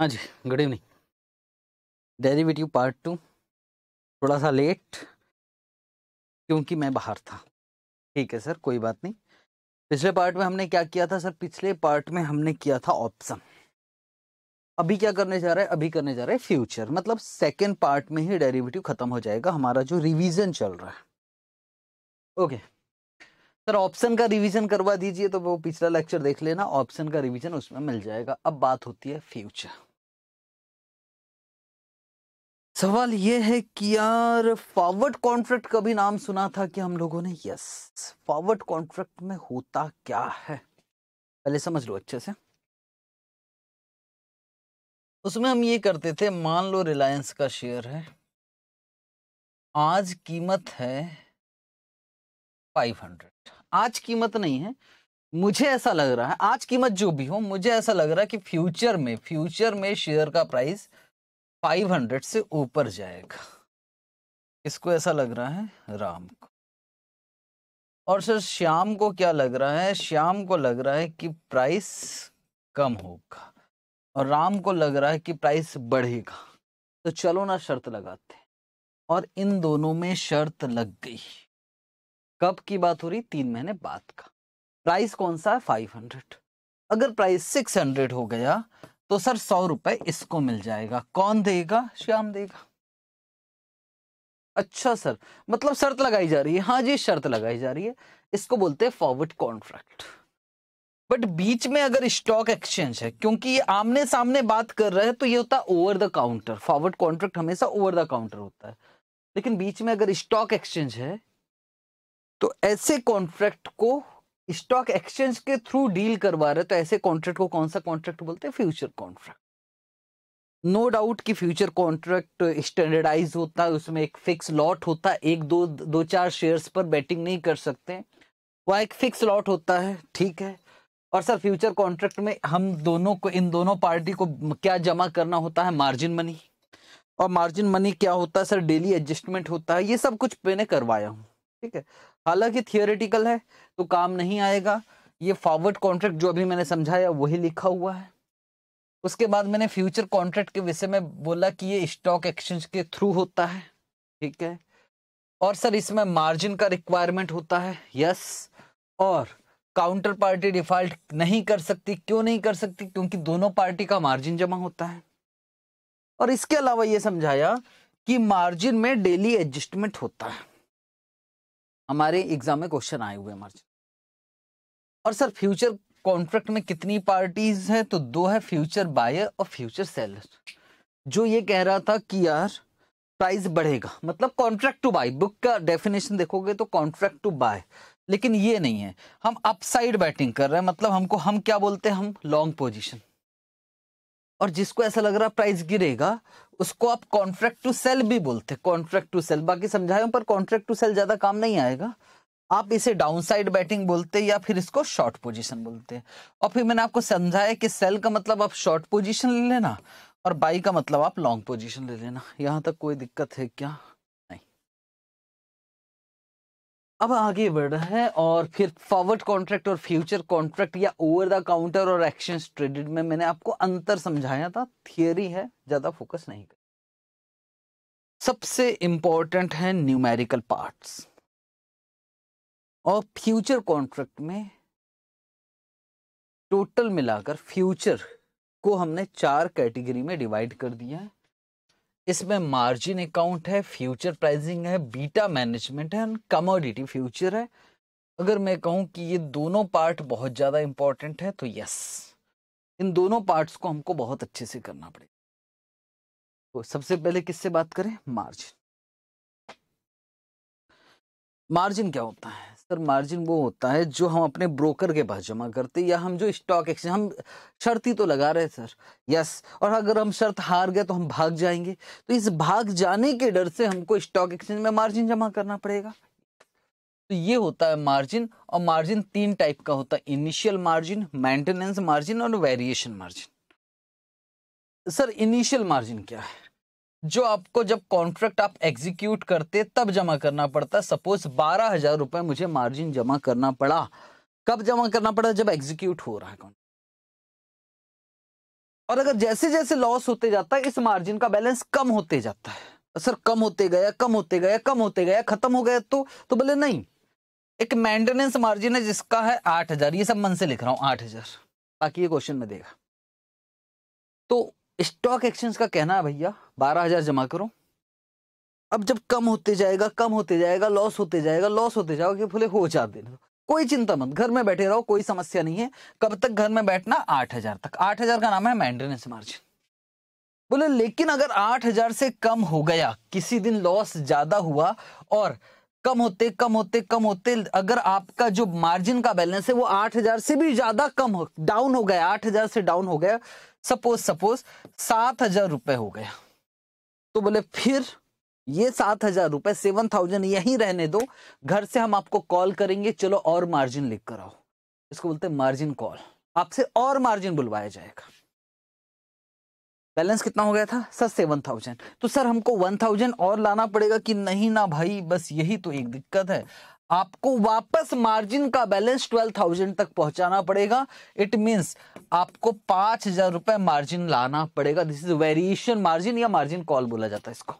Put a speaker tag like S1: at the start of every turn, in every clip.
S1: हाँ जी good evening derivative part two थोड़ा सा लेट क्योंकि मैं बाहर था
S2: ठीक है सर कोई बात नहीं पिछले पार्ट में हमने क्या किया था सर पिछले पार्ट में हमने किया था ऑप्शन अभी क्या करने जा रहा है अभी करने जा रहा है फ्यूचर मतलब सेकेंड पार्ट में ही डेरिवेटिव खत्म हो जाएगा हमारा जो रिविज़न चल रहा है ओके सर ऑप्शन का रिवीजन करवा दीजिए तो वो पिछला लेक्चर देख लेना ऑप्शन का रिवीजन उसमें मिल जाएगा अब बात होती है फ्यूचर सवाल ये है कि यार फॉरवर्ड कॉन्ट्रैक्ट कभी नाम सुना था कि हम लोगों ने यस फॉरवर्ड कॉन्ट्रैक्ट में होता क्या है पहले समझ लो अच्छे से
S1: उसमें हम ये करते थे मान लो रिलायंस का शेयर है आज कीमत है
S2: 500 आज कीमत नहीं है मुझे ऐसा लग रहा है आज कीमत जो भी हो मुझे ऐसा लग रहा है कि फ्यूचर में फ्यूचर में शेयर का प्राइस 500 से ऊपर जाएगा इसको ऐसा लग रहा है राम को और सर श्याम को क्या लग रहा है श्याम को लग रहा है कि प्राइस कम होगा और राम को लग रहा है कि प्राइस बढ़ेगा तो चलो ना शर्त लगाते हैं और इन दोनों में शर्त लग गई कब की बात हो रही तीन महीने बाद का प्राइस कौन सा है फाइव हंड्रेड अगर प्राइस सिक्स हंड्रेड हो गया तो सर सौ रुपए इसको मिल जाएगा कौन देगा श्याम देगा अच्छा सर मतलब शर्त लगाई जा रही है हाँ जी शर्त लगाई जा रही है इसको बोलते हैं फॉरवर्ड कॉन्ट्रैक्ट बट बीच में अगर स्टॉक एक्सचेंज है क्योंकि ये आमने सामने बात कर रहे हैं तो ये होता है over the counter forward contract हमेशा ओवर द काउंटर होता है लेकिन बीच में अगर स्टॉक एक्सचेंज है तो ऐसे कॉन्ट्रैक्ट को स्टॉक एक्सचेंज के थ्रू डील करवा रहे तो ऐसे कॉन्ट्रैक्ट को कौन सा कॉन्ट्रैक्ट बोलते हैं फ्यूचर कॉन्ट्रैक्ट नो डाउट कि फ्यूचर कॉन्ट्रैक्ट स्टैंडर्डाइज होता है उसमें एक फिक्स लॉट होता है एक दो दो चार शेयर्स पर बैटिंग नहीं कर सकते वह एक फिक्स लॉट होता है ठीक है और सर फ्यूचर कॉन्ट्रैक्ट में हम दोनों को इन दोनों पार्टी को क्या जमा करना होता है मार्जिन मनी और मार्जिन मनी क्या होता है सर डेली एडजस्टमेंट होता है ये सब कुछ मैंने करवाया हूँ ठीक है हालांकि थियोरिटिकल है तो काम नहीं आएगा ये फॉरवर्ड कॉन्ट्रैक्ट जो अभी मैंने समझाया वही लिखा हुआ है उसके बाद मैंने फ्यूचर कॉन्ट्रैक्ट के विषय में बोला कि ये स्टॉक एक्सचेंज के थ्रू होता है ठीक है और सर इसमें मार्जिन का रिक्वायरमेंट होता है यस और काउंटर पार्टी डिफॉल्ट नहीं कर सकती क्यों नहीं कर सकती क्योंकि दोनों पार्टी का मार्जिन जमा होता है और इसके अलावा ये समझाया कि मार्जिन में डेली एडजस्टमेंट होता है हमारे एग्जाम में क्वेश्चन आए हुए मार्जिन और सर फ्यूचर कॉन्ट्रैक्ट में कितनी पार्टीज हैं तो दो है फ्यूचर बायर और फ्यूचर सेलर जो ये कह रहा था कि यार प्राइस बढ़ेगा मतलब कॉन्ट्रैक्ट टू बाय बुक का डेफिनेशन देखोगे तो कॉन्ट्रैक्ट टू बाय लेकिन ये नहीं है हम अपसाइड बैटिंग कर रहे हैं मतलब हमको हम क्या बोलते हैं हम लॉन्ग पोजिशन और जिसको ऐसा लग रहा प्राइस गिरेगा उसको आप कॉन्ट्रैक्ट टू सेल भी बोलते हैं कॉन्ट्रैक्ट टू सेल बाकी समझाए पर कॉन्ट्रैक्ट टू सेल ज्यादा काम नहीं आएगा आप इसे डाउन साइड बैटिंग बोलते हैं या फिर इसको शॉर्ट पोजीशन बोलते हैं और फिर मैंने आपको समझाया कि सेल का मतलब आप शॉर्ट पोजीशन ले लेना और बाई का मतलब आप लॉन्ग पोजीशन ले लेना यहाँ तक कोई दिक्कत है क्या अब आगे बढ़ रहा है और फिर फॉरवर्ड कॉन्ट्रैक्ट और फ्यूचर कॉन्ट्रैक्ट या ओवर द काउंटर और एक्शन ट्रेडेड में मैंने आपको अंतर समझाया था थियोरी है ज़्यादा फोकस नहीं कर सबसे इंपॉर्टेंट है न्यूमेरिकल पार्ट्स और फ्यूचर कॉन्ट्रैक्ट में टोटल मिलाकर फ्यूचर को हमने चार कैटेगरी में डिवाइड कर दिया है इसमें मार्जिन अकाउंट है फ्यूचर प्राइसिंग है बीटा मैनेजमेंट है कमोडिटी फ्यूचर है अगर मैं कहूं कि ये दोनों पार्ट बहुत ज़्यादा इम्पॉर्टेंट है तो यस इन दोनों पार्ट्स को हमको बहुत अच्छे से करना पड़ेगा तो सबसे पहले किससे बात करें मार्जिन मार्जिन क्या होता है सर मार्जिन वो होता है जो हम अपने ब्रोकर के पास जमा करते या हम जो स्टॉक एक्सचेंज हम शर्त ही तो लगा रहे हैं सर यस और अगर हम शर्त हार गए तो हम भाग जाएंगे तो इस भाग जाने के डर से हमको स्टॉक एक्सचेंज में मार्जिन जमा करना पड़ेगा तो ये होता है मार्जिन और मार्जिन तीन टाइप का होता है इनिशियल मार्जिन मेंटेनेंस मार्जिन और variation margin sir initial margin क्या है जो आपको जब कॉन्ट्रैक्ट आप एग्जीक्यूट करते तब जमा करना पड़ता सपोज बारह हजार रुपए मुझे मार्जिन जमा करना पड़ा कब जमा करना पड़ा जब एग्जीक्यूट हो रहा है और अगर जैसे जैसे लॉस होते जाता है इस मार्जिन का बैलेंस कम होते जाता है सर कम होते गया कम होते गया कम होते गया खत्म हो गया तो तो बोले नहीं एक मेंटेनेंस मार्जिन है जिसका है आठ हजार ये सब मन से लिख रहा हूं आठ हजार बाकी ये क्वेश्चन में देगा तो स्टॉक एक्सचेंज का कहना है भैया बारह हजार जमा करो अब जब कम होते जाएगा कम होते जाएगा लॉस होते जाएगा लॉस होते जाओगे भले हो जाते कोई चिंता मत घर में बैठे रहो कोई समस्या नहीं है कब तक घर में बैठना आठ हजार तक आठ हजार का नाम है मेंटेनेंस मार्जिन बोले लेकिन अगर आठ हजार से कम हो गया किसी दिन लॉस ज्यादा हुआ और कम होते कम होते कम होते अगर आपका जो मार्जिन का बैलेंस है वो आठ हजार से भी ज्यादा कम हो डाउन हो गया आठ हजार से डाउन हो गया सपोज सपोज सात हजार रुपये हो गया तो बोले फिर ये सात हजार रुपये सेवन थाउजेंड यही रहने दो घर से हम आपको कॉल करेंगे चलो और मार्जिन लिख कर आओ इसको बोलते हैं मार्जिन कॉल आपसे और मार्जिन बुलवाया जाएगा बैलेंस कितना हो गया था सर सेवन थाउजेंड तो सर हमको वन थाउजेंड और लाना पड़ेगा कि नहीं ना भाई बस यही तो एक दिक्कत है आपको वापस मार्जिन का बैलेंस ट्वेल्व थाउजेंड तक पहुंचाना पड़ेगा इट मींस आपको पांच हजार रुपए मार्जिन लाना पड़ेगा दिस इज वेरिएशन मार्जिन या मार्जिन कॉल बोला जाता है इसको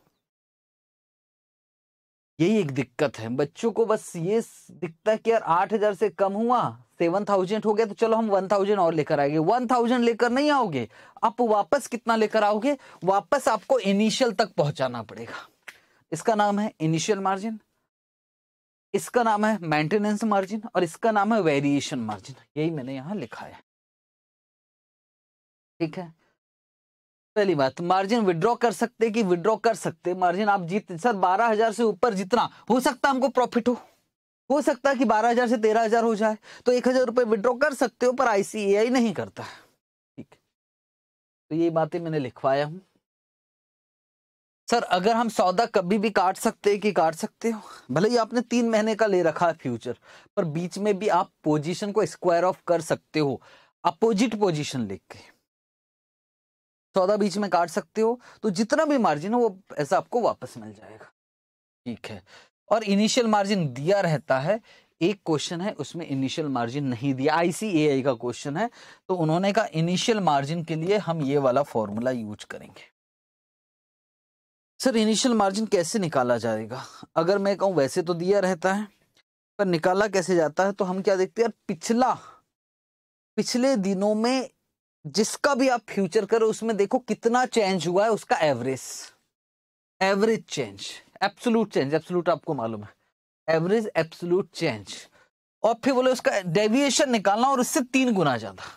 S2: यही एक दिक्कत है बच्चों को बस ये दिखता है कि यार आठ हजार से कम हुआ सेवन थाउजेंड हो गया तो चलो हम वन थाउजेंड और लेकर आएंगे वन थाउजेंड लेकर नहीं आओगे आप वापस कितना लेकर आओगे वापस आपको इनिशियल तक पहुंचाना पड़ेगा इसका नाम है इनिशियल मार्जिन इसका नाम है मेंटेनेंस मार्जिन और इसका नाम है वेरिएशन मार्जिन यही मैंने यहां लिखा है ठीक है पहली बात मार्जिन विड्रॉ कर सकते कि विड्रॉ कर सकते मार्जिन आप जीत सर बारह हजार से ऊपर जितना हो सकता हमको प्रॉफिट हो हो सकता है कि बारह हजार से तेरह हजार हो जाए तो एक हजार रुपये विड्रॉ कर सकते हो पर आईसीएआई नहीं करता है ठीक तो ये बातें मैंने लिखवाया हूं सर अगर हम सौदा कभी भी काट सकते कि काट सकते हो भले ही आपने तीन महीने का ले रखा है फ्यूचर पर बीच में भी आप पोजीशन को स्क्वायर ऑफ कर सकते हो अपोजिट पोजीशन लिख के सौदा बीच में काट सकते हो तो जितना भी मार्जिन है वो ऐसा आपको वापस मिल जाएगा ठीक है और इनिशियल मार्जिन दिया रहता है एक क्वेश्चन है उसमें इनिशियल मार्जिन नहीं दिया आईसीएआई का क्वेश्चन है तो उन्होंने कहा इनिशियल मार्जिन के लिए हम ये वाला फॉर्मूला यूज करेंगे सर इनिशियल मार्जिन कैसे निकाला जाएगा अगर मैं कहूँ वैसे तो दिया रहता है पर निकाला कैसे जाता है तो हम क्या देखते हैं पिछला पिछले दिनों में जिसका भी आप फ्यूचर करो उसमें देखो कितना चेंज हुआ है उसका average average change absolute change absolute आपको मालूम है एवरेज एब्सोलूट चेंज और फिर बोले उसका डेविएशन निकालना और उससे तीन गुना ज्यादा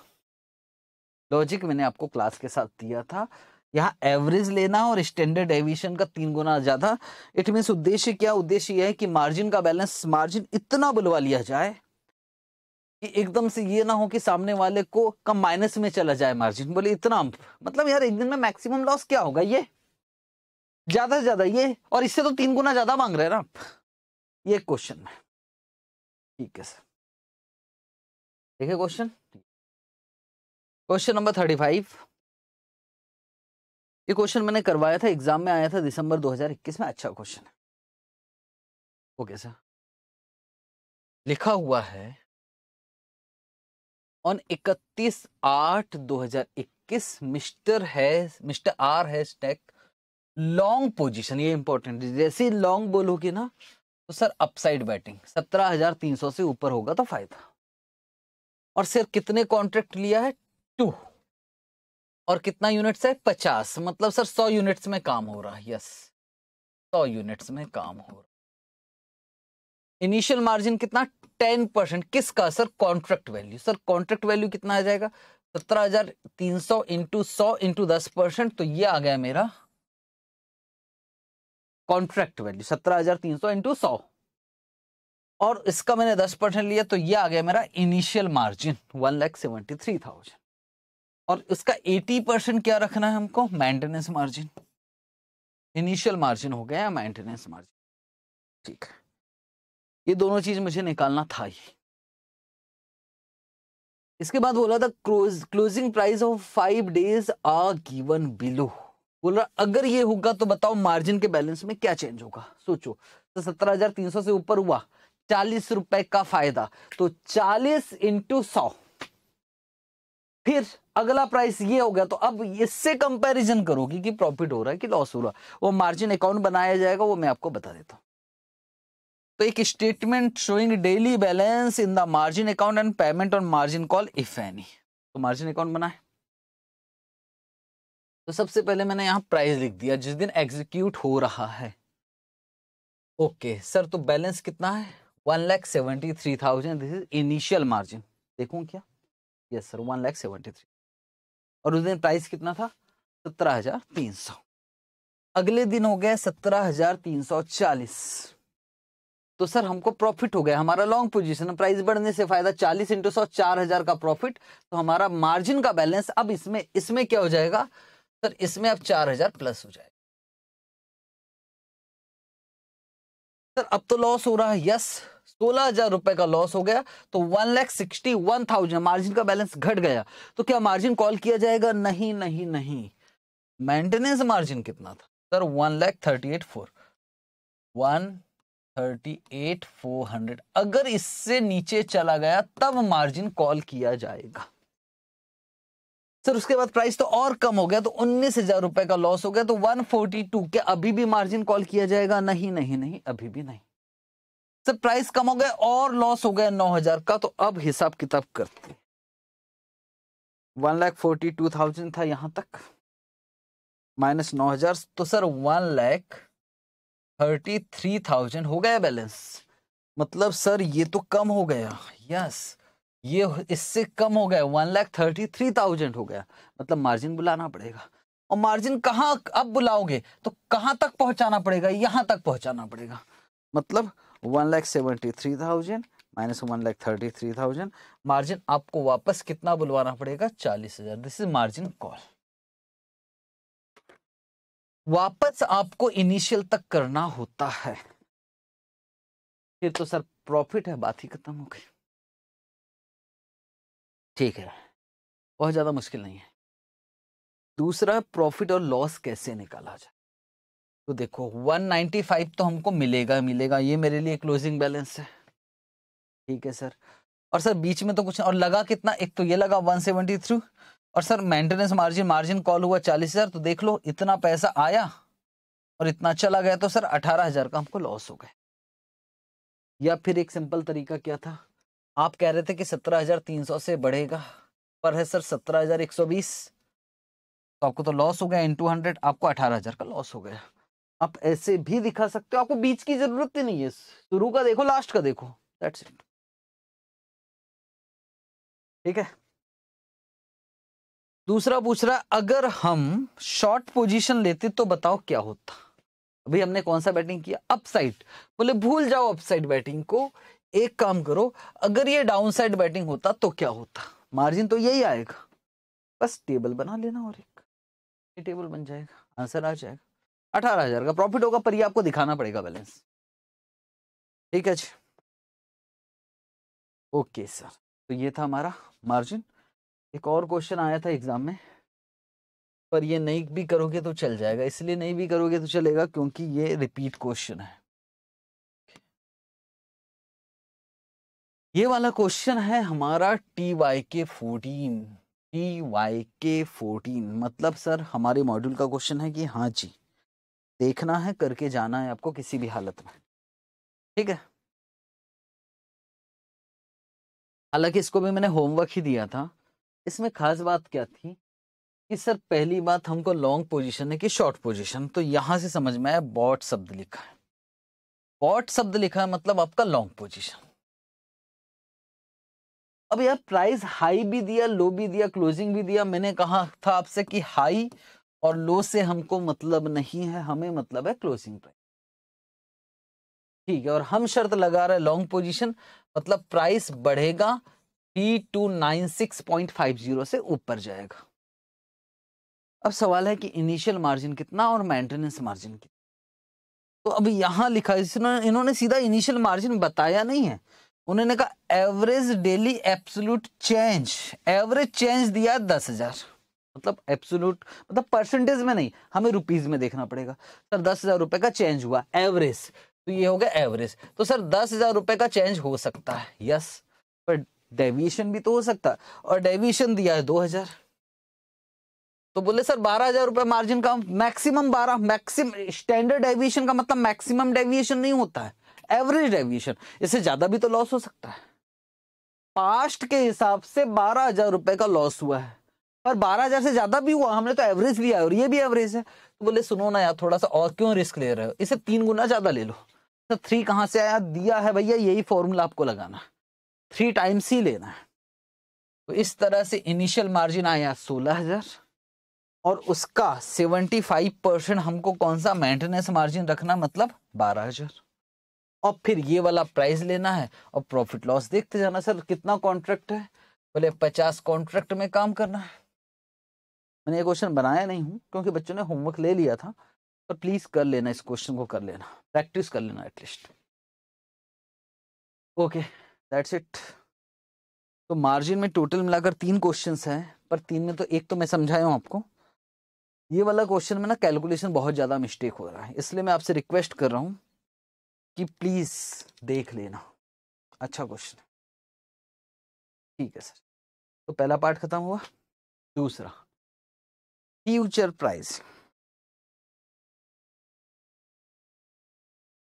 S2: लॉजिक मैंने आपको क्लास के साथ दिया था यहाँ एवरेज लेना और स्टैंडर्ड एविशन का तीन गुना ज्यादा इट मीन उद्देश्य क्या उद्देश्य यह है कि मार्जिन का बैलेंस मार्जिन इतना बुलवा लिया जाए कि एकदम से ये ना हो कि सामने वाले को कम माइनस में चला जाए मार्जिन बोले इतना मतलब यार एक दिन में मैक्सिमम लॉस क्या होगा ये ज्यादा से ज्यादा ये
S1: और इससे तो तीन गुना ज्यादा मांग रहे हैं ना ये क्वेश्चन में ठीक है सर ठीक है question question number thirty five ये क्वेश्चन मैंने करवाया था एग्जाम में आया था दिसंबर 2021 में अच्छा क्वेश्चन है ओके सर लिखा हुआ है ऑन 31 आठ 2021
S2: मिस्टर है मिस्टर आर है स्टैक लॉन्ग पोजीशन ये इंपॉर्टेंट जैसे लॉन्ग बोलोगे ना तो सर अपसाइड बैटिंग 17,300 से ऊपर होगा तो फायदा और सिर्फ कितने कॉन्ट्रैक्ट लिया है टू और कितना यूनिट्स है पचास मतलब सर सौ यूनिट्स में काम हो रहा है यस सौ यूनिट्स में काम हो रहा इनिशियल मार्जिन कितना टेन परसेंट किसका sir contract value sir contract value कितना आ जाएगा सत्रह हजार तीन सौ इंटू सौ इंटू दस परसेंट तो ये आ गया मेरा कॉन्ट्रैक्ट वैल्यू सत्रह हजार तीन सौ इंटू सौ और इसका मैंने दस परसेंट लिया तो ये आ गया मेरा initial margin one lakh seventy three thousand और उसका 80 परसेंट क्या रखना है हमको मेंटेनेंस मार्जिन इनिशियल मार्जिन हो
S1: गया मेंटेनेंस मार्जिन ठीक है ये दोनों चीज मुझे निकालना था ही इसके बाद बोला था close closing price of
S2: five days are given below बोल रहा अगर ये होगा तो बताओ मार्जिन के बैलेंस में क्या चेंज होगा सोचो तो सत्रह हजार तीन सौ से ऊपर हुआ चालीस रुपए का फायदा तो चालीस इंटू सौ फिर अगला प्राइस ये हो गया तो अब इससे कंपैरिजन करोगी कि प्रॉफिट हो रहा है कि लॉस हो रहा है वो मार्जिन अकाउंट बनाया जाएगा वो मैं आपको बता देता हूं तो एक statement showing daily balance in the margin account and payment on margin call if any तो मार्जिन अकाउंट बनाए तो सबसे पहले मैंने यहां प्राइस लिख दिया जिस दिन एग्जीक्यूट हो रहा है ओके सर तो बैलेंस कितना है one lakh seventy three thousand this is initial margin देखू क्या yes sir one lakh seventy three और उस दिन प्राइस कितना था सत्रह हजार तीन सौ अगले दिन हो गया सत्रह हजार तीन सौ चालीस तो सर हमको प्रॉफिट हो गया हमारा लॉन्ग पोजीशन प्राइस बढ़ने से फायदा चालीस इंटू सौ चार हजार का प्रॉफिट तो हमारा मार्जिन का बैलेंस अब इसमें
S1: इसमें क्या हो जाएगा सर इसमें अब चार हजार प्लस हो जाएगा सर अब तो लॉस हो रहा है यस सोलह हजार रुपए का लॉस हो
S2: गया तो one lakh sixty one thousand margin का बैलेंस घट गया तो क्या मार्जिन कॉल किया जाएगा नहीं नहीं नहीं मेंटेनेंस मार्जिन कितना था sir one lakh thirty eight four one thirty eight four hundred अगर इससे नीचे चला गया तब मार्जिन कॉल किया जाएगा सर उसके बाद प्राइस तो और कम हो गया तो उन्नीस हजार रुपए का लॉस हो गया तो वन फोर्टी टू क्या अभी भी मार्जिन कॉल किया जाएगा नहीं नहीं नहीं अभी भी नहीं सर प्राइस कम हो गए और लॉस हो गया नौ हजार का तो अब हिसाब किताब करते one lakh forty two thousand था यहां तक माइनस नौ हजार तो sir one lakh thirty three thousand हो गया बैलेंस मतलब सर ये तो कम हो गया यस ये इससे कम हो गया one lakh thirty three thousand हो गया मतलब मार्जिन बुलाना पड़ेगा और मार्जिन कहाँ अब बुलाओगे तो कहाँ तक पहुंचाना पड़ेगा यहां तक पहुंचाना पड़ेगा मतलब one lakh seventy three thousand minus one lakh thirty three thousand margin आपको वापस कितना बुलवाना पड़ेगा चालीस हजार दिस इज मार्जिन
S1: कॉल वापस आपको इनिशियल तक करना होता है फिर तो सर प्रॉफिट है बात ही खत्म हो गई ठीक है बहुत ज्यादा मुश्किल नहीं है दूसरा प्रॉफिट और लॉस कैसे निकाला जाए तो देखो
S2: 195 तो हमको मिलेगा मिलेगा ये मेरे लिए क्लोजिंग बैलेंस है ठीक है सर और सर बीच में तो कुछ और लगा कितना एक तो ये लगा 173 और sir maintenance margin margin call हुआ चालीस हज़ार तो देख लो इतना पैसा आया और इतना चला गया तो सर अठारह हज़ार का हमको लॉस हो गया या फिर एक सिंपल तरीका क्या था आप कह रहे थे कि सत्रह हज़ार तीन सौ से बढ़ेगा पर है सर सत्रह हज़ार एक सौ बीस तो आपको तो लॉस हो गया इन टू हंड्रेड आपको अठारह हज़ार का लॉस हो गया आप ऐसे
S1: भी दिखा सकते हो आपको बीच की जरूरत ही नहीं है शुरू का देखो लास्ट का देखो दैट्स इट ठीक है दूसरा पूछ रहा अगर हम शॉर्ट पोजीशन लेते तो बताओ क्या होता अभी हमने
S2: कौन सा बैटिंग किया अपसाइड बोले भूल जाओ अपसाइड बैटिंग को एक काम करो अगर ये डाउनसाइड बैटिंग होता तो क्या होता मार्जिन तो यही आएगा बस टेबल बना लेना और एक टेबल बन जाएगा आंसर आ जाएगा अठारह हजार का प्रॉफिट होगा पर ये आपको दिखाना पड़ेगा बैलेंस ठीक है जी ओके सर तो ये था हमारा मार्जिन एक और क्वेश्चन आया था एग्जाम में
S1: पर ये नहीं भी करोगे तो चल जाएगा इसलिए नहीं भी करोगे तो चलेगा क्योंकि ये रिपीट क्वेश्चन है
S2: ये वाला क्वेश्चन है हमारा T Y K fourteen T Y K fourteen मतलब सर हमारे मॉड्यूल का क्वेश्चन है कि हाँ जी देखना है करके
S1: जाना है आपको किसी भी हालत में ठीक है हालांकि इसको भी मैंने होमवर्क ही दिया था इसमें खास बात क्या थी
S2: कि सर पहली बात हमको लॉन्ग पोजीशन है कि शॉर्ट पोजीशन तो यहां से समझ में आया बॉट शब्द लिखा है बॉट शब्द लिखा है मतलब आपका लॉन्ग पोजीशन अब यार प्राइस हाई भी दिया लो भी दिया क्लोजिंग भी दिया मैंने कहा था आपसे कि हाई और लो से हमको मतलब नहीं है हमें मतलब है क्लोजिंग प्राइस ठीक है और हम शर्त लगा रहे लॉन्ग पोजीशन मतलब प्राइस बढ़ेगा three two nine six point five zero से ऊपर जाएगा अब सवाल है कि इनिशियल मार्जिन कितना और मेंटेनेंस मार्जिन कितना तो अब यहां लिखा इन्होंने सीधा इनिशियल मार्जिन बताया नहीं है उन्होंने कहा average daily absolute change average change दिया दस हजार मतलब एब्सोलूट मतलब परसेंटेज में नहीं हमें रुपीज में देखना पड़ेगा सर दस हजार रुपए का चेंज हुआ एवरेज तो ये हो गया एवरेज तो सर दस हजार रुपए का चेंज हो सकता है यस पर डेविएशन भी तो हो सकता है और डेविएशन दिया है दो हजार तो बोले सर बारह हजार रुपए मार्जिन का मैक्सिमम बारह मैक्सिम स्टैंडर्ड डेविएशन का मतलब मैक्सिमम डेविएशन नहीं होता है एवरेज डेविएशन इससे ज्यादा भी तो लॉस हो सकता है पास्ट के हिसाब से बारह हजार रुपए का लॉस हुआ है और बारह हजार से ज्यादा भी हुआ हमने तो एवरेज लिया है और ये भी एवरेज है तो बोले सुनो ना यार थोड़ा सा और क्यों रिस्क ले रहे हो इसे तीन गुना ज्यादा ले लो तो थ्री कहाँ से आया दिया है भैया यही फॉर्मूला आपको लगाना थ्री टाइम्स ही लेना है तो इस तरह से इनिशियल मार्जिन आया सोलह हजार और उसका सेवेंटी फाइव परसेंट हमको कौन सा मेंटेनेंस मार्जिन रखना मतलब बारह हजार और फिर ये वाला प्राइस लेना है और प्रॉफिट लॉस देखते जाना सर कितना कॉन्ट्रैक्ट है बोले पचास कॉन्ट्रैक्ट में काम करना है मैंने ये क्वेश्चन बनाया नहीं हूँ क्योंकि बच्चों ने होमवर्क ले लिया था पर तो प्लीज़ कर लेना इस क्वेश्चन को कर लेना प्रैक्टिस कर लेना एटलीस्ट ओके दैट्स इट तो मार्जिन में टोटल मिलाकर तीन क्वेश्चन है पर तीन में तो एक तो मैं समझाया हूँ आपको ये वाला क्वेश्चन में ना कैलकुलेशन बहुत ज़्यादा मिस्टेक हो रहा है इसलिए मैं आपसे रिक्वेस्ट
S1: कर रहा हूँ कि प्लीज़ देख लेना अच्छा क्वेश्चन ठीक है सर तो पहला पार्ट खत्म हुआ दूसरा फ्यूचर प्राइस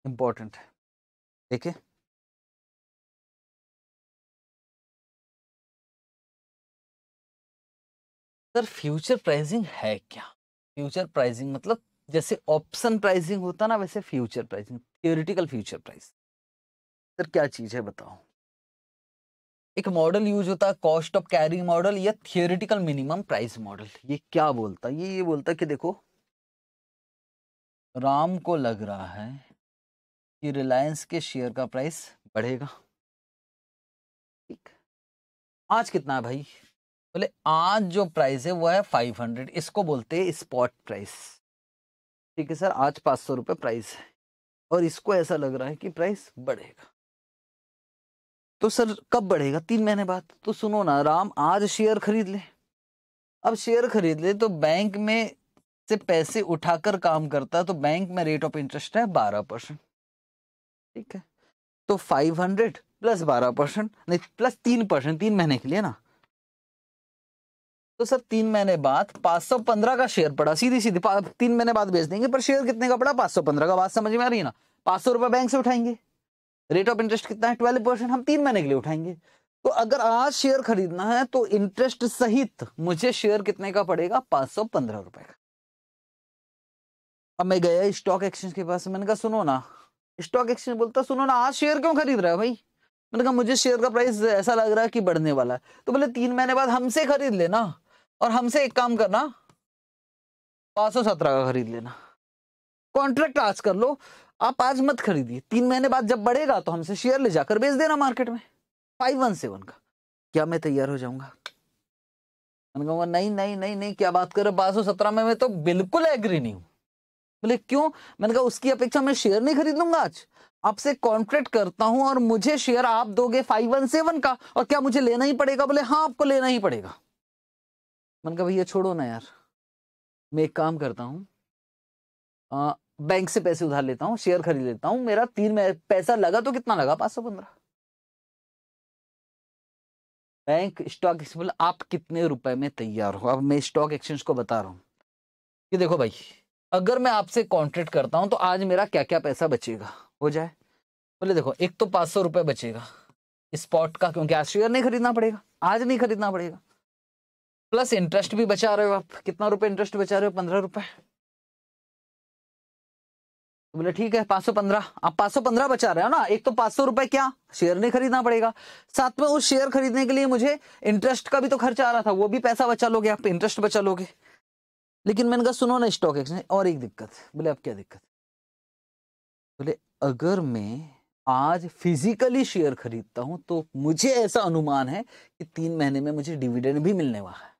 S1: इंपॉर्टेंट है देखिए सर फ्यूचर प्राइसिंग है क्या फ्यूचर प्राइसिंग मतलब जैसे ऑप्शन प्राइसिंग होता ना वैसे
S2: future pricing theoretical future price sir क्या चीज़ है बताओ एक मॉडल यूज होता है कॉस्ट ऑफ कैरी मॉडल या थियोरिटिकल मिनिमम प्राइस मॉडल ये क्या बोलता है ये ये बोलता है कि देखो राम को लग रहा है कि रिलायंस के शेयर का प्राइस बढ़ेगा ठीक आज कितना है भाई बोले आज जो प्राइस है वो है फाइव हंड्रेड इसको बोलते हैं स्पॉट प्राइस ठीक है सर आज पाँच सौ रुपये प्राइस है और इसको ऐसा लग रहा है कि प्राइस बढ़ेगा तो सर कब बढ़ेगा तीन महीने बाद तो सुनो ना राम आज शेयर खरीद ले अब शेयर खरीद ले तो बैंक में से पैसे उठाकर काम करता तो बैंक में रेट ऑफ इंटरेस्ट है बारह परसेंट ठीक है तो फाइव हंड्रेड प्लस बारह परसेंट नहीं प्लस तीन परसेंट तीन महीने के लिए ना तो सर तीन महीने बाद पाँच सौ पंद्रह का शेयर पड़ा सीधी सीधी तीन महीने बाद बेच देंगे पर शेयर कितने का पड़ा पाँच सौ पंद्रह का बात समझ में आ रही है ना पाँच सौ रुपये बैंक से उठाएंगे रेट ऑफ इंटरेस्ट कितना है ट्वेल्व परसेंट हम तीन महीने के लिए उठाएंगे तो अगर आज शेयर खरीदना है तो इंटरेस्ट सहित मुझे शेयर कितने का पड़ेगा पांच सौ पंद्रह रुपए का अब मैं गया स्टॉक एक्सचेंज के पास मैंने कहा सुनो ना स्टॉक एक्सचेंज बोलता सुनो ना आज शेयर क्यों खरीद रहा है भाई मैंने कहा मुझे शेयर का प्राइस ऐसा लग रहा है कि बढ़ने वाला है तो बोले तीन महीने बाद हमसे खरीद लेना और हमसे एक काम करना पांच सौ सत्रह का खरीद लेना कॉन्ट्रैक्ट आज कर लो आप आज मत खरीदिए तीन महीने बाद जब बढ़ेगा तो हमसे शेयर ले जाकर बेच देना मार्केट में फाइव वन सेवन का क्या मैं तैयार हो जाऊंगा मैंने नहीं नहीं नहीं नहीं क्या बात कर रहे बारह सौ सत्रह में मैं तो बिल्कुल एग्री नहीं हूं बोले क्यों मैंने कहा उसकी अपेक्षा मैं शेयर नहीं खरीदूंगा आज आपसे कॉन्ट्रेक्ट करता हूं और मुझे शेयर आप दोगे फाइव वन सेवन का और क्या मुझे लेना ही पड़ेगा बोले हाँ आपको लेना ही पड़ेगा मैंने कहा भैया छोड़ो ना यार मैं एक काम करता हूँ बैंक से पैसे उधार लेता हूँ शेयर खरीद लेता हूँ मेरा तीन पैसा लगा तो कितना लगा पांच सौ पंद्रह बैंक स्टॉक एक्सचेंज आप कितने रुपए में तैयार हो अब मैं स्टॉक एक्सचेंज को बता रहा हूँ कि देखो भाई अगर मैं आपसे कॉन्ट्रैक्ट करता हूँ तो आज मेरा क्या क्या पैसा बचेगा हो जाए बोले देखो एक तो पाँच सौ रुपए बचेगा स्पॉट का क्योंकि आज शेयर नहीं खरीदना पड़ेगा आज नहीं खरीदना पड़ेगा प्लस इंटरेस्ट भी बचा रहे हो आप कितना रुपए इंटरेस्ट बचा रहे हो पंद्रह रुपए तो बोले ठीक है पांच सौ पंद्रह आप पांच सौ पंद्रह बचा रहे हो ना एक तो पांच सौ रुपए क्या शेयर नहीं खरीदना पड़ेगा साथ में उस शेयर खरीदने के लिए मुझे इंटरेस्ट का भी तो खर्चा आ रहा था वो भी पैसा बचा लोगे आप इंटरेस्ट बचा लोगे लेकिन मैंने कहा सुनो ना स्टॉक एक्सचेंज और एक दिक्कत बोले अब क्या दिक्कत बोले अगर मैं आज फिजिकली शेयर खरीदता हूं तो मुझे ऐसा अनुमान है कि तीन महीने में मुझे डिविडेंड भी मिलने वाला है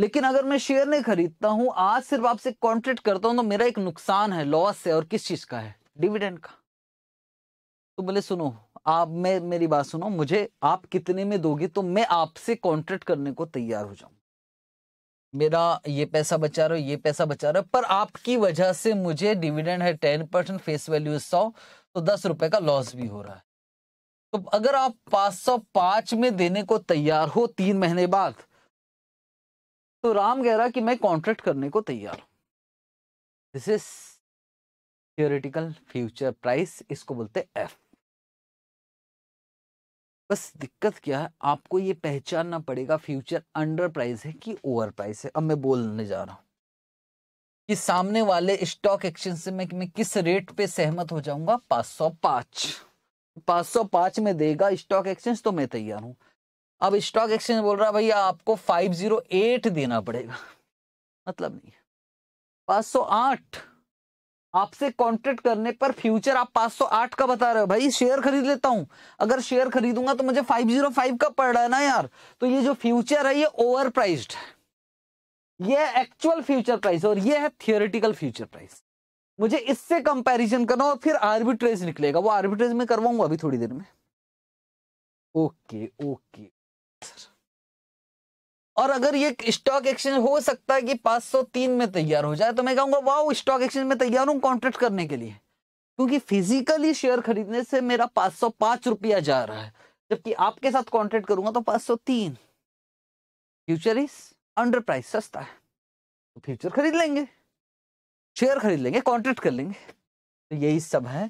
S2: लेकिन अगर मैं शेयर नहीं खरीदता हूँ आज सिर्फ आपसे कॉन्ट्रेक्ट करता हूँ तो मेरा एक नुकसान है लॉस है और किस चीज का है डिविडेंड का तो बोले सुनो आप मैं मेरी बात सुनो मुझे आप कितने में दोगे तो मैं आपसे कॉन्ट्रेक्ट करने को तैयार हो जाऊं मेरा ये पैसा बचा रहा है ये पैसा बचा रहा है पर आपकी वजह से मुझे डिविडेंड है टेन परसेंट फेस वैल्यू सौ तो दस रुपए का लॉस भी हो रहा है तो अगर आप पाँच सौ पांच में देने को तैयार हो तीन महीने बाद तो राम कह रहा कि मैं कॉन्ट्रैक्ट करने को तैयार this is theoretical future price इसको बोलते एफ बस दिक्कत क्या है आपको ये पहचानना पड़ेगा फ्यूचर अंडर प्राइस है कि ओवर प्राइस है अब मैं बोलने जा रहा हूं कि सामने वाले स्टॉक एक्सचेंज से मैं, मैं किस रेट पे सहमत हो जाऊंगा पांच सौ पांच पांच सौ पांच में देगा स्टॉक एक्सचेंज तो मैं तैयार हूं अब स्टॉक एक्सचेंज बोल रहा भैया आपको 508 देना पड़ेगा मतलब नहीं पाँच सौ आठ आपसे कॉन्ट्रैक्ट करने पर फ्यूचर आप 508 का बता रहे हो भाई शेयर खरीद लेता हूं अगर शेयर खरीदूंगा तो मुझे 505 का पड़ रहा है ना यार तो ये जो फ्यूचर है ये ओवर प्राइज है ये एक्चुअल फ्यूचर प्राइस और ये है थियोरिटिकल फ्यूचर प्राइस मुझे इससे कंपेरिजन करना और फिर आर्बिट्रेज निकलेगा वो आर्बिट्रेज में करवाऊंगा अभी थोड़ी देर में ओके ओके
S1: और अगर ये स्टॉक एक्सचेंज
S2: हो सकता है कि 503 में तैयार हो जाए तो मैं कहूंगा वाह स्टॉक एक्सचेंज में तैयार हूं कॉन्ट्रैक्ट करने के लिए क्योंकि फिजिकली शेयर खरीदने से मेरा सौ पांच रुपया जा रहा है जबकि आपके साथ कॉन्ट्रैक्ट करूंगा तो पांच सौ तीन फ्यूचर इज अंडर प्राइस सस्ता है तो फ्यूचर खरीद लेंगे शेयर खरीद लेंगे कॉन्ट्रैक्ट कर लेंगे तो यही सब है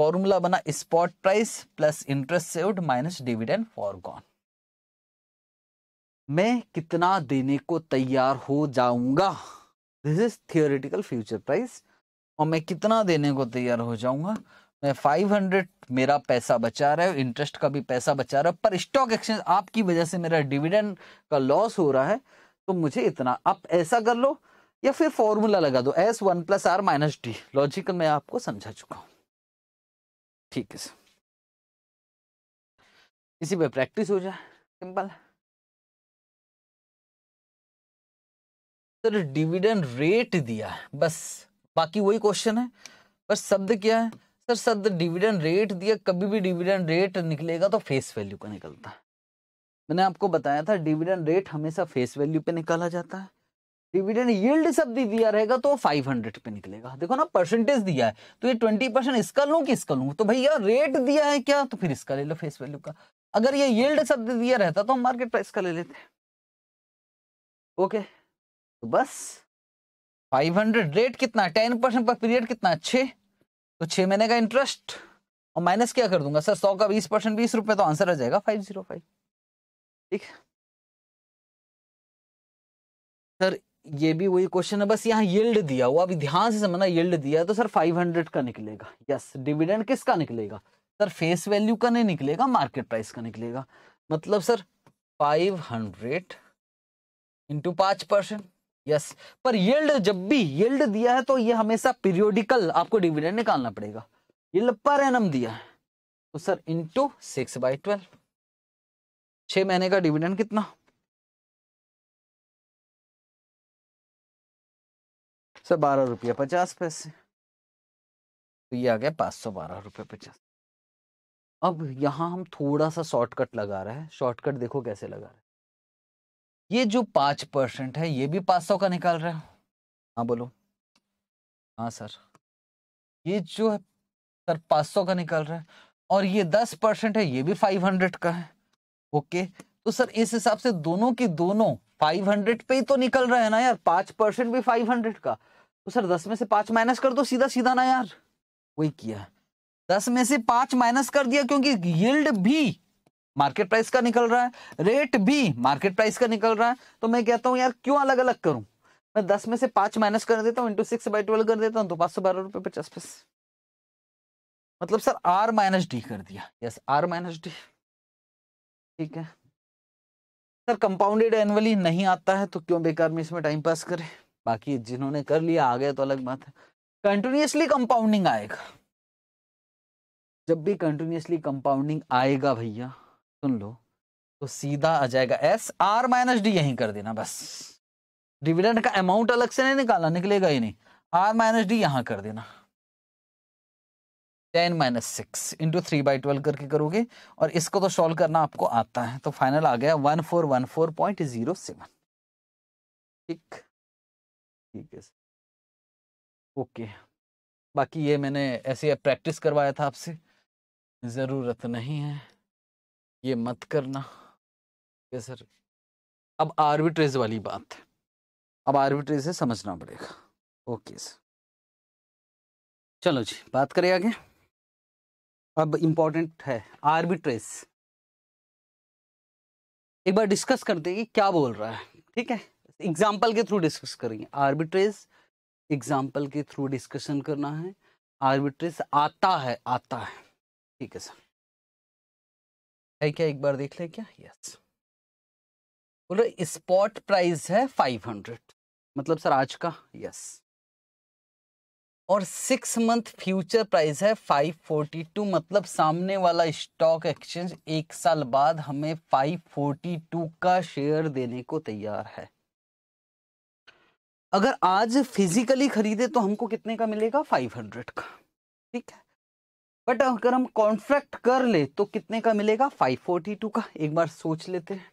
S2: फॉर्मूला बना spot price plus interest saved minus dividend forgone मैं कितना देने को तैयार हो जाऊंगा this is theoretical future price और मैं कितना देने को तैयार हो जाऊंगा मैं 500 मेरा पैसा बचा रहा है इंटरेस्ट का भी पैसा बचा रहा है पर स्टॉक एक्सचेंज आपकी वजह से मेरा डिविडेंड का लॉस हो रहा है तो मुझे इतना आप ऐसा कर लो या फिर फॉर्मूला लगा दो S one plus R minus D logical मैं आपको
S1: समझा चुका हूँ ठीक है सर इसी पे प्रैक्टिस हो जाए सिंपल है सर डिविडेंड रेट दिया है बस बाकी वही क्वेश्चन है
S2: बस शब्द क्या है सर शब्द डिविडेंड रेट दिया कभी भी डिविडेंड रेट निकलेगा तो फेस वैल्यू का निकलता है मैंने आपको बताया था डिविडेंड रेट हमेशा फेस वैल्यू पे निकाला जाता है डिविडेंड यील्ड शब्द दिया रहेगा तो 500 पे निकलेगा देखो ना परसेंटेज दिया है तो ये 20 परसेंट इसका लूँ कि इसका लू तो भैया रेट दिया है क्या तो फिर इसका ले लो फेस वैल्यू का अगर ये यील्ड शब्द दिया रहता तो हम मार्केट प्राइस का ले लेते ओके तो बस 500 रेट कितना टेन परसेंट पर पीरियड कितना छः
S1: तो छह महीने का इंटरेस्ट और माइनस क्या कर दूंगा सर सौ का बीस परसेंट बीस रुपए तो आंसर आ जाएगा फाइव जीरो फाइव ठीक है
S2: सर ये भी वही क्वेश्चन है बस यहाँ यील्ड दिया हुआ अभी ध्यान से समझना येल्ड दिया तो सर 500 का निकलेगा यस डिविडेंड किसका निकलेगा सर फेस वैल्यू का नहीं निकलेगा मार्केट प्राइस का निकलेगा मतलब सर फाइव हंड्रेड इंटू पांच परसेंट यस पर यील्ड जब भी यील्ड दिया है तो ये हमेशा पीरियोडिकल आपको डिविडेंड
S1: निकालना पड़ेगा यील्ड पर एनम दिया है तो sir into six by twelve छह महीने का डिविडेंड कितना सर बारह रुपया पचास पैसे तो ये आ गया पांच सौ बारह रुपये पचास अब यहां हम थोड़ा सा शॉर्टकट
S2: लगा रहे हैं शॉर्टकट देखो कैसे लगा रहे हैं ये जो पांच परसेंट है ये भी पाँच सौ का निकाल रहा है हाँ बोलो हाँ सर ये जो है सर पाँच सौ का निकाल रहा है और ये दस परसेंट है ये भी फाइव हंड्रेड का है ओके तो सर इस हिसाब से दोनों की दोनों फाइव हंड्रेड पे ही तो निकल रहे हैं ना यार पांच परसेंट भी फाइव हंड्रेड का तो सर दस में से पांच माइनस कर दो सीधा सीधा ना यार वही किया दस में से पांच माइनस कर दिया क्योंकि यील्ड भी मार्केट प्राइस का निकल रहा है रेट बी मार्केट प्राइस का निकल रहा है तो मैं कहता हूँ यार क्यों अलग अलग करूं मैं दस में से पांच माइनस कर देता हूँ इंटू सिक्स बाई ट्वेल्व कर देता हूँ तो पांच सौ बारह रुपए पचास पैसे मतलब सर आर माइनस डी कर दिया यस आर माइनस डी ठीक है सर कंपाउंडेड एनुअली नहीं आता है तो क्यों बेकार में इसमें टाइम पास करें बाकी जिन्होंने कर लिया आ गया तो अलग बात है कंटिन्यूसली कंपाउंडिंग आएगा जब भी कंटिन्यूसली कंपाउंडिंग आएगा भैया सुन लो तो सीधा आ जाएगा एस आर माइनस डी यहीं कर देना बस डिविडेंड का अमाउंट अलग से नहीं निकालना निकलेगा ही नहीं आर माइनस डी यहाँ कर देना ten minus six into three by twelve करके करोगे और इसको तो सॉल्व करना
S1: आपको आता है तो फाइनल आ गया one four one four point zero seven ठीक ठीक है ओके बाकी ये मैंने ऐसे प्रैक्टिस करवाया था आपसे ज़रूरत नहीं है ये मत करना ठीक सर अब आर्बिट्रेज वाली बात है अब आर्बिट्रेज से समझना पड़ेगा ओके सर चलो जी बात करें आगे अब इम्पोर्टेंट है आर्बिट्रेज
S2: एक बार डिस्कस करते हैं कि क्या बोल रहा है ठीक है एग्जाम्पल के थ्रू डिस्कस करेंगे आर्बिट्रेज एग्जाम्पल के थ्रू डिस्कशन करना है आर्बिट्रेज आता है आता है ठीक है सर है क्या एक बार देख ले क्या यस बोल रहे स्पॉट प्राइस है फाइव हंड्रेड मतलब सर आज का यस और सिक्स मंथ फ्यूचर प्राइस है 542 मतलब सामने वाला स्टॉक एक्सचेंज एक साल बाद हमें 542 का शेयर देने को तैयार है अगर आज फिजिकली खरीदे तो हमको कितने का मिलेगा 500 का ठीक है बट अगर हम कॉन्ट्रैक्ट कर ले तो कितने का मिलेगा 542 का एक बार सोच लेते हैं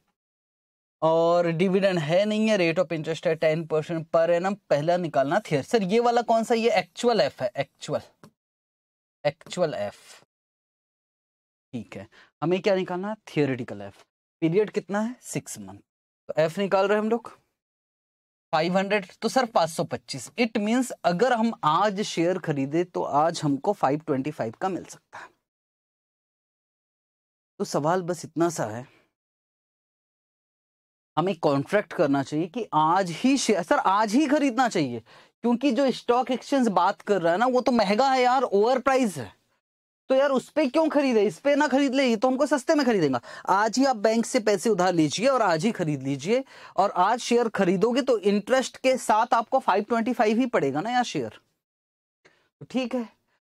S2: और डिविडेंड है नहीं है रेट ऑफ इंटरेस्ट है टेन परसेंट पर है ना पहला निकालना थियर सर ये वाला कौन सा ये एक्चुअल एफ है एक्चुअल एक्चुअल एफ ठीक है हमें क्या निकालना है थियोरिटिकल एफ पीरियड कितना है सिक्स मंथ तो एफ निकाल रहे हैं हम लोग 500 तो सर 525 इट मींस अगर हम आज शेयर खरीदे तो आज
S1: हमको 525 का मिल सकता है तो सवाल बस इतना सा है हमें कॉन्ट्रैक्ट करना चाहिए कि आज ही
S2: शेयर सर आज ही खरीदना चाहिए क्योंकि जो स्टॉक एक्सचेंज बात कर रहा है ना वो तो महंगा है यार ओवर प्राइस है तो यार उस पर क्यों खरीदे इस पर ना खरीद ले ये तो हमको सस्ते में खरीदेगा आज ही आप बैंक से पैसे उधार लीजिए और आज ही खरीद लीजिए और आज शेयर खरीदोगे तो इंटरेस्ट के साथ आपको 525 ही पड़ेगा ना यार शेयर तो ठीक है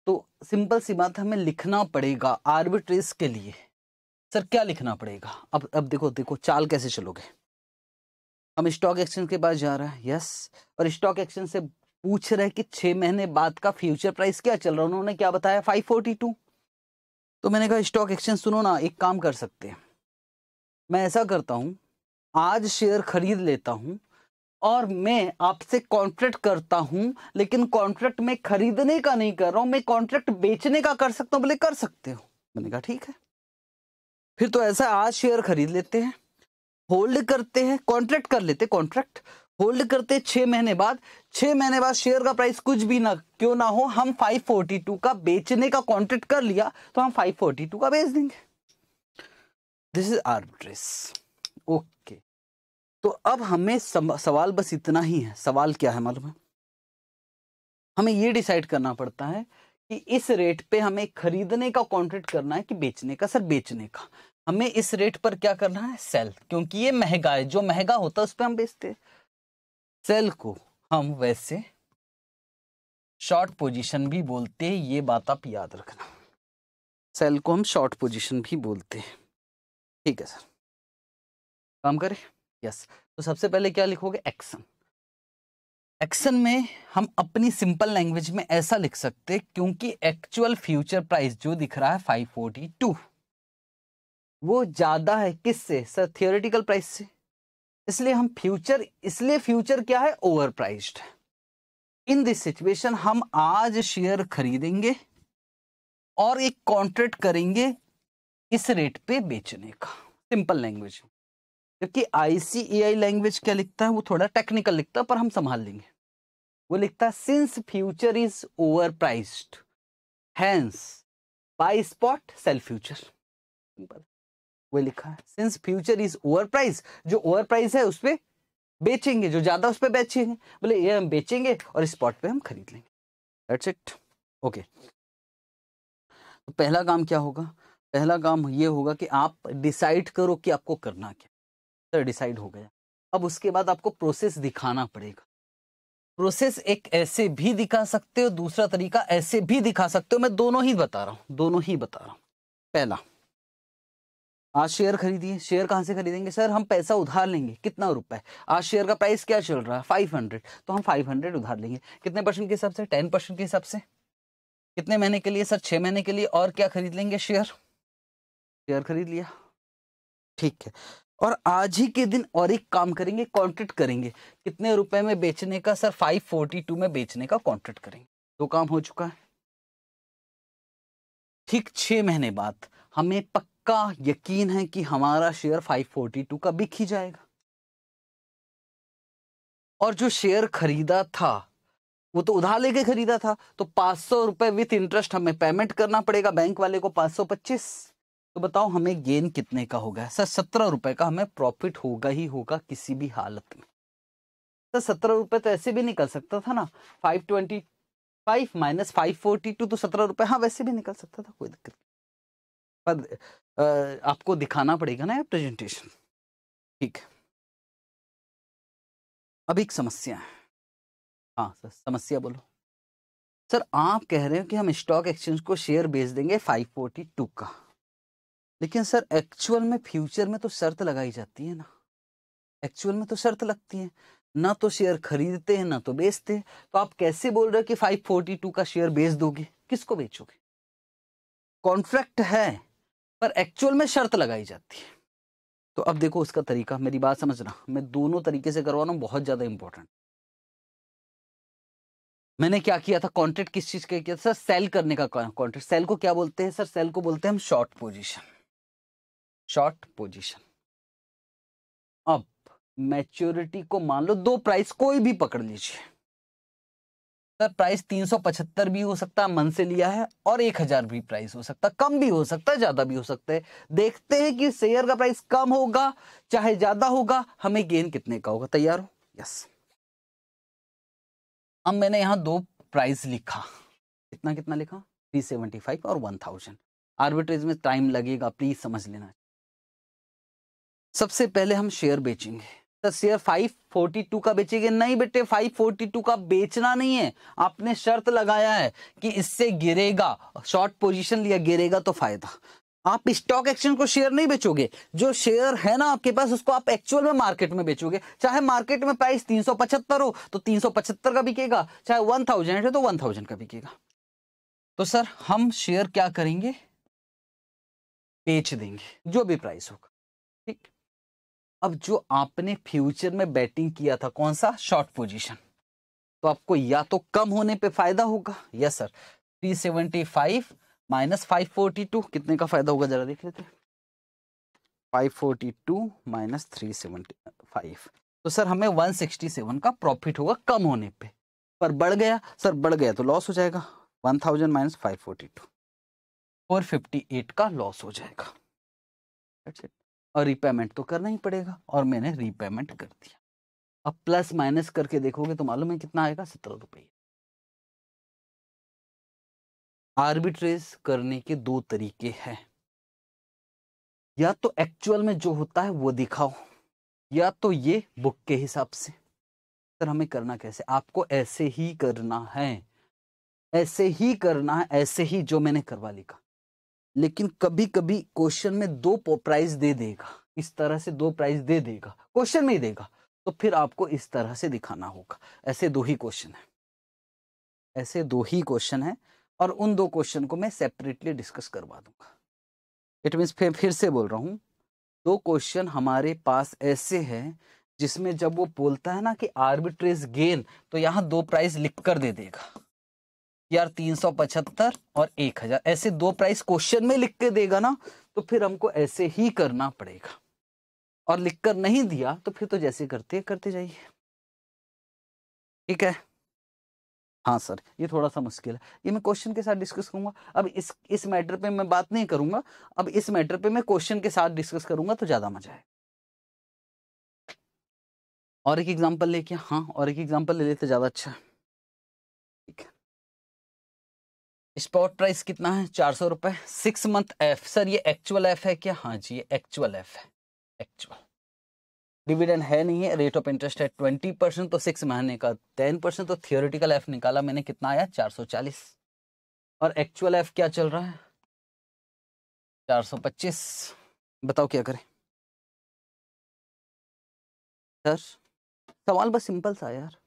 S2: तो सिंपल सी बात हमें लिखना पड़ेगा आर्बिट्रेज के लिए सर क्या लिखना पड़ेगा अब अब देखो देखो चाल कैसे चलोगे हम स्टॉक एक्सचेंज के पास जा रहे हैं यस और स्टॉक एक्सचेंज से पूछ रहे कि छह महीने बाद का फ्यूचर प्राइस क्या चल रहा है उन्होंने क्या बताया टू तो मैंने कहा स्टॉक एक्सचेंज सुनो ना एक काम कर सकते हैं मैं ऐसा करता हूं आज शेयर खरीद लेता हूँ और मैं आपसे कॉन्ट्रैक्ट करता हूँ लेकिन कॉन्ट्रैक्ट में खरीदने का नहीं कर रहा हूं मैं कॉन्ट्रैक्ट बेचने का कर सकता हूँ बोले कर सकते हो मैंने कहा ठीक है फिर तो ऐसा आज शेयर खरीद लेते हैं होल्ड करते हैं कॉन्ट्रैक्ट कर लेते कॉन्ट्रैक्ट होल्ड करते छह महीने बाद छह महीने बाद शेयर का प्राइस कुछ भी ना क्यों ना हो हम 542 का बेचने का कॉन्ट्रैक्ट कर लिया तो हम 542 का बेच देंगे दिस इज आर्बिट्रेस ओके तो अब हमें सवाल बस इतना ही है सवाल क्या है मालूम है हमें ये डिसाइड करना पड़ता है कि इस रेट पे हमें खरीदने का कॉन्ट्रैक्ट करना है कि बेचने का सर बेचने का हमें इस रेट पर क्या करना है सेल क्योंकि ये महंगा है जो महंगा होता है उस पर हम बेचते हैं सेल को हम वैसे शॉर्ट पोजीशन भी बोलते हैं ये बात आप याद रखना सेल को हम शॉर्ट पोजीशन भी बोलते हैं ठीक है सर काम करें यस तो सबसे पहले क्या लिखोगे एक्शन एक्शन में हम अपनी सिंपल लैंग्वेज में ऐसा लिख सकते क्योंकि एक्चुअल फ्यूचर प्राइस जो दिख रहा है 542 वो ज़्यादा है किससे सर थियोरिटिकल प्राइस से इसलिए हम फ्यूचर इसलिए फ्यूचर क्या है over priced in this situation हम आज शेयर खरीदेंगे और एक कॉन्ट्रैक्ट करेंगे इस रेट पे बेचने का सिंपल लैंग्वेज जबकि आईसीएआई लैंग्वेज क्या लिखता है वो थोड़ा टेक्निकल लिखता है पर हम संभाल लेंगे वो लिखता है since future is over priced hence buy spot sell future simple वो लिखा since future is over price जो ओवर प्राइस है उस पर बेचेंगे जो ज्यादा उस पर बेचेंगे बोले ये हम बेचेंगे और स्पॉट पे हम खरीद लेंगे दैट्स इट ओके तो पहला काम क्या होगा पहला काम ये होगा कि आप डिसाइड करो कि आपको करना क्या सर डिसाइड हो गया अब उसके बाद आपको प्रोसेस दिखाना पड़ेगा प्रोसेस एक ऐसे भी दिखा सकते हो दूसरा तरीका ऐसे भी दिखा सकते हो मैं दोनों ही बता रहा हूँ दोनों ही बता रहा हूँ पहला आज शेयर खरीदिए शेयर कहाँ से खरीदेंगे सर हम पैसा उधार लेंगे कितना रुपए आज शेयर का प्राइस क्या चल रहा है फाइव हंड्रेड तो हम फाइव हंड्रेड उधार लेंगे कितने परसेंट के हिसाब से टेन परसेंट के हिसाब से कितने महीने के लिए सर छः महीने के लिए और क्या खरीद लेंगे शेयर शेयर खरीद लिया ठीक है और आज ही के दिन और एक काम करेंगे कॉन्ट्रैक्ट करेंगे कितने रुपए में बेचने का सर टू में बेचने का कॉन्ट्रैक्ट करेंगे दो काम हो चुका है ठीक छः महीने बाद हमें पक्का पक्का यकीन है कि हमारा शेयर 542 का बिक ही जाएगा और जो शेयर खरीदा था वो तो उधार लेके खरीदा था तो पांच सौ रुपए विथ इंटरेस्ट हमें पेमेंट करना पड़ेगा बैंक वाले को पांच सौ पच्चीस तो बताओ हमें गेन कितने का होगा सर सत्रह रुपए का हमें प्रॉफिट होगा ही होगा किसी भी हालत में सर सत्रह रुपए तो ऐसे भी निकल सकता था ना five twenty five minus five forty two तो
S1: सत्रह रुपए हाँ वैसे भी निकल सकता था कोई दिक्कत पर आपको दिखाना पड़ेगा ना प्रेजेंटेशन ठीक है अब एक समस्या है हाँ सर समस्या बोलो सर आप कह रहे हो कि हम
S2: स्टॉक एक्सचेंज को शेयर बेच देंगे 542 का लेकिन सर एक्चुअल में फ्यूचर में तो शर्त लगाई जाती है ना एक्चुअल में तो शर्त लगती है ना तो शेयर खरीदते हैं ना तो बेचते हैं तो आप कैसे बोल रहे हो कि 542 का शेयर बेच दोगे किसको बेचोगे कॉन्ट्रैक्ट है पर एक्चुअल में शर्त लगाई जाती है तो अब देखो उसका तरीका मेरी बात समझना मैं दोनों तरीके से करवा रहा बहुत ज़्यादा इंपॉर्टेंट मैंने क्या किया था कॉन्ट्रैक्ट किस चीज़ का किया था सर सेल करने का कॉन्ट्रैक्ट सेल को क्या बोलते हैं सर सेल को बोलते हैं हम शॉर्ट पोजीशन शॉर्ट पोजीशन अब मैच्योरिटी को मान लो दो प्राइस कोई भी पकड़ लीजिए प्राइस तीन सौ पचहत्तर भी हो सकता है मन से लिया है और एक हजार भी प्राइस हो सकता है कम भी हो सकता है ज्यादा भी हो सकता है देखते हैं कि शेयर का प्राइस कम होगा चाहे ज्यादा होगा हमें गेन कितने का होगा तैयार हो यस अब मैंने यहाँ दो प्राइस लिखा कितना कितना लिखा थ्री सेवेंटी फाइव और वन थाउजेंड आर्बिट्रेज में टाइम लगेगा प्लीज समझ लेना सबसे पहले हम शेयर बेचेंगे शेयर 542 का बेचेंगे नहीं बेटे 542 का बेचना नहीं है आपने शर्त लगाया है कि इससे गिरेगा शॉर्ट पोजीशन लिया गिरेगा तो फायदा आप स्टॉक एक्सचेंज को शेयर नहीं बेचोगे जो शेयर है ना आपके पास उसको आप एक्चुअल में मार्केट में बेचोगे चाहे मार्केट में प्राइस 375 हो तो 375 का बिकेगा चाहे 1000 है तो 1000 का बिकेगा तो सर हम शेयर क्या करेंगे बेच देंगे जो भी प्राइस होगा अब जो आपने फ्यूचर में बैटिंग किया था कौन सा शॉर्ट पोजीशन तो आपको या तो कम होने पे फायदा होगा यस सर 375 माइनस टू कितने का फायदा होगा जरा देख लेते 542 माइनस 375 तो सर हमें 167 का प्रॉफिट होगा कम होने पे पर बढ़ गया सर बढ़ गया तो लॉस हो जाएगा 1000 माइनस फाइव 458 का लॉस हो जाएगा और रीपेमेंट तो करना ही पड़ेगा और मैंने रीपेमेंट कर दिया अब प्लस माइनस करके देखोगे तो मालूम है कितना आएगा सत्रह
S1: रुपये आर्बिट्रेज करने के दो तरीके हैं या तो
S2: एक्चुअल में जो होता है वो दिखाओ या तो ये बुक के हिसाब से सर हमें करना कैसे आपको ऐसे ही करना है ऐसे ही करना है ऐसे ही जो मैंने करवा लिखा लेकिन कभी कभी क्वेश्चन में दो प्राइज दे देगा इस तरह से दो प्राइज दे देगा क्वेश्चन में ही देगा तो फिर आपको इस तरह से दिखाना होगा ऐसे दो ही क्वेश्चन है ऐसे दो ही क्वेश्चन है और उन दो क्वेश्चन को मैं सेपरेटली डिस्कस करवा दूंगा इट मीन्स फिर फिर से बोल रहा हूँ दो क्वेश्चन हमारे पास ऐसे हैं जिसमें जब वो बोलता है ना कि आर्बिट्रेज गेन तो यहाँ दो प्राइस लिख कर दे देगा यार तीन सौ पचहत्तर और एक हजार ऐसे दो प्राइस क्वेश्चन में लिख के देगा ना तो फिर हमको ऐसे ही करना पड़ेगा और लिख कर नहीं दिया तो फिर तो जैसे करते करते जाइए ठीक है हाँ सर ये थोड़ा सा मुश्किल है ये मैं क्वेश्चन के साथ डिस्कस करूंगा अब इस इस मैटर पे मैं बात नहीं करूंगा अब इस मैटर पे मैं क्वेश्चन के साथ डिस्कस करूंगा
S1: तो ज़्यादा मजा है और एक एग्जांपल लेके हाँ और एक एग्जांपल ले लेते ज़्यादा अच्छा है स्पॉट
S2: प्राइस कितना है चार सौ रुपए सिक्स मंथ एफ सर ये एक्चुअल एफ है क्या हाँ जी ये एक्चुअल एफ है एक्चुअल डिविडेंड है नहीं है रेट ऑफ इंटरेस्ट है ट्वेंटी परसेंट तो सिक्स महीने का टेन परसेंट तो थियोरिटिकल एफ निकाला मैंने कितना आया चार सौ चालीस और
S1: एक्चुअल एफ क्या चल रहा है चार सौ पच्चीस बताओ क्या करें सर सवाल बस सिंपल सा यार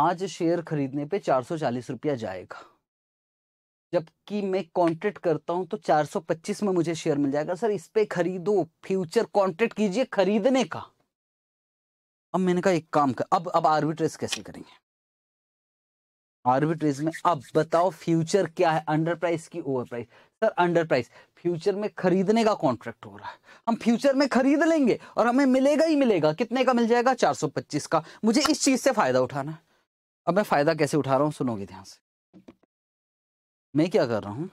S1: आज शेयर खरीदने पे चार सौ चालीस रुपया जाएगा
S2: जबकि मैं कॉन्ट्रेक्ट करता हूं तो 425 में मुझे शेयर मिल जाएगा सर इस पे खरीदो फ्यूचर कॉन्ट्रैक्ट कीजिए खरीदने का अब मैंने कहा एक काम कर अब अब आर्बिट्रेज कैसे करेंगे आर्बिट्रेज में अब बताओ फ्यूचर क्या है अंडर प्राइस की over price sir under price future में खरीदने का कॉन्ट्रैक्ट हो रहा है हम फ्यूचर में खरीद लेंगे और हमें मिलेगा ही मिलेगा कितने का मिल जाएगा 425 का मुझे इस चीज से फायदा उठाना अब मैं फायदा कैसे उठा रहा हूं सुनोगे ध्यान से मैं क्या कर रहा हूँ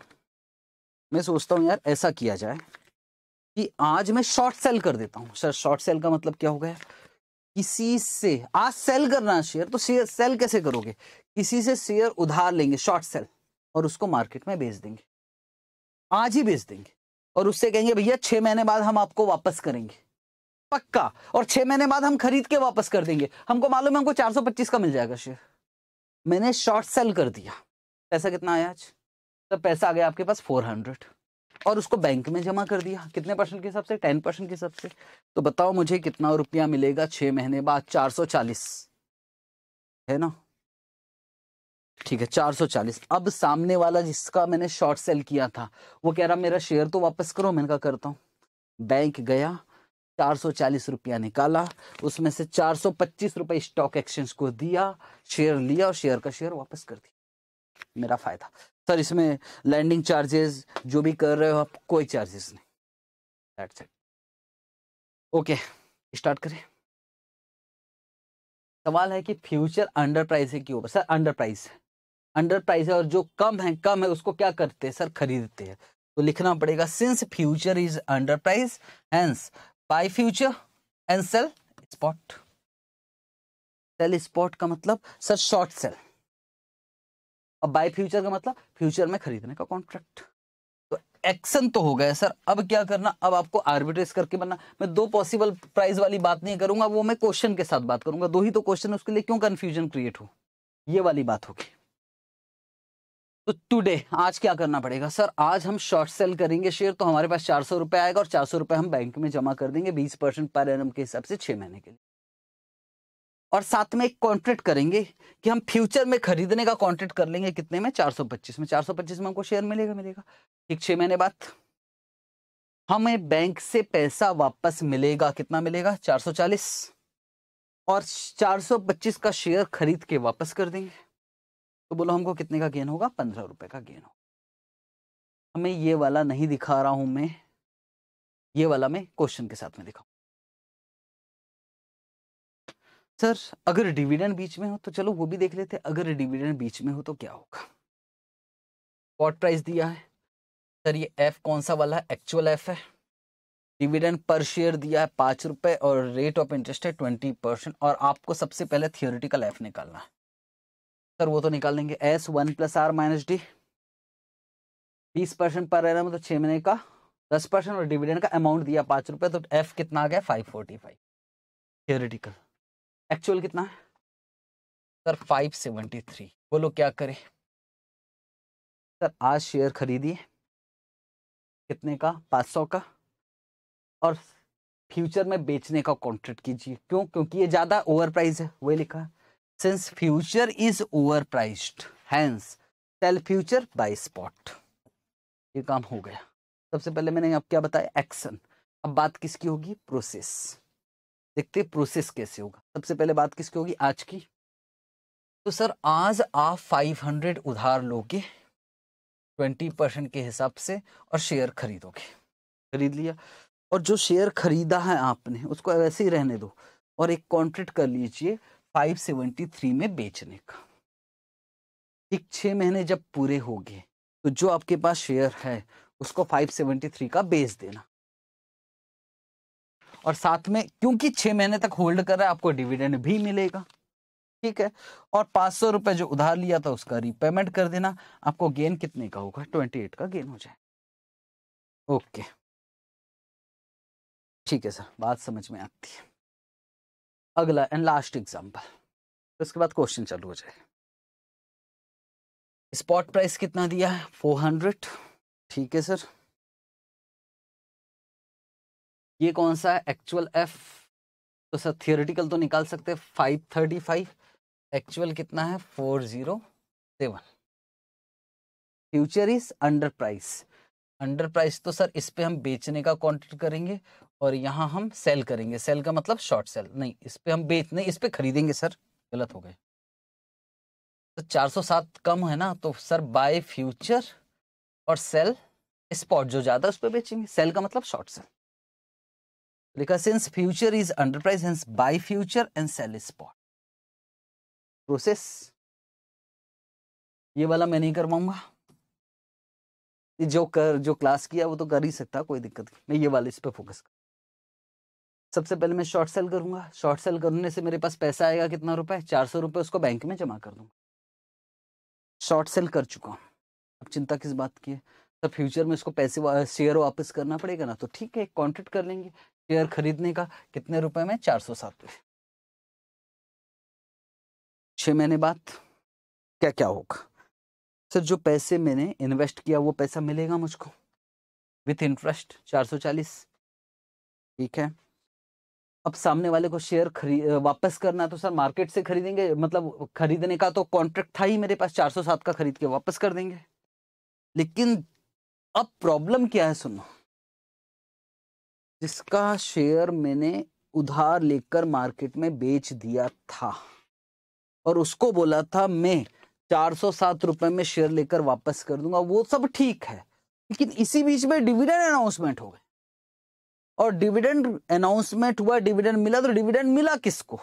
S2: मैं सोचता हूँ यार ऐसा किया जाए कि आज मैं शॉर्ट सेल कर देता हूँ सर शॉर्ट सेल का मतलब क्या हो गया किसी से आज सेल करना है शेयर तो शेयर सेल कैसे करोगे किसी से शेयर उधार लेंगे शॉर्ट सेल और उसको मार्केट में बेच देंगे आज ही बेच देंगे और उससे कहेंगे भैया छह महीने बाद हम आपको वापस करेंगे पक्का और छह महीने बाद हम खरीद के वापस कर देंगे हमको मालूम है हमको 425 का मिल जाएगा शेयर मैंने शॉर्ट सेल कर दिया पैसा कितना आया आज तो पैसा आ गया आपके पास फोर हंड्रेड और उसको बैंक में जमा कर दिया कितने परसेंट के हिसाब से टेन परसेंट के हिसाब से तो बताओ मुझे कितना रुपया मिलेगा छः महीने बाद चार सौ चालीस है ना ठीक है चार सौ चालीस अब सामने वाला जिसका मैंने शॉर्ट सेल किया था वो कह रहा मेरा शेयर तो वापस करो मैंने कहा करता हूँ बैंक गया चार सौ चालीस रुपया निकाला उसमें से चार सौ पच्चीस रुपये स्टॉक एक्सचेंज को दिया शेयर लिया और शेयर का शेयर वापस कर दिया मेरा फ़ायदा सर इसमें
S1: लैंडिंग चार्जेस जो भी कर रहे हो आप कोई चार्जेस नहीं दैट्स इट ओके स्टार्ट करें सवाल है कि
S2: फ्यूचर अंडर प्राइस है क्यों सर अंडर प्राइस है अंडर प्राइस है और जो कम है कम है उसको क्या करते हैं सर खरीदते हैं तो लिखना पड़ेगा since future is under price hence buy future and sell spot sell spot का मतलब सर शॉर्ट सेल अब बाय फ्यूचर का मतलब फ्यूचर में खरीदने का कॉन्ट्रैक्ट तो एक्शन तो हो गया सर अब क्या करना अब आपको आर्बिट्रेज करके बनना मैं दो पॉसिबल प्राइस वाली बात नहीं करूंगा वो मैं क्वेश्चन के साथ बात करूंगा दो ही तो क्वेश्चन उसके लिए क्यों कन्फ्यूजन क्रिएट हो ये वाली बात होगी तो टुडे आज क्या करना पड़ेगा सर आज हम शॉर्ट सेल करेंगे शेयर तो हमारे पास चार सौ रुपये आएगा और चार सौ रुपए हम बैंक में जमा कर देंगे बीस परसेंट पर एनम के हिसाब से छह महीने के लिए और साथ में एक कॉन्ट्रैक्ट करेंगे कि हम फ्यूचर में खरीदने का कॉन्ट्रैक्ट कर लेंगे कितने में 425 में 425 में हमको शेयर मिलेगा मिलेगा एक छह महीने बाद हमें बैंक से पैसा वापस मिलेगा कितना मिलेगा 440 और 425 का शेयर खरीद के वापस कर देंगे तो बोलो हमको कितने का गेन होगा पंद्रह रुपए का गेन होगा
S1: हमें ये वाला नहीं दिखा रहा हूं मैं ये वाला मैं क्वेश्चन के साथ में दिखाऊँ सर अगर डिविडेंड
S2: बीच में हो तो चलो वो भी देख लेते अगर डिविडेंड बीच में हो तो क्या होगा वॉट प्राइस दिया है सर ये एफ कौन सा वाला है एक्चुअल एफ है डिविडेंड पर शेयर दिया है पाँच रुपये और रेट ऑफ इंटरेस्ट है ट्वेंटी परसेंट और आपको सबसे पहले थियोरिटिकल एफ निकालना है सर वो तो निकाल देंगे S one plus R minus D बीस परसेंट पर रहना मतलब छः महीने का दस परसेंट और डिविडेंड का अमाउंट दिया पाँच रुपये तो
S1: एफ कितना आ गया five forty five theoretical actual कितना है सर 573 बोलो क्या करें सर आज शेयर खरीदिए कितने का 500 का और
S2: फ्यूचर में बेचने का कॉन्ट्रैक्ट कीजिए क्यों क्योंकि ये ज़्यादा ओवर प्राइज है वही लिखा since future is over price hence sell future buy spot ये काम हो गया सबसे पहले मैंने आप क्या बताया एक्शन अब बात किसकी होगी प्रोसेस देखते प्रोसेस कैसे होगा सबसे पहले बात किसकी होगी आज की तो सर आज आप 500 उधार लोगे 20 परसेंट के हिसाब से और शेयर खरीदोगे खरीद लिया और जो शेयर खरीदा है आपने उसको वैसे ही रहने दो और एक कॉन्ट्रैक्ट कर लीजिए 573 में बेचने का एक छः महीने जब पूरे हो गए तो जो आपके पास शेयर है उसको 573 का बेच देना और साथ में क्योंकि छह महीने तक होल्ड कर रहा है आपको डिविडेंड भी मिलेगा ठीक है और पांच सौ रुपए जो उधार लिया था उसका रिपेमेंट कर देना आपको गेन कितने का होगा
S1: ट्वेंटी एट का गेन हो जाए ओके ठीक है सर बात समझ में आती है अगला एंड लास्ट एग्जाम्पल उसके बाद क्वेश्चन चालू हो जाए स्पॉट प्राइस कितना दिया है फोर हंड्रेड ठीक है सर ये
S2: कौन सा है एक्चुअल एफ तो सर थियोरिटिकल तो निकाल सकते हैं फाइव थर्टी फाइव एक्चुअल कितना है four zero seven future is under price under price तो सर इस पर हम बेचने का कॉन्ट्रेक्ट करेंगे और यहाँ हम सेल करेंगे सेल का मतलब शॉर्ट सेल नहीं इस पर हम बेच नहीं इस पर खरीदेंगे सर गलत हो गए तो 407 कम है ना तो सर बाय फ्यूचर और सेल स्पॉट जो ज़्यादा उस पर बेचेंगे सेल का मतलब short sell because since future is underpriced, hence buy future and sell spot. Process ये वाला मैं नहीं करवाऊंगा ये जो कर जो क्लास किया वो तो कर ही सकता कोई दिक्कत नहीं मैं ये वाले इस पर फोकस कर सबसे पहले मैं शॉर्ट सेल करूंगा शॉर्ट सेल करने से मेरे पास पैसा आएगा कितना रुपए चार सौ रुपये उसको बैंक में जमा कर दूंगा शॉर्ट सेल कर चुका हूँ अब चिंता किस बात की है सर फ्यूचर में इसको पैसे शेयर वापस करना पड़ेगा ना तो ठीक है कॉन्ट्रैक्ट कर लेंगे शेयर खरीदने का कितने रुपए में चार सौ सात रुपये छः महीने बाद क्या क्या होगा सर जो पैसे मैंने इन्वेस्ट किया वो पैसा मिलेगा मुझको विथ इंटरेस्ट चार सौ चालीस ठीक है अब सामने वाले को शेयर खरीद वापस करना तो सर मार्केट से खरीदेंगे मतलब खरीदने का तो कॉन्ट्रैक्ट था ही मेरे पास चार सौ सात का खरीद के वापस कर देंगे लेकिन अब प्रॉब्लम क्या है सुनो जिसका शेयर मैंने उधार लेकर मार्केट में बेच दिया था और उसको बोला था मैं चार सौ सात रुपए में शेयर लेकर वापस कर दूंगा वो सब ठीक है लेकिन इसी बीच में डिविडेंड अनाउंसमेंट हो गए और डिविडेंड अनाउंसमेंट हुआ डिविडेंड मिला तो डिविडेंड मिला किसको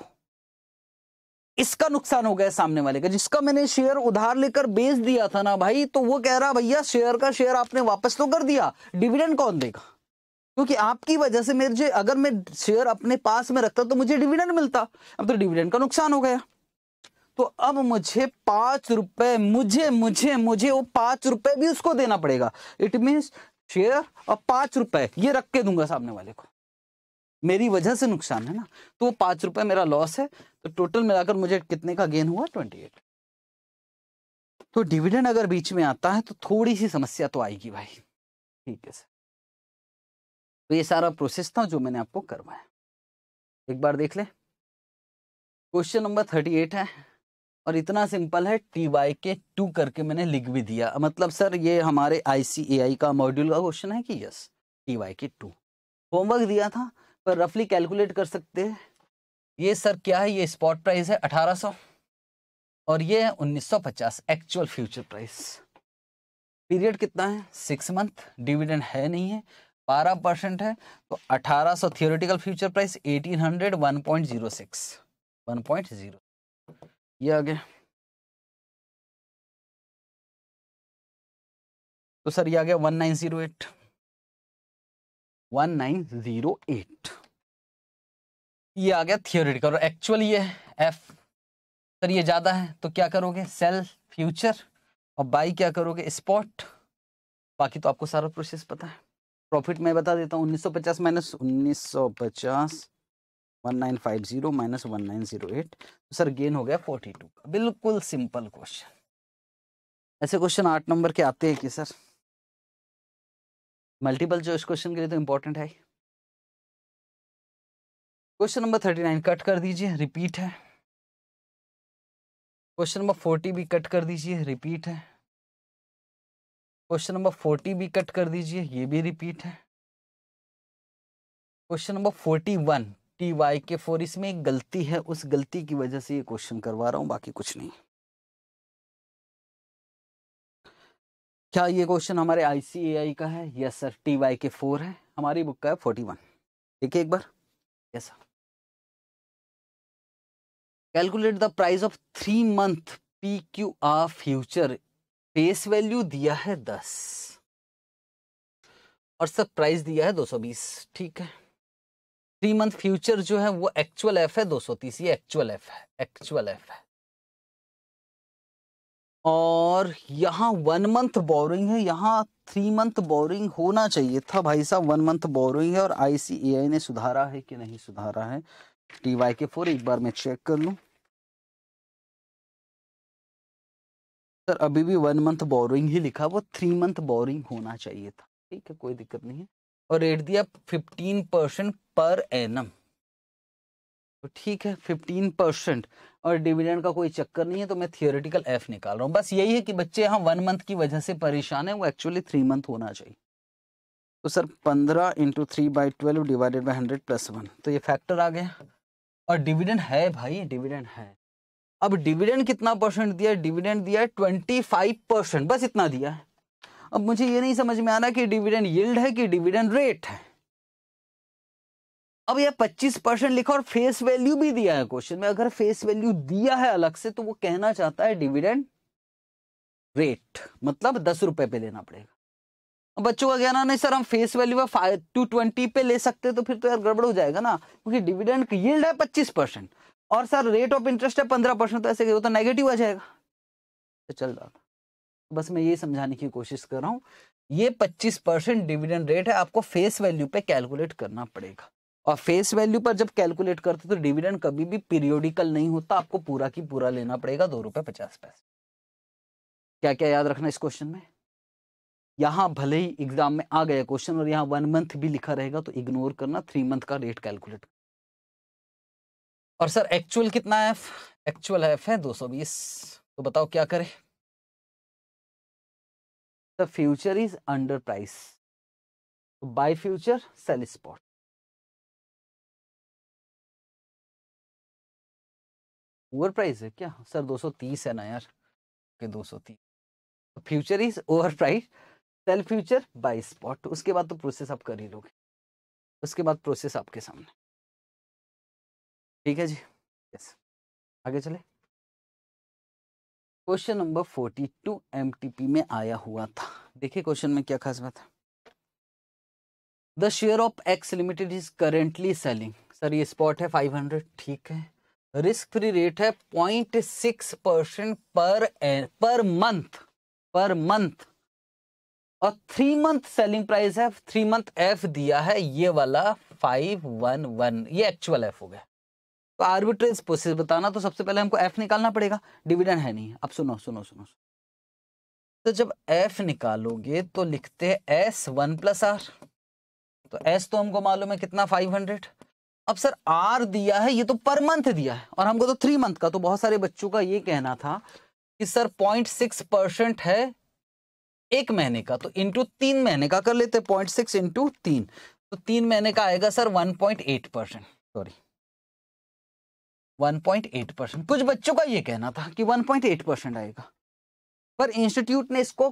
S2: इसका नुकसान हो गया सामने वाले का जिसका मैंने शेयर उधार लेकर बेच दिया था ना भाई तो वो कह रहा भैया शेयर का शेयर आपने वापस तो कर दिया डिविडेंड कौन देगा क्योंकि आपकी वजह से मेरे जो अगर मैं शेयर अपने पास में रखता तो मुझे डिविडेंड मिलता अब तो डिविडेंड का नुकसान हो गया तो अब मुझे पांच रुपए मुझे मुझे मुझे वो पांच रुपए भी उसको देना पड़ेगा इट मीन्स शेयर और पांच रुपए ये रख के दूंगा सामने वाले को मेरी वजह से नुकसान है ना तो वो पांच रुपए मेरा लॉस है तो टोटल मिलाकर मुझे कितने का गेन हुआ ट्वेंटी एट तो डिविडेंड अगर बीच में आता है तो थोड़ी सी समस्या तो आएगी भाई ठीक है सर तो ये सारा प्रोसेस था जो मैंने आपको करवाया एक बार देख ले क्वेश्चन नंबर थर्टी एट है और इतना सिंपल है टी वाई के टू करके मैंने लिख भी दिया मतलब सर ये हमारे आईसीएआई का मॉड्यूल का क्वेश्चन है कि yes T Y K two homework दिया था पर रफली कैलकुलेट कर सकते हैं ये सर क्या है ये स्पॉट प्राइस है अठारह सौ और ये है उन्नीस सौ पचास एक्चुअल फ्यूचर प्राइस पीरियड कितना है सिक्स मंथ डिविडेंड है नहीं है बारह परसेंट है तो अठारह सौ
S1: theoretical future price eighteen hundred one point zero six one point zero ये गया तो सर ये आ गया one nine zero eight one nine zero eight
S2: ये आ गया थियोरिटिकल और एक्चुअल ये है एफ सर ये ज़्यादा है तो क्या करोगे सेल फ्यूचर और बाई क्या करोगे स्पॉट बाकी तो आपको सारा प्रोसेस पता है प्रॉफिट मैं बता देता हूँ 1950 माइनस 1950 सौ माइनस वन तो सर गेन हो गया 42 बिल्कुल सिंपल क्वेश्चन ऐसे क्वेश्चन आठ नंबर के आते हैं कि सर
S1: मल्टीपल चॉइस क्वेश्चन के लिए तो इंपॉर्टेंट है question number thirty nine cut कर दीजिए रिपीट है क्वेश्चन नंबर फोर्टी भी कट कर दीजिए रिपीट है क्वेश्चन नंबर फोर्टी भी कट कर दीजिए ये भी रिपीट है question
S2: number forty one T Y K four इसमें एक गलती है उस गलती की वजह से ये क्वेश्चन करवा रहा हूं बाकी कुछ नहीं क्या ये क्वेश्चन हमारे आईसीएआई का है yes sir T Y K four है हमारी बुक का है फोर्टी वन ठीक है एक बार yes sir calculate the price of three month P Q R future face value दिया है दस और सब प्राइस दिया है दो सौ बीस ठीक है थ्री मंथ फ्यूचर जो है वो एक्चुअल एफ है दो सौ तीस ये एक्चुअल एफ है एक्चुअल एफ है और यहाँ वन मंथ बोरिंग है यहाँ थ्री मंथ बोरिंग होना चाहिए था भाई साहब वन मंथ बोरिंग है और आईसीएआई ने सुधारा है कि नहीं सुधारा है टी वाई के फोर एक बार मैं चेक कर लूँ सर अभी भी वन मंथ बोरिंग ही लिखा वो थ्री मंथ बोरिंग होना चाहिए था ठीक है कोई दिक्कत नहीं है और रेट दिया fifteen percent per annum M ठीक है फिफ्टीन परसेंट और डिविडेंड का कोई चक्कर नहीं है तो मैं थियोरेटिकल एफ निकाल रहा हूँ बस यही है कि बच्चे यहाँ वन मंथ की वजह से परेशान है वो एक्चुअली थ्री मंथ होना चाहिए तो सर पंद्रह into three by twelve divided by hundred plus one तो ये फैक्टर आ गया और डिविडेंड है भाई डिविडेंड है अब डिविडेंड कितना परसेंट दिया है डिविडेंड दिया है ट्वेंटी फाइव परसेंट बस इतना दिया है अब मुझे ये नहीं समझ में आ रहा कि डिविडेंड यील्ड है कि डिविडेंड रेट है अब यह पच्चीस परसेंट लिखा और फेस वैल्यू भी दिया है क्वेश्चन में अगर फेस वैल्यू दिया है अलग से तो वो कहना चाहता है डिविडेंड रेट मतलब दस रुपए पे लेना पड़ेगा अब बच्चों का कहना नहीं सर हम फेस वैल्यू टू ट्वेंटी पे ले सकते तो फिर तो यार गड़बड़ हो जाएगा ना क्योंकि डिविडेंड यील्ड है पच्चीस परसेंट और सर रेट ऑफ इंटरेस्ट है पंद्रह परसेंट तो ऐसे वो तो नेगेटिव आ जाएगा तो चल रहा था बस मैं ये समझाने की कोशिश कर रहा हूँ ये पच्चीस परसेंट डिविडेंड रेट है आपको फेस वैल्यू पे कैलकुलेट करना पड़ेगा और फेस वैल्यू पर जब कैलकुलेट करते तो डिविडेंड कभी भी पीरियोडिकल नहीं होता आपको पूरा की पूरा लेना पड़ेगा दो रुपये पचास पैसे क्या क्या याद रखना इस क्वेश्चन में यहाँ भले ही एग्जाम में आ गया क्वेश्चन और यहाँ वन मंथ भी लिखा रहेगा तो इग्नोर करना थ्री मंथ का
S1: रेट कैलकुलेट और सर एक्चुअल कितना है एक्चुअल एफ है 220 तो बताओ क्या करें the future is under price buy future sell spot over price है क्या सर 230 है ना यार के 230 future is over price sell future buy spot उसके बाद तो प्रोसेस आप कर ही लोगे उसके बाद प्रोसेस आपके सामने ठीक है जी यस आगे चले question number forty two M में आया हुआ था
S2: देखिए क्वेश्चन में क्या खास बात है the share of X limited is currently selling sir ये स्पॉट है फाइव हंड्रेड ठीक है रिस्क फ्री रेट है point six percent per per month per month और थ्री मंथ सेलिंग प्राइस है थ्री मंथ एफ दिया है ये वाला फाइव वन वन ये एक्चुअल एफ हो गया तो आर्बिट्रेज प्रोसेस बताना तो सबसे पहले हमको एफ निकालना पड़ेगा डिविडेंड है नहीं अब सुनो सुनो सुनो तो जब एफ निकालोगे तो लिखते हैं एस वन प्लस आर तो एस तो हमको मालूम है कितना फाइव हंड्रेड अब सर आर दिया है ये तो पर मंथ दिया है और हमको तो थ्री मंथ का तो बहुत सारे बच्चों का ये कहना था कि सर पॉइंट सिक्स परसेंट है एक महीने का तो इंटू तीन महीने का कर लेते पॉइंट सिक्स इंटू तीन तो तीन महीने का आएगा sir one point eight percent sorry 1.8 percent कुछ बच्चों का ये कहना था कि 1.8 परसेंट आएगा पर इंस्टीट्यूट ने इसको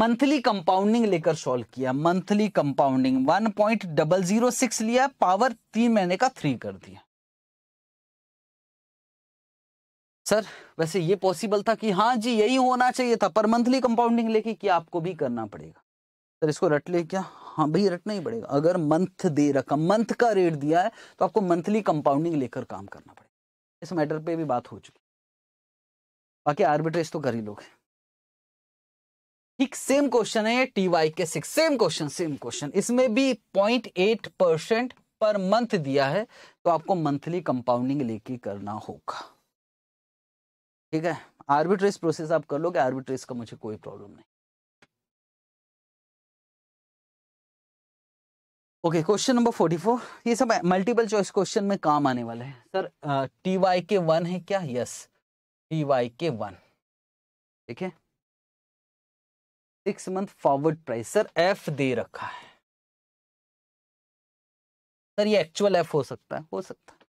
S2: मंथली कंपाउंडिंग लेकर सॉल्व किया मंथली कंपाउंडिंग 1.006 लिया पावर तीन महीने का थ्री कर दिया सर वैसे ये पॉसिबल था कि हाँ जी यही होना चाहिए था पर मंथली कंपाउंडिंग लेके कि आपको भी करना पड़ेगा सर इसको रट ले क्या हाँ भाई रटना ही पड़ेगा अगर मंथ दे रखा मंथ का रेट दिया है तो आपको मंथली कंपाउंडिंग लेकर काम करना पड़ेगा इस मैटर पे भी बात हो चुकी बाकी आर्बिट्रेज तो कर ही लोग ठीक सेम क्वेश्चन है T Y K six same question same question इसमें भी point eight percent per month दिया है तो आपको मंथली कंपाउंडिंग लेके करना होगा
S1: ठीक है आर्बिट्रेज प्रोसेस आप कर लोगे आर्बिट्रेज का मुझे कोई प्रॉब्लम नहीं okay question number forty four
S2: ये सब मल्टीपल चॉइस क्वेश्चन में काम आने वाले हैं sir T Y K one है क्या yes
S1: T Y K one ठीक है six month forward price sir F दे रखा है
S2: सर ये एक्चुअल एफ हो सकता है हो सकता है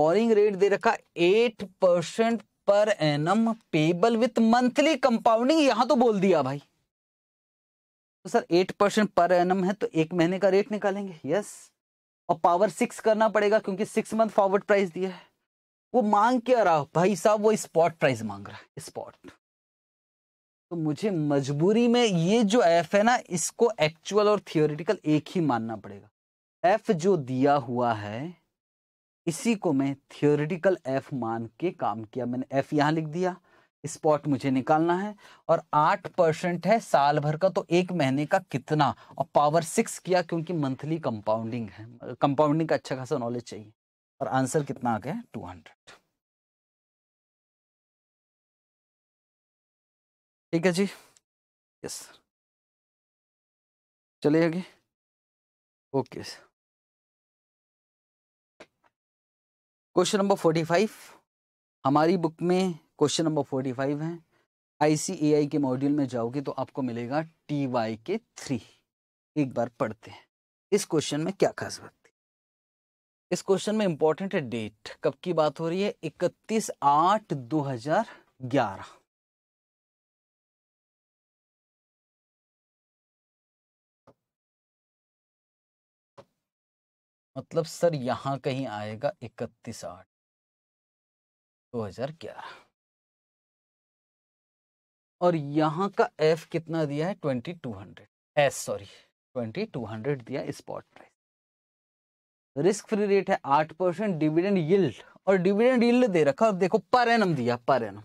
S2: बोरिंग रेट दे रखा eight percent per annum payable with monthly compounding यहां तो बोल दिया भाई तो sir eight percent per annum है तो एक महीने का रेट निकालेंगे यस और पावर सिक्स करना पड़ेगा क्योंकि सिक्स मंथ फॉरवर्ड प्राइस दिया है वो मांग क्या रहा भाई साहब वो स्पॉट प्राइस मांग रहा है स्पॉट तो मुझे मजबूरी में ये जो एफ है ना इसको एक्चुअल और थियोरिटिकल एक ही मानना पड़ेगा एफ जो दिया हुआ है इसी को मैं थियोरिटिकल एफ मान के काम किया मैंने एफ यहाँ लिख दिया स्पॉट मुझे निकालना है और आठ परसेंट है साल भर का तो एक महीने का कितना और पावर सिक्स किया क्योंकि मंथली कंपाउंडिंग
S1: है कंपाउंडिंग का अच्छा खासा नॉलेज चाहिए और आंसर कितना आ गया टू हंड्रेड ठीक है जी यस चलिए आगे okay question number forty five
S2: हमारी बुक में क्वेश्चन नंबर फोर्टी फाइव है आईसीएआई के मॉड्यूल में जाओगे तो आपको मिलेगा टी वाई के थ्री एक बार पढ़ते हैं इस क्वेश्चन में क्या खास बात थी इस क्वेश्चन में इंपॉर्टेंट है डेट कब की बात हो रही है इकतीस
S1: आठ दो हजार ग्यारह मतलब सर यहां कहीं आएगा इकतीस आठ दो हजार ग्यारह और यहाँ का एफ
S2: कितना दिया है twenty two hundred S sorry twenty two hundred दिया spot price risk free rate है आठ परसेंट डिविडेंड यील्ड और डिविडेंड यील्ड दे रखा और देखो पर एनम दिया पर एनम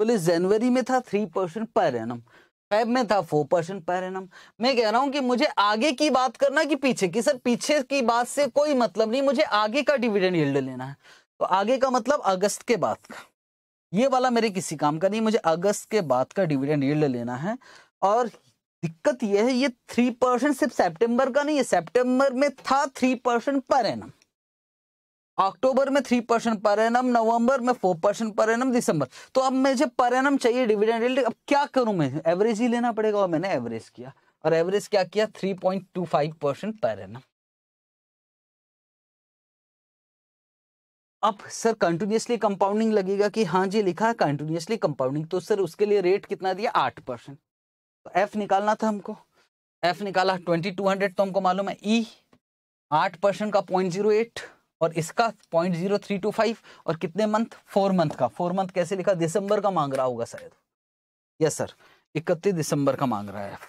S2: बोले जनवरी में था three percent per annum Feb में था फोर परसेंट पर एनम मैं कह रहा हूँ कि मुझे आगे की बात करना कि पीछे की सर पीछे की बात से कोई मतलब नहीं मुझे आगे का डिविडेंड यील्ड लेना है तो आगे का मतलब अगस्त के बाद का ये वाला मेरे किसी काम का नहीं मुझे अगस्त के बाद का डिविडेंड यील्ड लेना है और दिक्कत यह है ये थ्री परसेंट सिर्फ सेप्टेम्बर का नहीं है सेप्टेम्बर में था थ्री परसेंट पर एनम अक्टूबर में थ्री परसेंट पर एनम नवंबर में फोर परसेंट पर एनम दिसंबर तो अब मुझे पर एनम चाहिए डिविडेंड यील्ड अब क्या करूं मैं एवरेज ही लेना पड़ेगा और मैंने एवरेज किया और एवरेज क्या किया three point two five percent per annum अब सर कंटिन्यूसली कंपाउंडिंग लगेगा कि हाँ जी लिखा है कंटिन्यूसली कंपाउंडिंग तो सर उसके लिए रेट कितना दिया आठ परसेंट तो एफ निकालना था हमको एफ निकाला ट्वेंटी टू हंड्रेड तो हमको मालूम है ई e आठ परसेंट का पॉइंट जीरो एट और इसका point zero three two five और कितने मंथ फोर मंथ का फोर मंथ कैसे लिखा दिसंबर का मांग रहा होगा शायद यस सर इकतीस दिसंबर का मांग रहा है एफ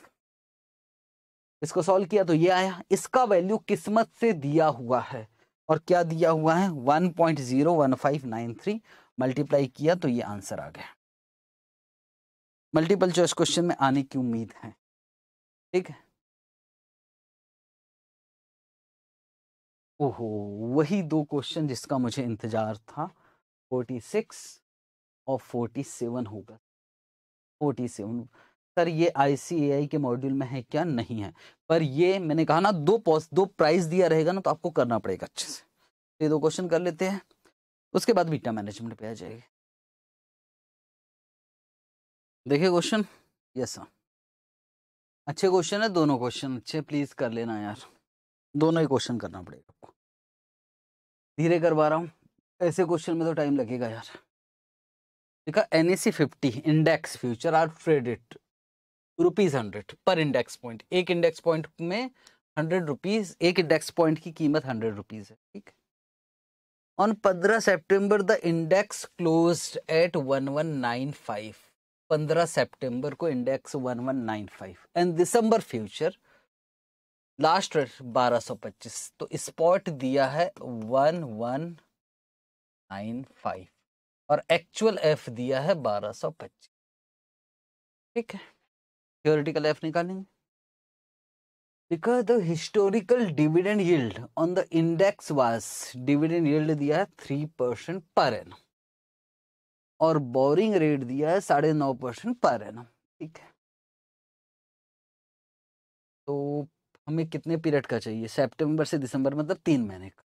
S2: इसको सॉल्व किया तो ये आया इसका वैल्यू किस्मत से दिया हुआ है और क्या दिया हुआ है 1.01593
S1: मल्टीप्लाई किया तो ये आंसर आ गया मल्टीपल चॉइस क्वेश्चन में आने की उम्मीद है ठीक है ओहो वही दो क्वेश्चन जिसका मुझे इंतजार था
S2: 46 और 47 होगा 47 सर ये आई के मॉड्यूल में है क्या नहीं है पर ये मैंने कहा ना दो पॉस दो प्राइस दिया रहेगा ना तो आपको करना पड़ेगा अच्छे से तो ये दो क्वेश्चन कर लेते हैं उसके बाद बीटा मैनेजमेंट पे आ
S1: जाएगी देखिए क्वेश्चन यस सर अच्छे क्वेश्चन है दोनों क्वेश्चन अच्छे प्लीज कर लेना यार दोनों ही क्वेश्चन
S2: करना पड़ेगा आपको धीरे करवा रहा हूँ ऐसे क्वेश्चन में तो टाइम लगेगा यार देखा N A C fifty index future are traded rupees hundred per index point एक इंडेक्स पॉइंट में हंड्रेड रुपीज़ एक इंडेक्स पॉइंट की कीमत हंड्रेड रुपीज़ है ठीक ऑन पंद्रह September the index close at one one nine five पंद्रह September को index one one nine five and December future last rate बारह सौ पच्चीस तो स्पॉट दिया है वन वन नाइन फाइव और एक्चुअल एफ दिया है बारह सौ पच्चीस ठीक है थियोरिटिकल एफ निकालेंगे
S1: because the historical dividend yield
S2: on the index was dividend yield दिया है थ्री परसेंट पर एन और बोरिंग रेट दिया है साढ़े नौ परसेंट पर एन ठीक है तो हमें कितने पीरियड का चाहिए सितंबर से दिसंबर मतलब तीन महीने का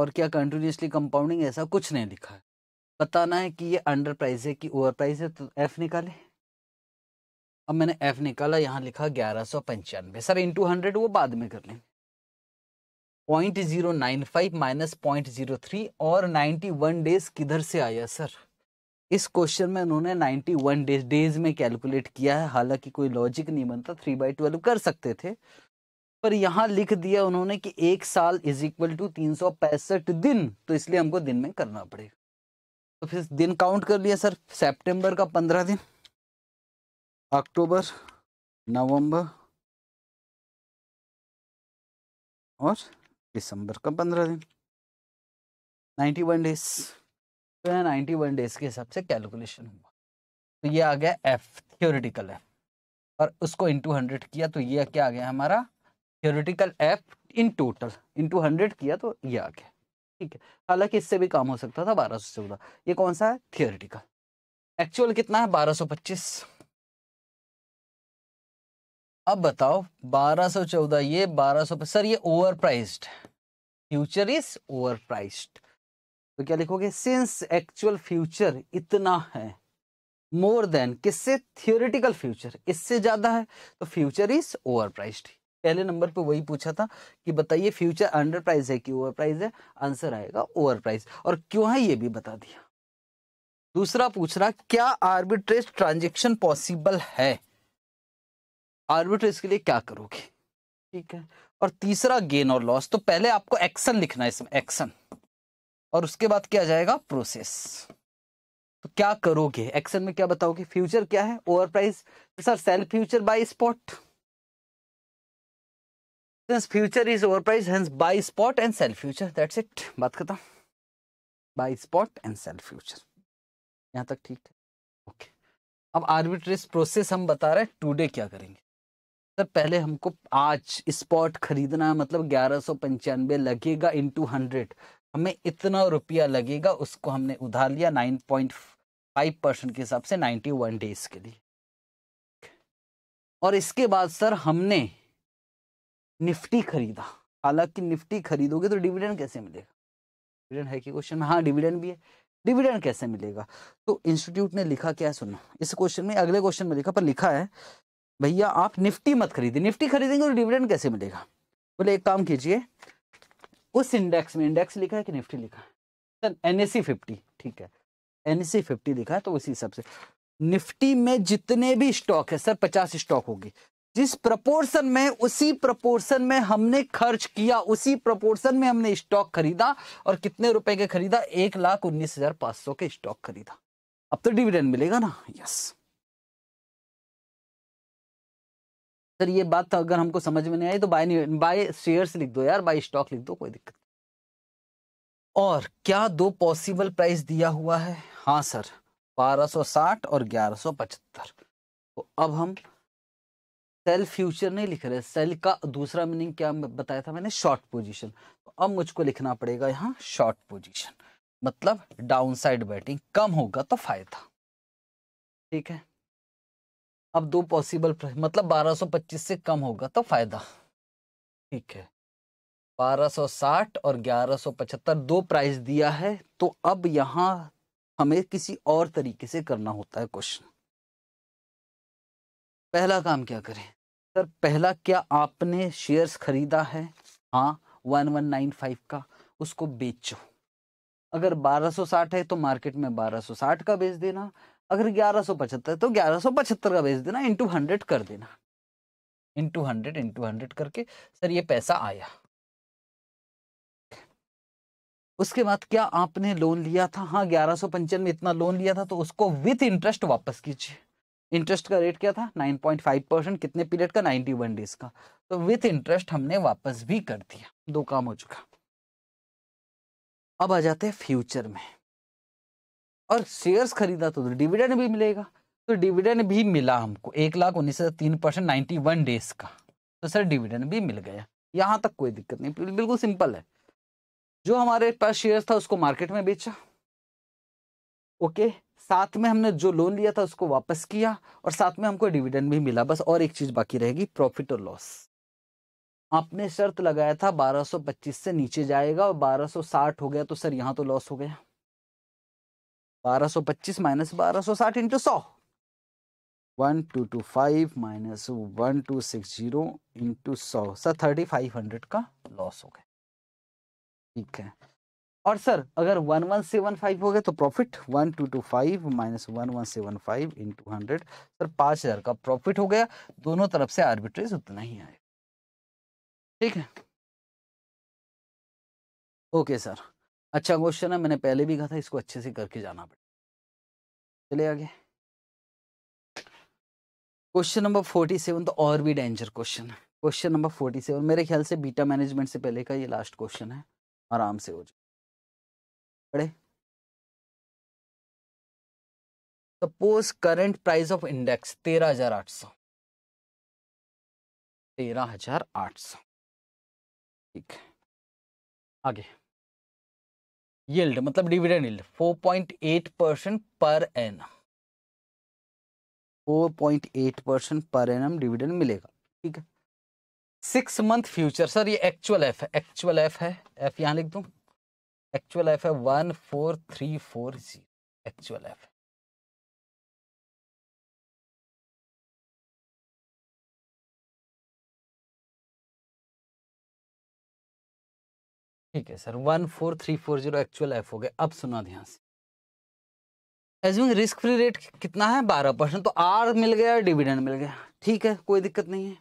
S2: और क्या कंटिन्यूसली कंपाउंडिंग ऐसा कुछ नहीं लिखा है बताना है कि ये अंडर प्राइस है कि ओवर प्राइस है तो एफ निकालें अब मैंने एफ निकाला यहाँ लिखा ग्यारह सौ पंचानवे सर इंटू हंड्रेड वो बाद में कर लेंगे point zero nine five minus point zero three और नाइन्टी वन डेज किधर से आया सर इस क्वेश्चन में उन्होंने वन डेज डेज में कैलकुलेट किया है हालांकि कोई लॉजिक नहीं बनता थ्री बाई ट्वेल्व कर सकते थे पर यहाँ लिख दिया उन्होंने कि एक साल इज इक्वल टू तीन सौ पैंसठ दिन तो इसलिए हमको दिन में करना पड़ेगा तो
S1: फिर दिन काउंट कर लिया सर सेप्टेम्बर का पंद्रह दिन अक्टूबर नवंबर और दिसंबर का पंद्रह दिन नाइन्टी वन डेज तो यह नाइन्टी
S2: वन डेज के हिसाब से कैलकुलेशन हुआ तो ये आ गया एफ थियोरिटिकल एफ और उसको इंटू हंड्रेड किया तो ये क्या आ गया हमारा theoretical F in total into hundred किया तो ये आ गया ठीक है हालांकि इससे भी काम हो सकता था बारह सौ चौदह ये कौन सा है थियोरिटिकल एक्चुअल कितना है बारह सौ पच्चीस अब बताओ 1214 ये 1200 सर ये over priced future is over priced तो क्या लिखोगे सिंस एक्चुअल फ्यूचर इतना है मोर देन किससे थियोरिटिकल फ्यूचर इससे ज्यादा है तो फ्यूचर इज ओवर प्राइस्ड पहले नंबर पे वही पूछा था कि बताइए फ्यूचर अंडर प्राइस है कि ओवर प्राइस है आंसर आएगा ओवर प्राइस और क्यों है ये भी बता दिया दूसरा पूछ रहा क्या आर्बिट्रेज ट्रांजेक्शन पॉसिबल है आर्बिटर इसके लिए क्या करोगे ठीक है और तीसरा गेन और लॉस तो पहले आपको एक्शन लिखना है इसमें एक्शन और उसके बाद क्या जाएगा प्रोसेस तो क्या करोगे एक्शन में क्या बताओगे फ्यूचर क्या है over price sir sell future buy spot future is over price hence buy spot and sell future that's it बात खत्म buy spot and sell future यहां तक ठीक है ओके अब आर्बिट्रेज प्रोसेस हम बता रहे हैं टूडे क्या करेंगे सर पहले हमको आज स्पॉट खरीदना मतलब ग्यारह सौ पंचानवे लगेगा इंटू हंड्रेड हमें इतना रुपया लगेगा उसको हमने उधार लिया नाइन पॉइंट फाइव परसेंट के हिसाब से नाइन्टी वन डेज के लिए और इसके बाद सर हमने निफ्टी खरीदा हालांकि निफ्टी खरीदोगे तो डिविडेंड कैसे मिलेगा डिविडेंड है कि क्वेश्चन हाँ डिविडेंड भी है डिविडेंड कैसे मिलेगा तो इंस्टीट्यूट ने लिखा क्या है इस क्वेश्चन में अगले क्वेश्चन में लिखा पर लिखा है भैया आप निफ्टी मत खरीदें निफ्टी खरीदेंगे तो डिविडेंड कैसे मिलेगा बोले एक काम कीजिए उस इंडेक्स में इंडेक्स लिखा है कि निफ्टी लिखा है सर एन एस फिफ्टी ठीक है एन एस फिफ्टी लिखा है तो उसी हिसाब से निफ्टी में जितने भी स्टॉक है सर पचास स्टॉक होगी जिस प्रपोर्शन में उसी प्रपोर्शन में हमने खर्च किया उसी प्रपोर्शन में हमने स्टॉक खरीदा और कितने रुपए के खरीदा एक लाख उन्नीस हजार पांच सौ के स्टॉक खरीदा अब तो डिविडेंड मिलेगा ना यस सर ये बात तो अगर हमको समझ में नहीं आई तो बाय बाय शेयर्स लिख दो यार बाय स्टॉक लिख दो कोई दिक्कत और क्या दो पॉसिबल प्राइस दिया हुआ है हाँ सर 1260 और 1175 तो अब हम सेल फ्यूचर नहीं लिख रहे सेल का दूसरा मीनिंग क्या बताया था मैंने शॉर्ट पोजीशन तो अब मुझको लिखना पड़ेगा यहाँ शॉर्ट पोजीशन मतलब डाउनसाइड बैटिंग कम होगा तो फायदा ठीक है अब दो पॉसिबल मतलब 1225 से कम होगा तो फायदा ठीक है 1260 और 1175 दो प्राइस दिया है तो अब यहाँ हमें किसी और तरीके से करना होता है क्वेश्चन पहला काम क्या करें सर पहला क्या आपने शेयर्स खरीदा है हाँ 1195 का उसको बेचो अगर 1260 है तो मार्केट में 1260 का बेच देना अगर ग्यारह सौ पचहत्तर तो ग्यारह सौ पचहत्तर का भेज देना इंटू हंड्रेड कर देना इंटू हंड्रेड इंटू हंड्रेड करके सर ये पैसा आया उसके बाद क्या आपने लोन लिया था हाँ ग्यारह सौ में इतना लोन लिया था तो उसको विथ इंटरेस्ट वापस कीजिए इंटरेस्ट का रेट क्या था 9.5 परसेंट कितने पीरियड का 91 डेज का तो विथ इंटरेस्ट हमने वापस भी कर दिया दो काम हो चुका अब आ जाते हैं फ्यूचर में और शेयर्स खरीदा तो डिविडेंड भी मिलेगा तो डिविडेंड भी मिला हमको एक लाख उन्नीस हजार तीन परसेंट नाइन्टी वन डेज का तो सर डिविडेंड भी मिल गया यहाँ तक कोई दिक्कत नहीं बिल्कुल सिंपल है जो हमारे पास शेयर था उसको मार्केट में बेचा ओके साथ में हमने जो लोन लिया था उसको वापस किया और साथ में हमको डिविडेंड भी मिला बस और एक चीज बाकी रहेगी प्रॉफिट और लॉस आपने शर्त लगाया था 1225 से नीचे जाएगा और 1260 हो गया तो सर यहाँ तो लॉस हो गया बारह सौ पच्चीस माइनस बारह सौ साठ इंटू सौ one two two five minus one two six zero into सौ सर थर्टी फाइव हंड्रेड का लॉस हो गया ठीक है और सर अगर वन वन सेवन फाइव हो गया तो profit one two two five minus one one seven five into hundred sir पाँच हज़ार का प्रॉफिट हो गया दोनों तरफ से आर्बिट्रेज उतना ही आएगा ठीक है
S1: ओके सर अच्छा क्वेश्चन है मैंने पहले भी कहा था इसको अच्छे से करके जाना पड़ेगा चले आगे क्वेश्चन नंबर फोर्टी
S2: सेवन तो और भी डेंजर क्वेश्चन है क्वेश्चन नंबर फोर्टी सेवन मेरे ख्याल से बीटा मैनेजमेंट से पहले का ये लास्ट
S1: क्वेश्चन है आराम से हो जाए पढ़े suppose current price of index तेरह हजार आठ सौ तेरह हजार आठ सौ ठीक है आगे यील्ड मतलब डिविडेंड यील्ड 4.8 परसेंट पर एन 4.8 परसेंट पर एन
S2: डिविडेंड मिलेगा ठीक है सिक्स मंथ फ्यूचर सर ये एक्चुअल एफ है एक्चुअल एफ
S1: है एफ यहाँ लिख दू एक्चुअल एफ है one four three four zero actual F ठीक है sir one four three four zero actual F हो गया अब सुना ध्यान से
S2: एज्यूम रिस्क फ्री रेट कितना है बारह परसेंट तो आर मिल गया डिविडेंड मिल गया ठीक है कोई दिक्कत नहीं है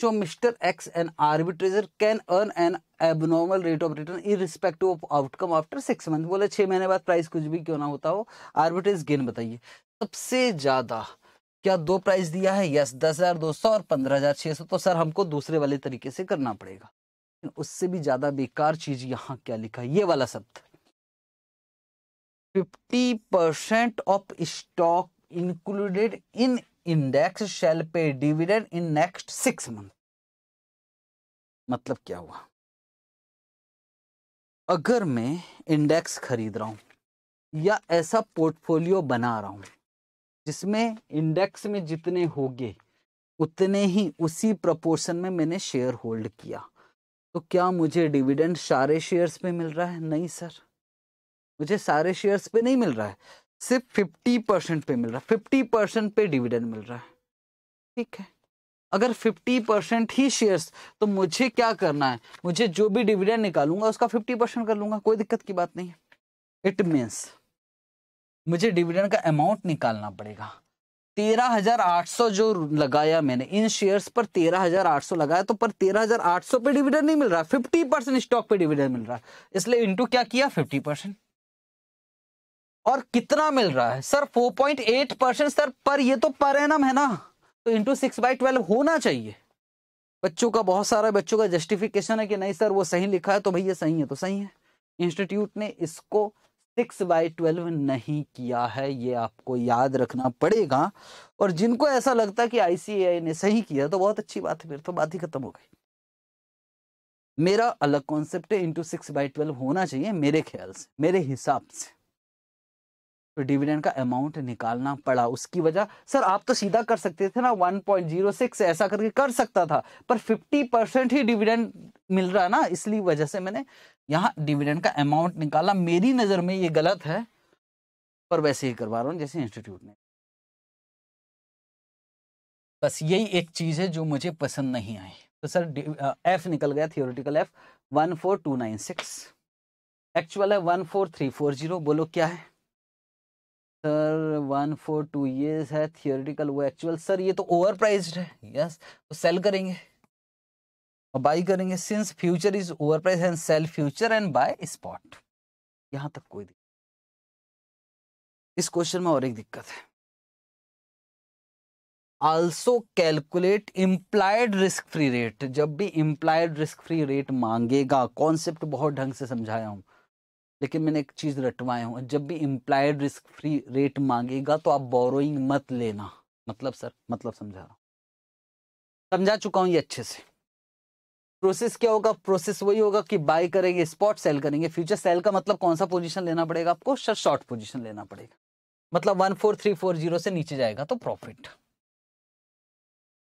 S2: जो mister X an arbitrager can earn an abnormal rate of return irrespective of outcome after six month बोले छः महीने बाद प्राइस कुछ भी क्यों ना होता हो आर्बिट्रेज गेन बताइए सबसे ज़्यादा क्या दो प्राइस दिया है यस दस हज़ार दो सौ और पंद्रह हज़ार छः सौ तो सर हमको दूसरे वाले तरीके से करना पड़ेगा उससे भी ज्यादा बेकार चीज यहाँ क्या लिखा है ये वाला शब्द fifty percent of stock included in index shall pay
S1: dividend in next six month मतलब क्या हुआ अगर मैं इंडेक्स खरीद रहा हूं या ऐसा
S2: पोर्टफोलियो बना रहा हूं जिसमें इंडेक्स में जितने होंगे उतने ही उसी प्रपोर्शन में मैंने शेयर होल्ड किया तो क्या मुझे डिविडेंड सारे शेयर्स पे मिल रहा है नहीं सर मुझे सारे शेयर्स पे नहीं मिल रहा है सिर्फ फिफ्टी परसेंट पे मिल रहा है फिफ्टी परसेंट पे डिविडेंड मिल रहा है ठीक है अगर फिफ्टी परसेंट ही शेयर्स तो मुझे क्या करना है मुझे जो भी डिविडेंड निकालूंगा उसका फिफ्टी परसेंट कर लूंगा कोई दिक्कत की बात नहीं है इट मीन्स मुझे डिविडेंड का अमाउंट निकालना पड़ेगा तेरह हजार आठ सौ जो लगाया मैंने इन शेयर्स पर तेरह हजार आठ सौ लगाया तो पर तेरह हजार आठ सौ पे डिविडेंड नहीं मिल रहा फिफ्टी परसेंट स्टॉक पे डिविडेंड मिल रहा है इसलिए इंटू क्या किया फिफ्टी परसेंट और कितना मिल रहा है sir four point eight percent sir पर ये तो पर एनम है ना तो इंटू सिक्स बाई ट्वेल्व होना चाहिए बच्चों का बहुत सारा बच्चों का जस्टिफिकेशन है कि नहीं सर वो सही लिखा है तो भैया सही है तो सही है इंस्टीट्यूट ने इसको सिक्स बाई ट्वेल्व नहीं किया है ये आपको याद रखना पड़ेगा और जिनको ऐसा लगता है कि आईसीएआई ने सही किया तो बहुत अच्छी बात है फिर तो बात ही खत्म हो गई मेरा अलग कॉन्सेप्ट है इंटू सिक्स बाई ट्वेल्व होना चाहिए मेरे ख्याल से मेरे हिसाब से तो डिविडेंड का अमाउंट निकालना पड़ा उसकी वजह सर आप तो सीधा कर सकते थे ना 1.06 ऐसा करके कर सकता था पर 50 परसेंट ही डिविडेंड मिल रहा है ना इसलिए वजह से मैंने यहाँ डिविडेंड का अमाउंट निकाला मेरी नज़र में ये गलत है पर वैसे ही करवा रहा हूँ जैसे इंस्टीट्यूट ने बस यही एक चीज़ है जो मुझे पसंद नहीं आई तो सर एफ निकल गया theoretical F one four two nine six actual है one four three four zero बोलो क्या है सर वन फोर टू ये है थियोरिटिकल वो एक्चुअल सर ये तो ओवर प्राइज्ड है यस तो सेल करेंगे और बाई करेंगे since future is over price and
S1: sell future and buy spot यहां तक कोई दिक्कत इस क्वेश्चन में और एक दिक्कत है also calculate
S2: implied risk free rate जब भी इम्प्लायड रिस्क फ्री रेट मांगेगा कॉन्सेप्ट बहुत ढंग से समझाया हूं लेकिन मैंने एक चीज़ रटवाया हूँ जब भी इम्प्लायड रिस्क फ्री रेट मांगेगा तो आप बोरोइंग मत लेना मतलब सर मतलब समझा रहा समझा चुका हूँ ये अच्छे से प्रोसेस क्या होगा प्रोसेस वही होगा कि बाय करेंगे स्पॉट सेल करेंगे फ्यूचर सेल का मतलब कौन सा पोजीशन लेना पड़ेगा आपको सर शॉर्ट पोजीशन लेना पड़ेगा मतलब one four three four zero से नीचे जाएगा तो प्रॉफिट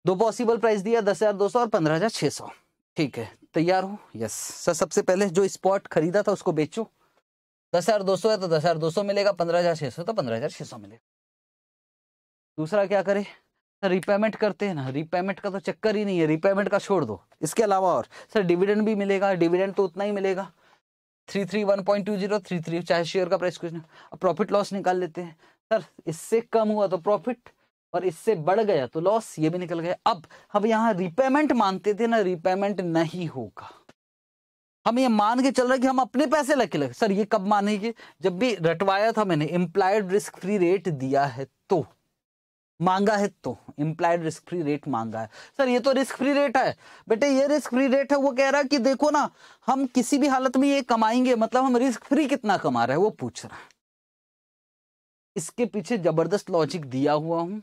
S2: दो पॉसिबल प्राइस दिया दस हजार दो सौ और पंद्रह हजार छह सौ ठीक है तैयार हो यस सर सबसे पहले जो स्पॉट खरीदा था उसको बेचो दस हजार दो सौ है तो दस हजार दो सौ मिलेगा पंद्रह हजार छः सौ तो पंद्रह हजार छः सौ मिलेगा दूसरा क्या करे सर रिपेमेंट करते हैं ना रिपेमेंट का तो चक्कर ही नहीं है रिपेमेंट का छोड़ दो इसके अलावा और सर डिविडेंड भी मिलेगा डिविडेंड तो उतना ही मिलेगा three three one point two zero three three चाहे शेयर का प्राइस कुछ ना अब प्रॉफिट लॉस निकाल लेते हैं सर इससे कम हुआ तो प्रॉफिट और इससे बढ़ गया तो लॉस ये भी निकल गया अब अब यहाँ रिपेमेंट मानते थे ना रिपेमेंट नहीं होगा हम ये मान के चल रहे कि हम अपने पैसे लग के लगे सर ये कब मानेंगे जब भी रटवाया था मैंने इम्प्लायड रिस्क फ्री रेट दिया है तो मांगा है तो इम्प्लाइड रिस्क फ्री रेट मांगा है सर ये तो रिस्क फ्री रेट है बेटे ये रिस्क फ्री रेट है वो कह रहा है कि देखो ना हम किसी भी हालत में ये कमाएंगे मतलब हम रिस्क फ्री कितना कमा रहे हैं वो पूछ रहा है इसके पीछे जबरदस्त लॉजिक दिया हुआ हूं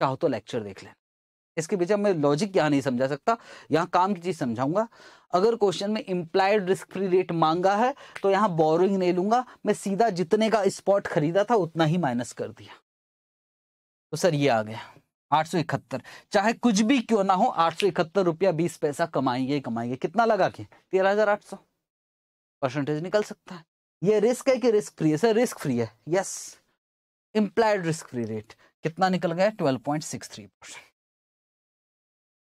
S2: चाहो तो लेक्चर देख लेना इसके पीछे मैं लॉजिक यहाँ नहीं समझा सकता यहाँ काम की चीज़ समझाऊंगा अगर क्वेश्चन में इम्प्लाइड रिस्क फ्री रेट मांगा है तो यहाँ बोरोइंग नहीं लूंगा मैं सीधा जितने का स्पॉट खरीदा था उतना ही माइनस कर दिया तो सर ये आ गया आठ चाहे कुछ भी क्यों ना हो आठ रुपया बीस पैसा कमाएंगे कमाएंगे कितना लगा के तेरह हजार आठ सौ परसेंटेज निकल सकता है ये रिस्क है कि रिस्क फ्री है सर रिस्क फ्री है yes implied risk free rate कितना निकल गया twelve point six three percent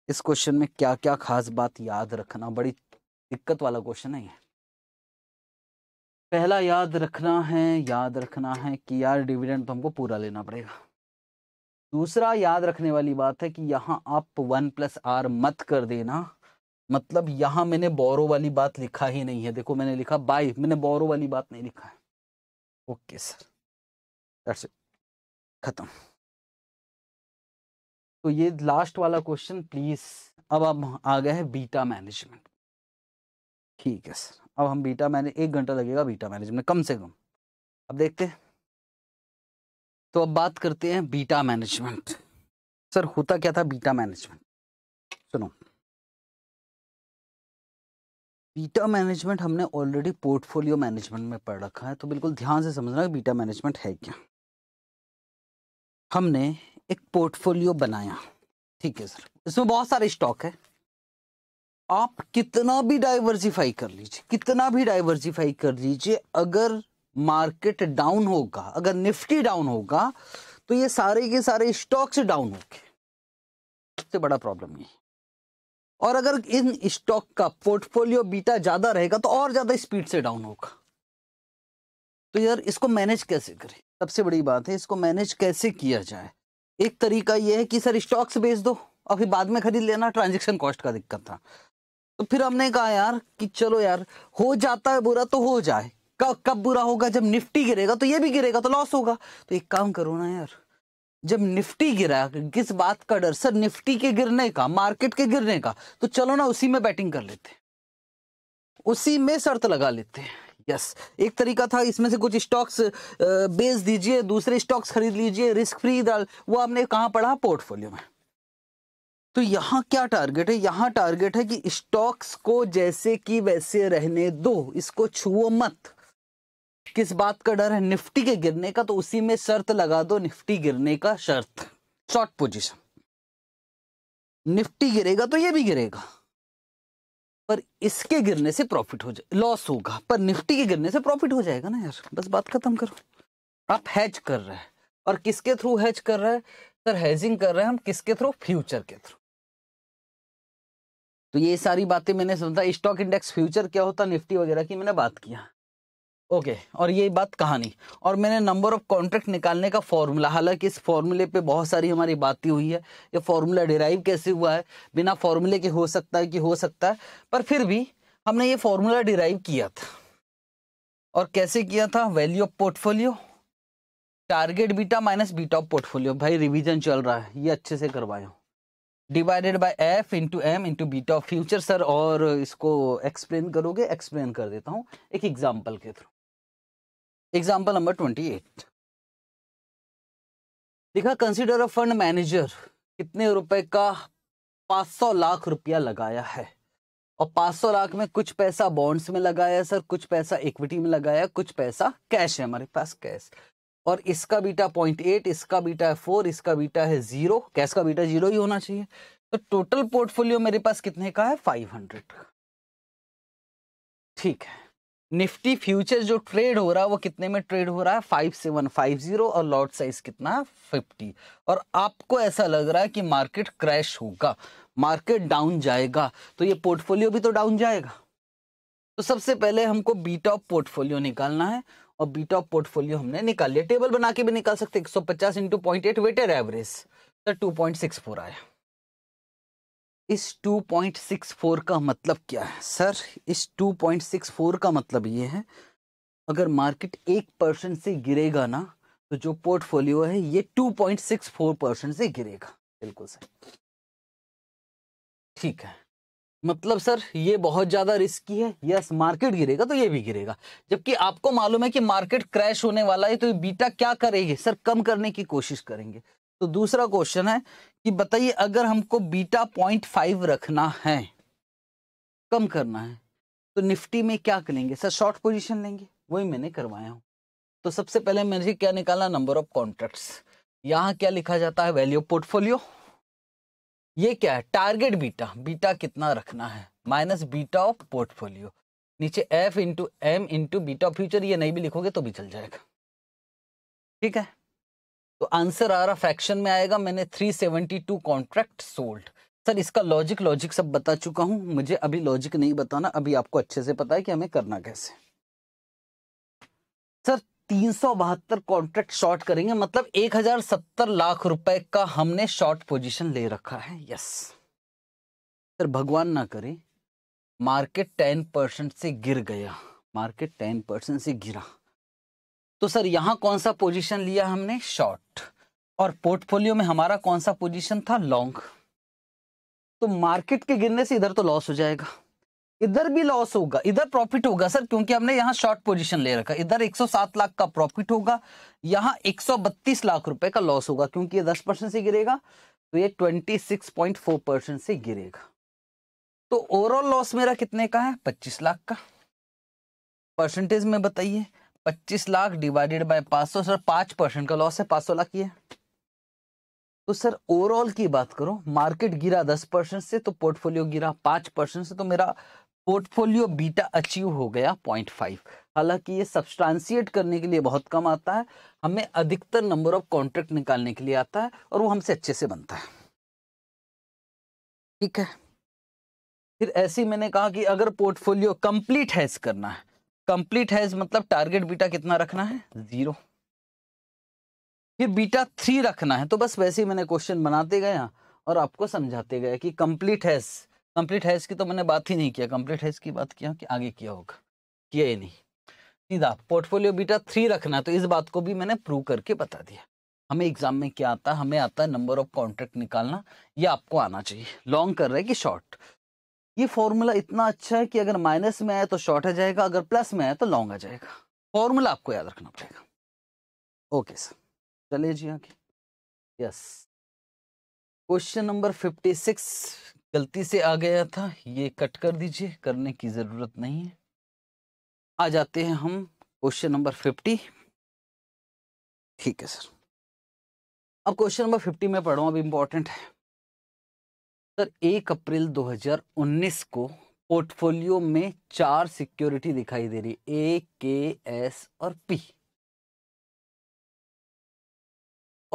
S2: इस क्वेश्चन में क्या क्या खास बात याद रखना बड़ी दिक्कत वाला क्वेश्चन है पहला याद रखना है याद रखना है कि यार डिविडेंड तो हमको पूरा लेना पड़ेगा दूसरा याद रखने वाली बात है कि यहाँ आप वन प्लस आर मत कर देना मतलब यहाँ मैंने बोरो वाली बात लिखा ही नहीं है देखो मैंने लिखा बाई मैंने बोरो वाली बात नहीं लिखा है ओके सर खत्म तो ये लास्ट वाला क्वेश्चन प्लीज अब हम आ गए हैं बीटा मैनेजमेंट ठीक है सर अब हम बीटा मैनेज एक घंटा लगेगा बीटा मैनेजमेंट कम से कम अब देखते हैं
S1: तो अब बात करते हैं बीटा मैनेजमेंट सर होता क्या था बीटा मैनेजमेंट सुनो बीटा मैनेजमेंट
S2: हमने ऑलरेडी पोर्टफोलियो मैनेजमेंट में पढ़ रखा है तो बिल्कुल ध्यान से समझना बीटा मैनेजमेंट है क्या हमने एक पोर्टफोलियो बनाया ठीक है सर इसमें बहुत सारे स्टॉक है आप कितना भी डाइवर्सिफाई कर लीजिए कितना भी डाइवर्सिफाई कर लीजिए अगर मार्केट डाउन होगा अगर निफ्टी डाउन होगा तो ये सारे के सारे स्टॉक्स डाउन होंगे सबसे बड़ा प्रॉब्लम नहीं और अगर इन स्टॉक का पोर्टफोलियो बीटा ज्यादा रहेगा तो और ज्यादा स्पीड से डाउन होगा तो यार इसको मैनेज कैसे करें सबसे बड़ी बात है इसको मैनेज कैसे किया जाए एक तरीका यह है कि सर स्टॉक्स बेच दो और फिर बाद में खरीद लेना ट्रांजेक्शन कॉस्ट का दिक्कत था तो फिर हमने कहा यार कि चलो यार हो जाता है बुरा तो हो जाए कब कब बुरा होगा जब निफ्टी गिरेगा तो ये भी गिरेगा तो लॉस होगा तो एक काम करो ना यार जब निफ्टी गिरा किस बात का डर सर निफ्टी के गिरने का मार्केट के गिरने का तो चलो ना उसी में बैटिंग कर लेते उसी में शर्त लगा लेते हैं यस एक तरीका था इसमें से कुछ स्टॉक्स बेच दीजिए दूसरे स्टॉक्स खरीद लीजिए रिस्क फ्री वो आपने कहाँ पढ़ा पोर्टफोलियो में तो यहाँ क्या टारगेट है यहाँ टारगेट है कि स्टॉक्स को जैसे कि वैसे रहने दो इसको छुओ मत किस बात का डर है निफ्टी के गिरने का तो उसी में शर्त लगा दो निफ्टी गिरने का शर्त शॉर्ट पोजीशन निफ्टी गिरेगा तो ये भी गिरेगा पर इसके गिरने से प्रॉफिट हो जाए लॉस होगा पर निफ्टी के गिरने से प्रॉफिट हो जाएगा ना यार बस बात खत्म करो आप हैज कर रहे हैं और किसके थ्रू हैज कर रहे हैं सर हैजिंग कर रहे हैं हम किसके थ्रू फ्यूचर के थ्रू तो ये सारी बातें मैंने समझा स्टॉक इंडेक्स फ्यूचर क्या होता निफ्टी वगैरह की मैंने बात किया ओके okay, और ये बात कहानी और मैंने नंबर ऑफ कॉन्ट्रैक्ट निकालने का फॉर्मूला हालांकि इस फॉर्मूले पे बहुत सारी हमारी बातें हुई है ये फॉर्मूला डिराइव कैसे हुआ है बिना फॉर्मूले के हो सकता है कि हो सकता है पर फिर भी हमने ये फॉर्मूला डिराइव किया था और कैसे किया था value of portfolio target beta minus beta of portfolio भाई रिविजन चल रहा है ये अच्छे से करवाया divided by F into M into beta of future sir और इसको एक्सप्लेन करोगे एक्सप्लेन कर देता हूँ एक एग्जाम्पल के through example number twenty eight देखा कंसिडर अ फंड मैनेजर कितने रुपए का पांच सौ लाख रुपया लगाया है और पांच सौ लाख में कुछ पैसा बॉन्ड्स में लगाया सर कुछ पैसा इक्विटी में लगाया कुछ पैसा कैश है हमारे पास कैश और इसका बीटा पॉइंट एट इसका बीटा है फोर इसका बीटा है जीरो कैश का बीटा जीरो ही होना चाहिए तो टोटल पोर्टफोलियो मेरे पास कितने का है फाइव हंड्रेड ठीक है निफ्टी फ्यूचर जो ट्रेड हो रहा है वो कितने में ट्रेड हो रहा है फाइव सेवन फाइव जीरो और लॉट साइज कितना फिफ्टी और आपको ऐसा लग रहा है कि मार्केट क्रैश होगा मार्केट डाउन जाएगा तो ये पोर्टफोलियो भी तो डाउन जाएगा तो सबसे पहले हमको बीटा ऑफ पोर्टफोलियो निकालना है और बीटा ऑफ पोर्टफोलियो हमने निकाल लिया टेबल बना के भी निकाल सकते एक सौ पचास into point eight weighted average तो टू पॉइंट सिक्स फोर आया इस 2.64 का मतलब क्या है सर इस 2.64 का मतलब ये है अगर मार्केट एक परसेंट से गिरेगा ना तो जो पोर्टफोलियो है ये 2.64 परसेंट से गिरेगा बिल्कुल सर ठीक है मतलब सर ये बहुत ज्यादा रिस्की है यस मार्केट गिरेगा तो ये भी गिरेगा जबकि आपको मालूम है कि मार्केट क्रैश होने वाला है तो बीटा क्या करेंगे सर कम करने की कोशिश करेंगे तो दूसरा क्वेश्चन है कि बताइए अगर हमको बीटा पॉइंट फाइव रखना है कम करना है तो निफ्टी में क्या करेंगे सर शॉर्ट पोजीशन लेंगे वही मैंने करवाया हूँ तो सबसे पहले मैंने क्या निकाला नंबर ऑफ कॉन्ट्रैक्ट्स यहाँ क्या लिखा जाता है वैल्यू पोर्टफोलियो ये क्या है टारगेट बीटा बीटा कितना रखना है माइनस बीटा ऑफ पोर्टफोलियो नीचे F into M into beta future ये नहीं भी लिखोगे तो भी चल जाएगा ठीक है तो आंसर आ रहा फ्रैक्शन में आएगा मैंने 372 कॉन्ट्रैक्ट सोल्ड सर इसका लॉजिक लॉजिक सब बता चुका हूं मुझे अभी लॉजिक नहीं बताना अभी आपको अच्छे से पता है कि हमें करना कैसे सर तीन सौ बहत्तर कॉन्ट्रैक्ट शॉर्ट करेंगे मतलब एक हजार सत्तर लाख रुपए का हमने शॉर्ट पोजीशन ले रखा है यस सर भगवान ना करे मार्केट टेन परसेंट से गिर गया मार्केट टेन परसेंट से गिरा तो सर यहां कौन सा पोजीशन लिया हमने शॉर्ट और पोर्टफोलियो में हमारा कौन सा पोजीशन था लॉन्ग तो मार्केट के गिरने से इधर तो लॉस हो जाएगा इधर भी लॉस होगा इधर प्रॉफिट होगा सर क्योंकि हमने यहाँ शॉर्ट पोजीशन ले रखा इधर 107 लाख का प्रॉफिट होगा यहाँ 132 लाख रुपए का लॉस होगा क्योंकि ये 10 परसेंट से गिरेगा तो ये 26.4 परसेंट से गिरेगा तो ओवरऑल लॉस मेरा कितने का है 25 लाख का परसेंटेज में बताइए 25 lakh divided by 500 sir 5 percent का लॉस है 500 लाख ये तो सर ओवरऑल की बात करो मार्केट गिरा दस परसेंट से तो पोर्टफोलियो गिरा पांच परसेंट से तो मेरा पोर्टफोलियो बीटा अचीव हो गया पॉइंट फाइव हालांकि ये सब्सटांसिएट करने के लिए बहुत कम आता है हमें अधिकतर नंबर ऑफ कॉन्ट्रैक्ट निकालने के लिए आता है और वो हमसे अच्छे से बनता है ठीक है फिर ऐसे ही मैंने कहा कि अगर पोर्टफोलियो कंप्लीट हैज करना है कंप्लीट हैज मतलब टारगेट बीटा कितना रखना है जीरो फिर बीटा थ्री रखना है तो बस वैसे ही मैंने क्वेश्चन बनाते गया और आपको समझाते गया कि कंप्लीट हैस कंप्लीट हैस की तो मैंने बात ही नहीं किया कंप्लीट हैस की बात किया कि आगे किया होगा किया ही नहीं सीधा पोर्टफोलियो बीटा थ्री रखना तो इस बात को भी मैंने प्रूव करके बता दिया हमें एग्जाम में क्या आता है हमें आता नंबर ऑफ कॉन्ट्रैक्ट निकालना यह आपको आना चाहिए लॉन्ग कर रहे कि शॉर्ट ये फॉर्मूला इतना अच्छा है कि अगर माइनस में आए तो शॉर्ट आ जाएगा अगर प्लस में आए तो लॉन्ग आ जाएगा फॉर्मूला आपको याद रखना पड़ेगा ओके सर चले जी आगे yes question number fifty six गलती से आ गया था ये कट कर दीजिए करने की ज़रूरत नहीं है
S1: आ जाते हैं हम क्वेश्चन नंबर फिफ्टी ठीक है सर अब क्वेश्चन नंबर फिफ्टी में पढ़ अभी इंपॉर्टेंट इम्पोर्टेंट है
S2: सर एक अप्रैल 2019 को पोर्टफोलियो में चार सिक्योरिटी दिखाई दे रही ए के एस और पी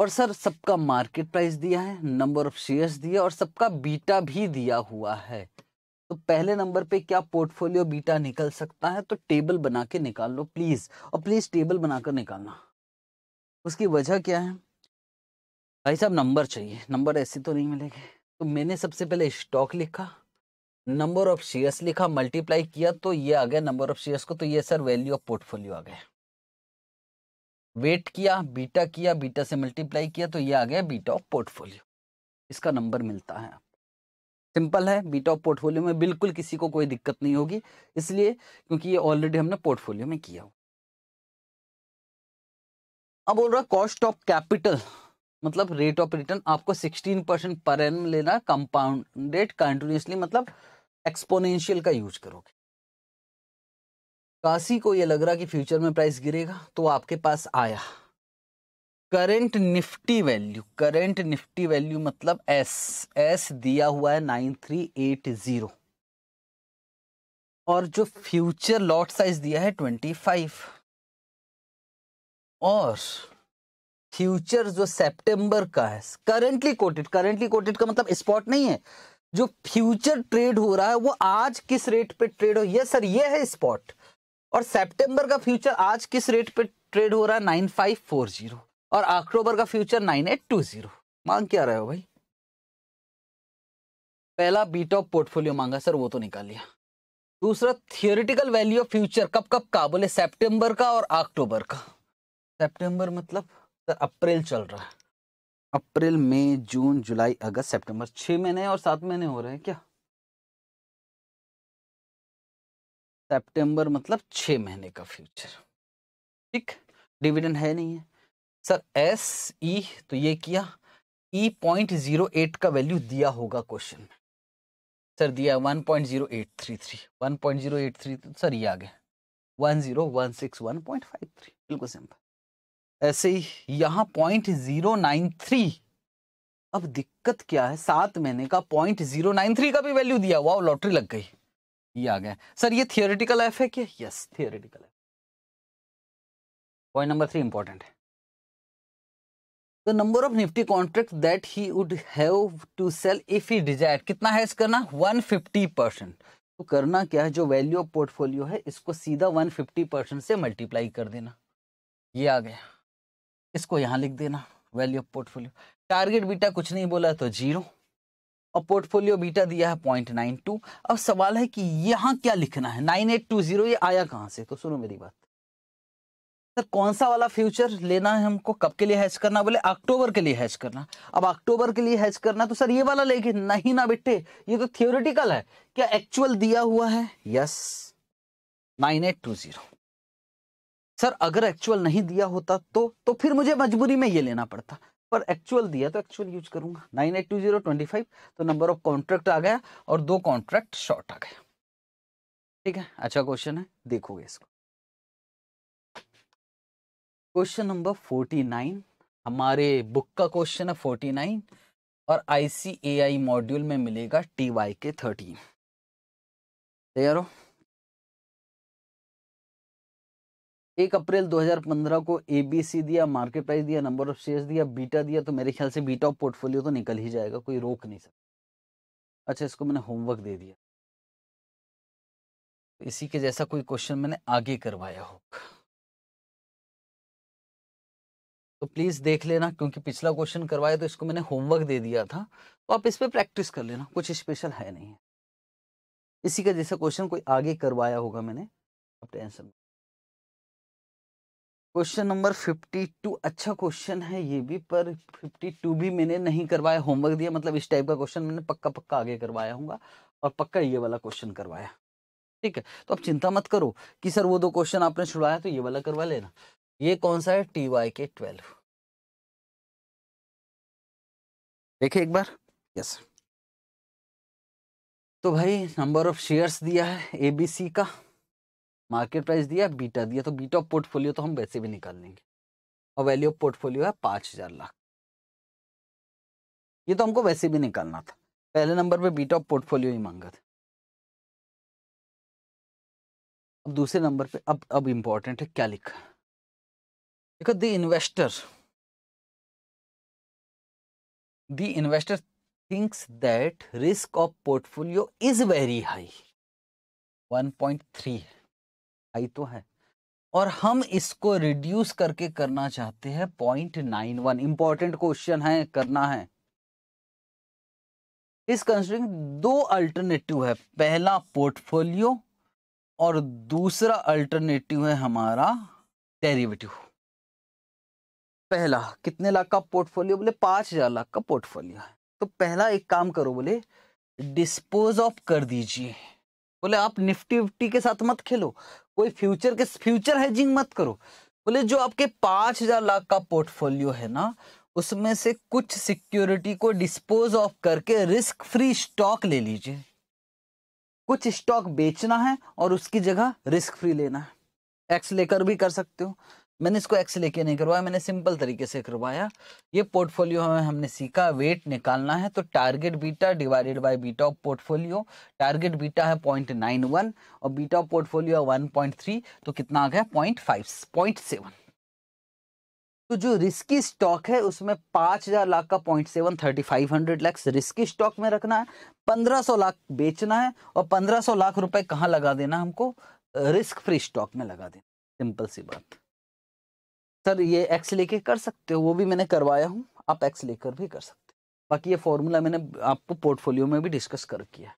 S2: और सर सबका मार्केट प्राइस दिया है नंबर ऑफ शेयर्स दिया और सबका बीटा भी दिया हुआ है तो पहले नंबर पे क्या पोर्टफोलियो बीटा निकल सकता है तो टेबल बना के निकाल लो प्लीज़ और प्लीज़ टेबल बनाकर निकालना उसकी वजह क्या है भाई साहब नंबर चाहिए नंबर ऐसे तो नहीं मिलेंगे तो मैंने सबसे पहले स्टॉक लिखा नंबर ऑफ शेयर्स लिखा मल्टीप्लाई किया तो ये आ गया नंबर ऑफ शेयर्स को तो ये सर वैल्यू ऑफ पोर्टफोलियो आ गया वेट किया बीटा किया बीटा से मल्टीप्लाई किया तो ये आ गया बीटा ऑफ पोर्टफोलियो इसका नंबर मिलता है सिंपल है बीटा ऑफ पोर्टफोलियो में बिल्कुल किसी को कोई दिक्कत नहीं होगी इसलिए क्योंकि ये ऑलरेडी हमने पोर्टफोलियो में किया अब बोल रहा कॉस्ट ऑफ कैपिटल मतलब रेट ऑफ रिटर्न आपको 16 परसेंट पर एन लेना कंपाउंडेड कंटिन्यूसली मतलब एक्सपोनेंशियल का यूज करोगे काशी को ये लग रहा कि फ्यूचर में प्राइस गिरेगा तो आपके पास आया current Nifty value current Nifty value मतलब एस एस दिया हुआ है नाइन थ्री एट जीरो और जो फ्यूचर लॉट साइज दिया है ट्वेंटी फाइव और फ्यूचर जो सितंबर का है करेंटली कोटेड करेंटली कोटेड का मतलब स्पॉट नहीं है जो फ्यूचर ट्रेड हो रहा है वो आज किस रेट पे ट्रेड हो ये सर ये है स्पॉट और सेप्टेम्बर का फ्यूचर आज किस रेट पे ट्रेड हो रहा है नाइन फाइव फोर जीरो और अक्टूबर का future nine eight two zero मांग क्या रहे हो भाई पहला बीट ऑफ पोर्टफोलियो मांगा सर वो तो निकाल लिया दूसरा थियोरिटिकल वैल्यू ऑफ फ्यूचर कब कब का बोले सेप्टेम्बर का और अक्टूबर का सेप्टेम्बर मतलब सर अप्रैल चल रहा है अप्रैल मई जून जुलाई अगस्त सेप्टेम्बर छः महीने और सात
S1: महीने हो रहे हैं क्या सितंबर मतलब छः महीने का फ्यूचर ठीक डिविडेंड है नहीं है सर
S2: एस ई तो ये किया ई पॉइंट जीरो एट का वैल्यू दिया होगा क्वेश्चन में सर दिया one point zero eight three three one point zero eight three तो सर ये आ गया one zero one six one point five three बिल्कुल सिंपल ऐसे ही यहाँ पॉइंट जीरो नाइन थ्री अब दिक्कत क्या है सात महीने का पॉइंट जीरो नाइन थ्री का भी वैल्यू दिया हुआ लॉटरी लग गई ये आ गया सर ये थियोरिटिकल एफ है क्या
S1: yes theoretical F point number three important है the number of Nifty contract that he would have to sell if he desire
S2: कितना है इस करना 150 परसेंट तो करना क्या है जो वैल्यू ऑफ पोर्टफोलियो है इसको सीधा 150 परसेंट से मल्टीप्लाई कर देना ये आ गया इसको यहाँ लिख देना value of portfolio target beta कुछ नहीं बोला तो जीरो और पोर्टफोलियो बीटा दिया है पॉइंट नाइन टू अब सवाल है कि यहां क्या लिखना है नाइन एट टू जीरो ये आया कहां से तो सुनो मेरी बात सर कौन सा वाला फ्यूचर लेना है हमको कब के लिए हैच करना बोले अक्टूबर के लिए हैच करना अब अक्टूबर के लिए हैच करना तो सर ये वाला लेके नहीं ना बेटे ये तो थियोरिटिकल है क्या एक्चुअल दिया हुआ है yes nine eight two zero sir अगर एक्चुअल नहीं दिया होता तो तो फिर मुझे मजबूरी में ये लेना पड़ता पर एक्चुअल दिया तो एक्चुअल यूज करूंगा nine eight two zero twenty five तो नंबर ऑफ कॉन्ट्रैक्ट आ गया और दो कॉन्ट्रैक्ट शॉर्ट आ गया ठीक है अच्छा क्वेश्चन है देखोगे इसको क्वेश्चन नंबर फोर्टी नाइन हमारे बुक का क्वेश्चन है फोर्टी नाइन और आईसीएआई मॉड्यूल में मिलेगा टी वाई के थर्टीन तैयार हो एक अप्रैल 2015 को एबीसी दिया मार्केट प्राइस दिया नंबर ऑफ शेयर्स दिया बीटा दिया तो मेरे ख्याल से बीटा ऑफ पोर्टफोलियो तो निकल ही जाएगा कोई रोक नहीं सकता
S1: अच्छा इसको मैंने होमवर्क दे दिया इसी के जैसा कोई क्वेश्चन मैंने आगे करवाया हो तो प्लीज
S2: देख लेना क्योंकि पिछला क्वेश्चन करवाया तो इसको मैंने होमवर्क दे दिया था तो आप इस पर प्रैक्टिस कर लेना कुछ स्पेशल है नहीं इसी का जैसा क्वेश्चन कोई आगे करवाया होगा मैंने आप tension question number fifty two अच्छा क्वेश्चन है ये भी पर फिफ्टी टू भी मैंने नहीं करवाया होमवर्क दिया मतलब इस टाइप का क्वेश्चन मैंने पक्का पक्का आगे करवाया होगा और पक्का ये वाला क्वेश्चन करवाया ठीक है तो अब चिंता मत करो कि सर वो दो क्वेश्चन आपने छुड़वाया तो ये वाला करवा लेना ये कौन सा है टी वाई के ट्वेल्व
S1: देखिए एक बार यस तो भाई नंबर ऑफ शेयर्स दिया है एबीसी का
S2: मार्केट प्राइस दिया बीटा दिया तो बीटा ऑफ पोर्टफोलियो तो हम वैसे भी निकाल लेंगे और वैल्यू ऑफ पोर्टफोलियो है
S1: पाँच हजार लाख ये तो हमको वैसे भी निकालना था पहले नंबर पे बीटा ऑफ पोर्टफोलियो ही मांगा था अब दूसरे नंबर पे अब अब इम्पोर्टेंट है क्या लिखा देखो the investor the investor thinks that risk of portfolio is very high one point है
S2: आई तो है और हम इसको रिड्यूस करके करना चाहते हैं point nine one important question है करना है इस कंसिडरिंग दो अल्टरनेटिव है पहला पोर्टफोलियो और दूसरा अल्टरनेटिव है हमारा डेरिवेटिव पहला कितने लाख का पोर्टफोलियो बोले पांच हजार लाख का पोर्टफोलियो है तो पहला एक काम करो बोले डिस्पोज ऑफ कर दीजिए बोले आप निफ्टी विफ्टी के साथ मत खेलो कोई फ्यूचर के फ्यूचर हेजिंग मत करो बोले जो आपके पांच हजार लाख का पोर्टफोलियो है ना उसमें से कुछ सिक्योरिटी को डिस्पोज ऑफ करके रिस्क फ्री स्टॉक ले लीजिए कुछ स्टॉक बेचना है और उसकी जगह रिस्क फ्री लेना है एक्स लेकर भी कर सकते हो मैंने इसको एक्स लेके नहीं करवाया मैंने सिंपल तरीके से करवाया ये पोर्टफोलियो हमें हमने सीखा वेट निकालना है तो target beta divided by beta of portfolio target beta है पॉइंट नाइन वन और beta of portfolio one point three तो कितना आ गया पॉइंट फाइव पॉइंट सेवन तो जो रिस्की स्टॉक है उसमें पांच हजार लाख का point seven thirty five hundred lakhs risky stock में रखना है पंद्रह सौ लाख बेचना है और पंद्रह सौ लाख रुपए कहाँ लगा देना हमको रिस्क फ्री स्टॉक में लगा देना सिंपल सी बात सर ये एक्स लेके कर सकते हो वो भी मैंने करवाया हूँ आप एक्स लेकर भी कर सकते हो बाकी ये फॉर्मूला मैंने आपको पोर्टफोलियो में भी डिस्कस कर किया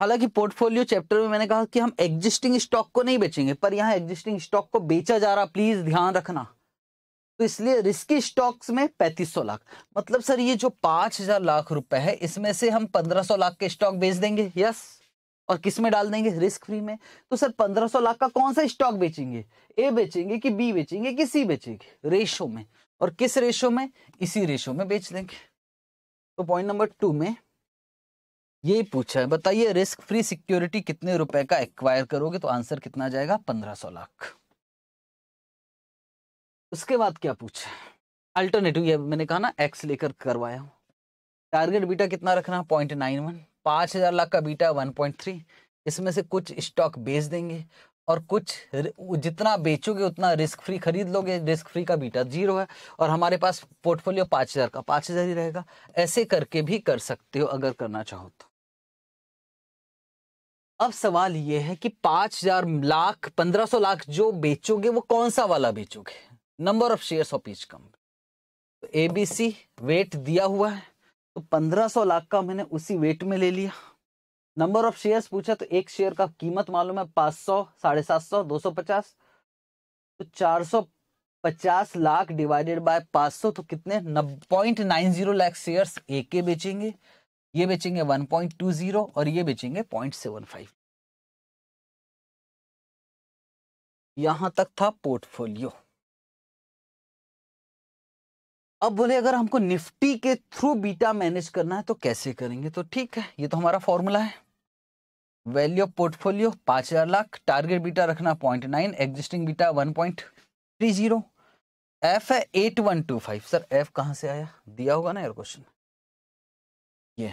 S2: हालांकि पोर्टफोलियो चैप्टर में मैंने कहा कि हम एग्जिस्टिंग स्टॉक को नहीं बेचेंगे पर यहाँ एग्जिस्टिंग स्टॉक को बेचा जा रहा प्लीज ध्यान रखना तो इसलिए रिस्की स्टॉक्स में पैंतीस लाख मतलब सर ये जो पांच लाख रुपए है इसमें से हम पंद्रह लाख के स्टॉक बेच देंगे यस और किस में डाल देंगे रिस्क फ्री में तो सर 1500 लाख का कौन सा स्टॉक बेचेंगे ए बेचेंगे कि बी बेचेंगे कि सी बेचेंगे रेशो में और किस रेशो में इसी रेशो में बेच देंगे तो पॉइंट नंबर टू में ये पूछा है बताइए रिस्क फ्री सिक्योरिटी कितने रुपए का एक्वायर करोगे तो आंसर कितना जाएगा पंद्रह सौ लाख उसके बाद क्या पूछा अल्टरनेटिव ये मैंने कहा ना एक्स लेकर करवाया हूं टारगेट बीटा कितना रखना पॉइंट नाइन वन पाँच हज़ार लाख का बीटा वन पॉइंट थ्री इसमें से कुछ स्टॉक बेच देंगे और कुछ जितना बेचोगे उतना रिस्क फ्री खरीद लोगे रिस्क फ्री का बीटा जीरो है और हमारे पास पोर्टफोलियो पाँच हज़ार का पाँच हज़ार ही रहेगा ऐसे करके भी कर सकते हो अगर करना चाहो तो अब सवाल ये है कि पाँच हजार लाख पंद्रह सौ लाख जो बेचोगे वो कौन सा वाला बेचोगे number of shares of each company तो एबीसी वेट दिया हुआ है तो 1500 लाख का मैंने उसी वेट में ले लिया नंबर ऑफ शेयर्स पूछा तो एक शेयर का कीमत मालूम है 500 सौ साढ़े सात सौ दो सौ पचास तो चार सौ पचास लाख डिवाइडेड बाय 500 तो कितने point nine zero lakh shares A के बेचेंगे ये बेचेंगे 1.20 और ये बेचेंगे पॉइंट सेवन फाइव
S1: यहां तक था पोर्टफोलियो अब बोले अगर हमको निफ्टी के थ्रू बीटा
S2: मैनेज करना है तो कैसे करेंगे तो ठीक है ये तो हमारा फॉर्मूला है वैल्यू ऑफ पोर्टफोलियो पांच हजार लाख टारगेट बीटा रखना point nine existing beta one point three zero F है eight one two five sir F कहां से आया दिया होगा ना यार क्वेश्चन
S1: ये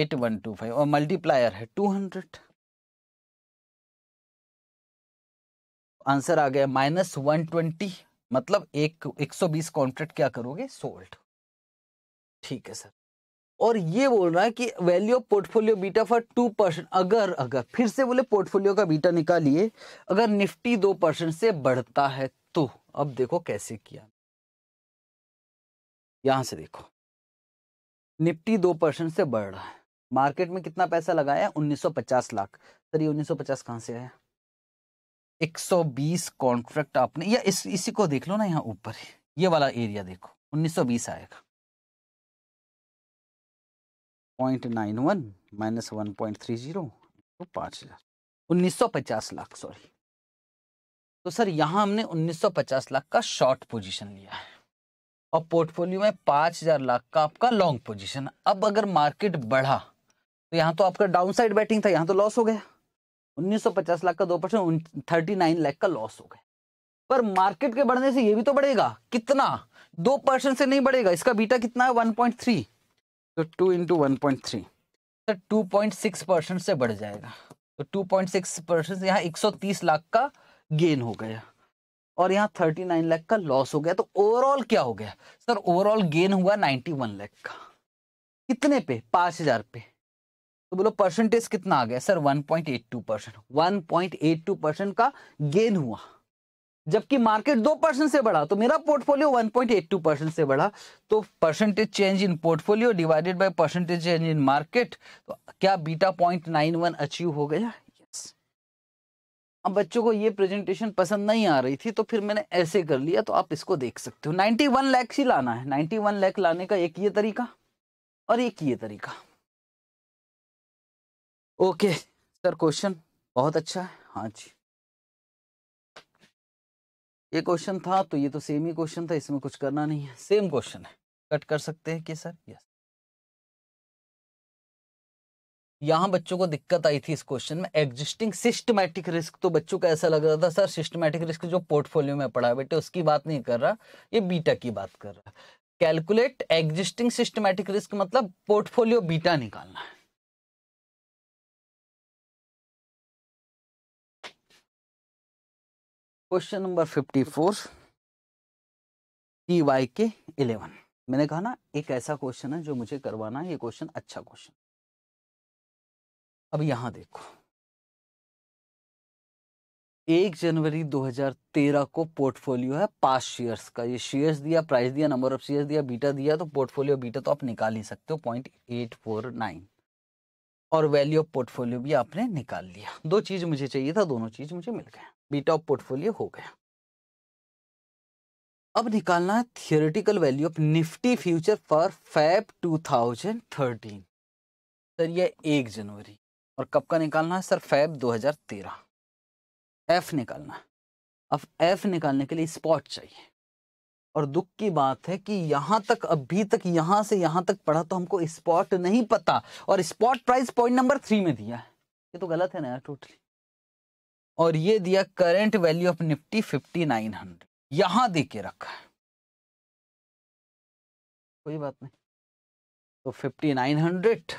S1: एट वन टू फाइव और मल्टीप्लायर है टू हंड्रेड आंसर आ गया माइनस वन ट्वेंटी मतलब एक 120 कॉन्ट्रैक्ट क्या करोगे सोल्ड
S2: ठीक है सर और ये बोल रहा है कि value of portfolio beta for two percent अगर अगर फिर से बोले पोर्टफोलियो का बीटा निकालिए अगर निफ्टी दो परसेंट से बढ़ता है तो अब देखो कैसे किया यहां से देखो निफ्टी दो परसेंट से बढ़ रहा है मार्केट में कितना पैसा लगाया 1950 लाख सर ये 1950 कहां से आया 120 कॉन्ट्रैक्ट आपने या इस इसी को देख लो ना यहाँ ऊपर ये वाला एरिया देखो 1920 आएगा point nine one minus one point three zero तो पाँच हजार उन्नीस सौ पचास लाख सॉरी
S1: तो सर यहाँ हमने उन्नीस सौ
S2: पचास लाख का शॉर्ट पोजीशन लिया है और पोर्टफोलियो में 5000 हजार लाख का आपका लॉन्ग पोजीशन अब अगर मार्केट बढ़ा तो यहाँ तो आपका डाउनसाइड बैटिंग था यहाँ तो लॉस हो गया 1950 लाख का दो परसेंट थर्टी लाख का लॉस हो गया पर मार्केट के बढ़ने से ये भी तो बढ़ेगा कितना दो परसेंट से नहीं बढ़ेगा इसका बीटा कितना है 1.3 तो टू इंटू वन तो टू पॉइंट सिक्स परसेंट से बढ़ जाएगा तो 2.6 पॉइंट सिक्स परसेंट यहाँ एक सौ तीस लाख का गेन हो गया और यहाँ थर्टी नाइन लाख का लॉस हो गया तो ओवरऑल क्या हो गया सर ओवरऑल गेन हुआ नाइन्टी वन लाख का कितने पे पाँच हजार पे तो बोलो परसेंटेज कितना आ गया सर 1.82 परसेंट वन परसेंट का गेन हुआ जबकि मार्केट दो परसेंट से बढ़ा तो मेरा पोर्टफोलियो 1.82 परसेंट से बढ़ा तो percentage change in portfolio divided by percentage change in market तो क्या beta point nine one achieve हो गया यस अब बच्चों को ये प्रेजेंटेशन पसंद नहीं आ रही थी तो फिर मैंने ऐसे कर लिया तो आप इसको देख सकते हो वन लाख ही लाना है वन लाख लाने का एक ये तरीका
S1: और एक ये तरीका ओके सर क्वेश्चन बहुत अच्छा है हाँ जी ये
S2: क्वेश्चन था तो ये तो सेम ही क्वेश्चन था इसमें कुछ करना नहीं है सेम क्वेश्चन है कट कर सकते हैं कि सर यस यहाँ बच्चों को दिक्कत आई थी इस क्वेश्चन में एग्जिस्टिंग सिस्टमैटिक रिस्क तो बच्चों को ऐसा लग रहा था सर सिस्टमैटिक रिस्क जो पोर्टफोलियो में पड़ा है बेटे उसकी बात नहीं कर रहा ये बीटा की बात कर रहा कैलकुलेट एग्जिस्टिंग सिस्टमैटिक
S1: रिस्क मतलब पोर्टफोलियो बीटा निकालना है question number fifty four T Y K eleven मैंने कहा ना एक ऐसा क्वेश्चन है जो मुझे करवाना है ये क्वेश्चन अच्छा क्वेश्चन अब यहां देखो एक जनवरी 2013 को पोर्टफोलियो
S2: है पांच शेयर्स का ये शेयर्स दिया प्राइस दिया नंबर ऑफ शेयर्स दिया बीटा दिया तो पोर्टफोलियो बीटा तो आप निकाल ही सकते हो पॉइंट एट फोर नाइन और वैल्यू ऑफ पोर्टफोलियो भी आपने निकाल लिया दो चीज मुझे चाहिए था दोनों चीज मुझे मिल गए बीटा ऑफ पोर्टफोलियो हो गया अब निकालना है theoretical value of Nifty future for Feb 2013 sir ये एक जनवरी और कब का निकालना है सर फैब 2013 एफ निकालना है अब एफ निकालने के लिए स्पॉट चाहिए और दुख की बात है कि यहां तक अभी तक यहां से यहां तक पढ़ा तो हमको स्पॉट नहीं पता और spot price point number three में दिया है ये तो गलत
S1: है ना यार टोटली और ये दिया current value of Nifty fifty nine hundred यहां दे के रखा है कोई बात नहीं
S2: तो फिफ्टी नाइन हंड्रेड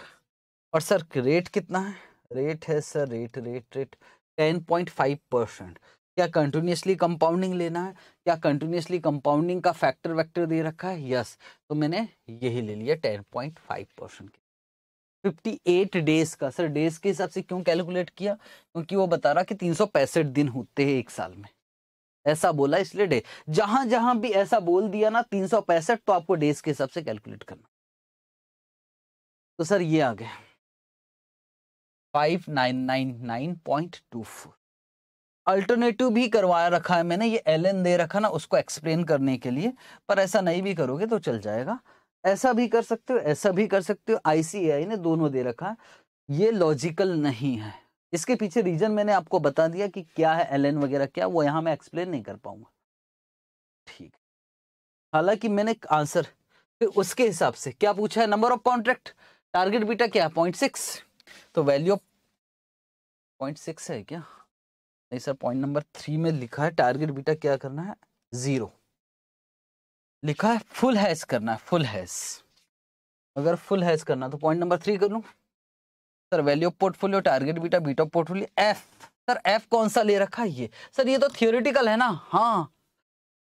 S2: और सर रेट कितना है रेट है sir rate rate rate ten point five percent क्या कंटिन्यूसली कंपाउंडिंग लेना है क्या कंटिन्यूसली कंपाउंडिंग का फैक्टर वैक्टर दे रखा है यस yes. तो मैंने यही ले लिया ten point five percent fifty eight days का सर डेज के हिसाब से क्यों कैलकुलेट किया क्योंकि वो बता रहा कि तीन सौ पैंसठ दिन होते हैं एक साल में ऐसा बोला इसलिए डे जहां जहां भी ऐसा बोल दिया ना तीन सौ पैंसठ तो आपको डेज के हिसाब से कैलकुलेट करना तो सर ये आ गया five nine nine nine point two four alternative भी करवाया रखा है मैंने ये एल एन दे रखा ना उसको एक्सप्लेन करने के लिए पर ऐसा नहीं भी करोगे तो चल जाएगा ऐसा भी कर सकते हो ऐसा भी कर सकते हो आई ने दोनों दे रखा है ये लॉजिकल नहीं है इसके पीछे रीजन मैंने आपको बता दिया कि क्या है एल एन वगैरह क्या वो यहाँ मैं एक्सप्लेन नहीं कर पाऊंगा ठीक हालांकि मैंने आंसर फिर उसके हिसाब से क्या पूछा है number of contract target beta क्या है पॉइंट सिक्स तो वैल्यू ऑफ पॉइंट सिक्स है क्या नहीं सर पॉइंट नंबर थ्री में लिखा है टारगेट बीटा क्या करना है जीरो लिखा है फुल हैस करना है फुल हैस अगर फुल हैस करना तो पॉइंट नंबर थ्री कर लू sir value of portfolio target beta beta portfolio F sir F कौन सा ले रखा है ये सर ये तो थियोरिटिकल है ना हाँ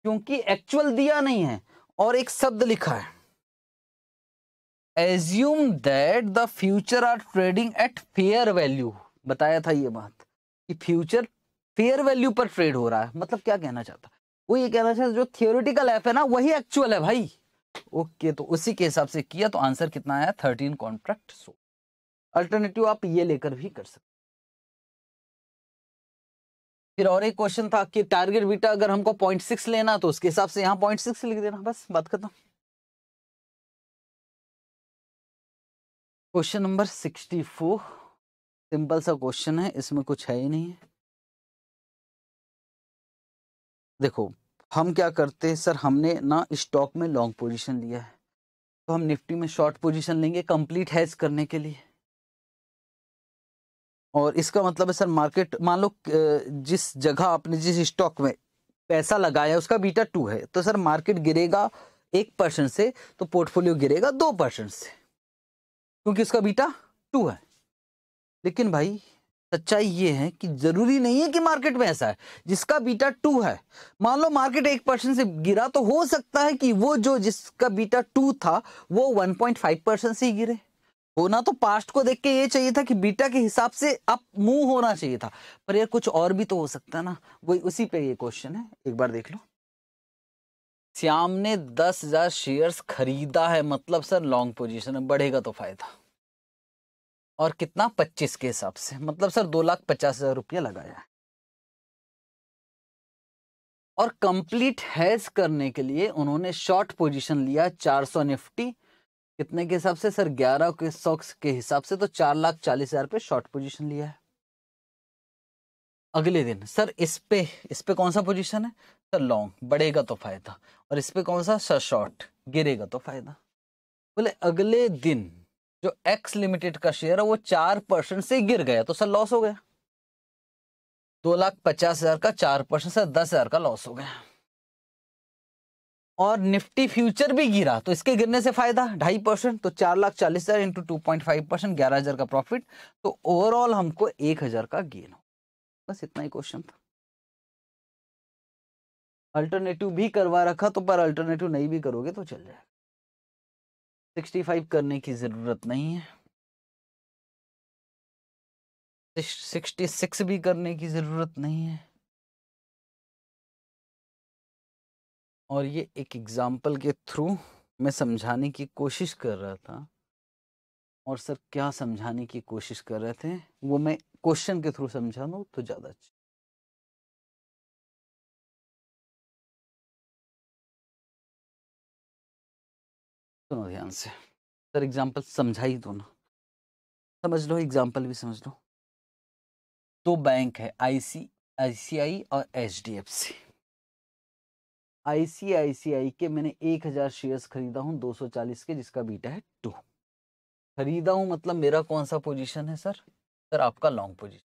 S2: क्योंकि एक्चुअल दिया नहीं है और एक शब्द लिखा है assume that the future are trading at fair value बताया था ये बात कि फ्यूचर फेयर वैल्यू पर ट्रेड हो रहा है मतलब क्या कहना चाहता वो ये कहना चाहता जो थियोरिटिकल एफ है ना वही एक्चुअल है भाई ओके okay, तो उसी के हिसाब से किया तो आंसर कितना आया थर्टीन कॉन्ट्रैक्ट सो अल्टरनेटिव आप ये लेकर भी कर सकते
S1: फिर और एक क्वेश्चन था कि टारगेट बीटा अगर हमको पॉइंट सिक्स लेना तो उसके हिसाब से यहां पॉइंट सिक्स लिख देना बस बात करता हूं question number sixty four simple सा क्वेश्चन है इसमें कुछ है ही नहीं है देखो
S2: हम क्या करते हैं सर हमने ना स्टॉक में लॉन्ग पोजीशन लिया है तो हम निफ्टी में शॉर्ट पोजीशन लेंगे कंप्लीट हैज करने के लिए और इसका मतलब है सर मार्केट मान लो जिस जगह आपने जिस स्टॉक में पैसा लगाया उसका बीटा टू है तो सर मार्केट गिरेगा एक परसेंट से तो पोर्टफोलियो गिरेगा दो परसेंट से क्योंकि उसका बीटा टू है लेकिन भाई सच्चाई ये है कि जरूरी नहीं है कि मार्केट में ऐसा है जिसका बीटा टू है मान लो मार्केट एक परसेंट से गिरा तो हो सकता है कि वो जो जिसका बीटा टू था वो 1.5 परसेंट से ही गिरे होना तो पास्ट को देख के ये चाहिए था कि बीटा के हिसाब से अब मूव होना चाहिए था पर यार कुछ और भी तो हो सकता है ना वही उसी पे ये क्वेश्चन है एक बार देख लो श्याम ने दस हजार शेयर्स खरीदा है मतलब सर लॉन्ग पोजिशन में बढ़ेगा तो फायदा और कितना पच्चीस के हिसाब से मतलब सर दो लाख पचास हजार रुपया लगाया और कंप्लीट हैज करने के लिए उन्होंने शॉर्ट पोजीशन लिया चार सौ निफ्टी कितने के हिसाब से सर ग्यारह के सौ के हिसाब से तो चार लाख चालीस हजार पे शॉर्ट पोजीशन लिया है अगले दिन सर इस पे इस पे कौन सा पोजीशन है सर लॉन्ग बढ़ेगा तो फायदा और इस पे कौन सा सर शॉर्ट गिरेगा तो फायदा बोले अगले दिन जो एक्स लिमिटेड का शेयर है वो चार परसेंट से गिर गया तो सर लॉस हो गया दो लाख पचास हजार का चार परसेंट से दस हजार का लॉस हो गया और निफ्टी फ्यूचर भी गिरा तो इसके गिरने से फायदा ढाई परसेंट तो चार लाख चालीस हजार into two point five percent ग्यारह हजार का प्रॉफिट तो ओवरऑल हमको एक हजार
S1: का गेन हो बस इतना ही क्वेश्चन था अल्टरनेटिव भी करवा रखा तो पर अल्टरनेटिव नहीं भी करोगे तो चल जाएगा सिक्सटी फाइव करने की ज़रूरत नहीं है सिक्सटी सिक्स भी करने की ज़रूरत नहीं है
S2: और ये एक एग्ज़ाम्पल के थ्रू मैं समझाने की कोशिश कर रहा
S1: था और सर क्या समझाने की कोशिश कर रहे थे वो मैं क्वेश्चन के थ्रू समझा दूँ तो ज़्यादा अच्छा सुनो ध्यान से सर एग्जाम्पल समझा ही दो ना समझ लो एग्जाम्पल भी समझ लो
S2: दो बैंक है आईसी आईसीआई और सी आईसीआईसीआई के मैंने एक हजार शेयर्स खरीदा हूँ चालीस के जिसका बीटा है
S1: टू खरीदा हूँ मतलब मेरा कौन सा पोजीशन है सर सर आपका लॉन्ग पोजीशन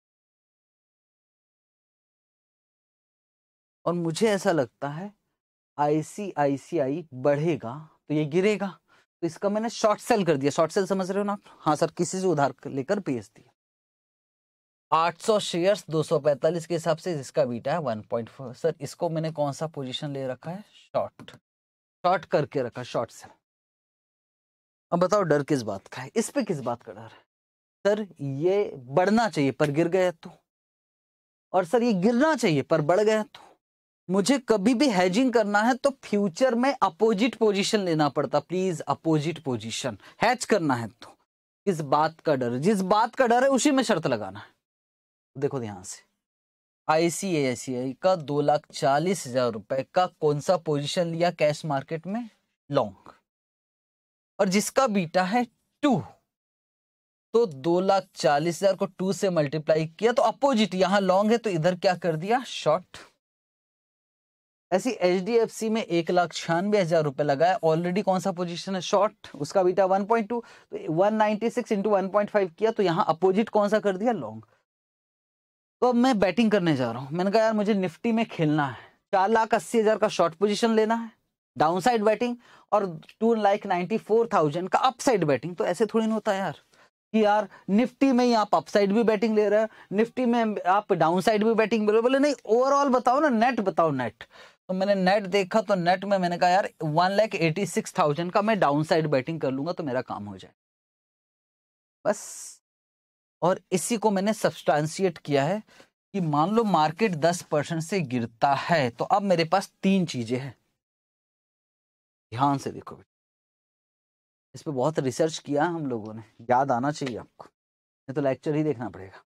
S1: और मुझे ऐसा लगता है
S2: आईसीआईसीआई बढ़ेगा तो ये गिरेगा तो इसका मैंने शॉर्ट सेल कर दिया शॉर्ट सेल समझ रहे हो ना हाँ सर किसी से उधार लेकर बेच दिया 800 शेयर्स दो के हिसाब से इसका बीटा है 1.4 सर इसको मैंने कौन सा पोजीशन ले रखा है शॉर्ट शॉर्ट करके रखा शॉर्ट सेल अब बताओ डर किस बात का है इस पे किस बात का डर है सर ये बढ़ना चाहिए पर गिर गया तो और सर ये गिरना चाहिए पर बढ़ गया तो मुझे कभी भी हैजिंग करना है तो फ्यूचर में अपोजिट पोजीशन लेना पड़ता प्लीज अपोजिट पोजीशन हैच करना है तो किस बात का डर जिस बात का डर है उसी में शर्त लगाना है देखो ध्यान से आईसीआईसीआई का दो लाख चालीस हजार रुपए का कौन सा पोजीशन लिया कैश मार्केट में लॉन्ग और जिसका बीटा है टू तो दो लाख चालीस हजार को टू से मल्टीप्लाई किया तो अपोजिट यहां लॉन्ग है तो इधर क्या कर दिया शॉर्ट ऐसी एच डी एफ सी में एक लाख छियानवे हजार रुपए लगाए ऑलरेडी कौन सा पोजीशन है शॉर्ट उसका बीटा वन पॉइंट वन तो six into one point five किया तो यहाँ अपोजिट कौन सा कर दिया लॉन्ग तो अब मैं बैटिंग करने जा रहा हूँ मैंने कहा यार मुझे निफ्टी में खेलना है चार लाख अस्सी हजार का शॉर्ट पोजिशन लेना है डाउन साइड बैटिंग और two lakh ninety four thousand का अपसाइड बैटिंग तो ऐसे थोड़ी ना होता यार कि यार निफ्टी में ही आप अपसाइड भी बैटिंग ले रहे हो निफ्टी में आप डाउनसाइड भी बैटिंग बोले बोले नहीं ओवरऑल बताओ ना नेट बताओ नेट तो मैंने नेट देखा तो नेट में मैंने कहा यार one lakh eighty six thousand का मैं डाउन साइड बैटिंग कर लूंगा तो मेरा काम हो जाए बस और इसी को मैंने सब्सटैंशिएट किया है कि मान लो मार्केट दस परसेंट से गिरता है तो अब मेरे पास तीन चीजें हैं ध्यान से देखो इस पर बहुत रिसर्च किया हम लोगों ने याद आना चाहिए आपको नहीं तो लेक्चर ही देखना पड़ेगा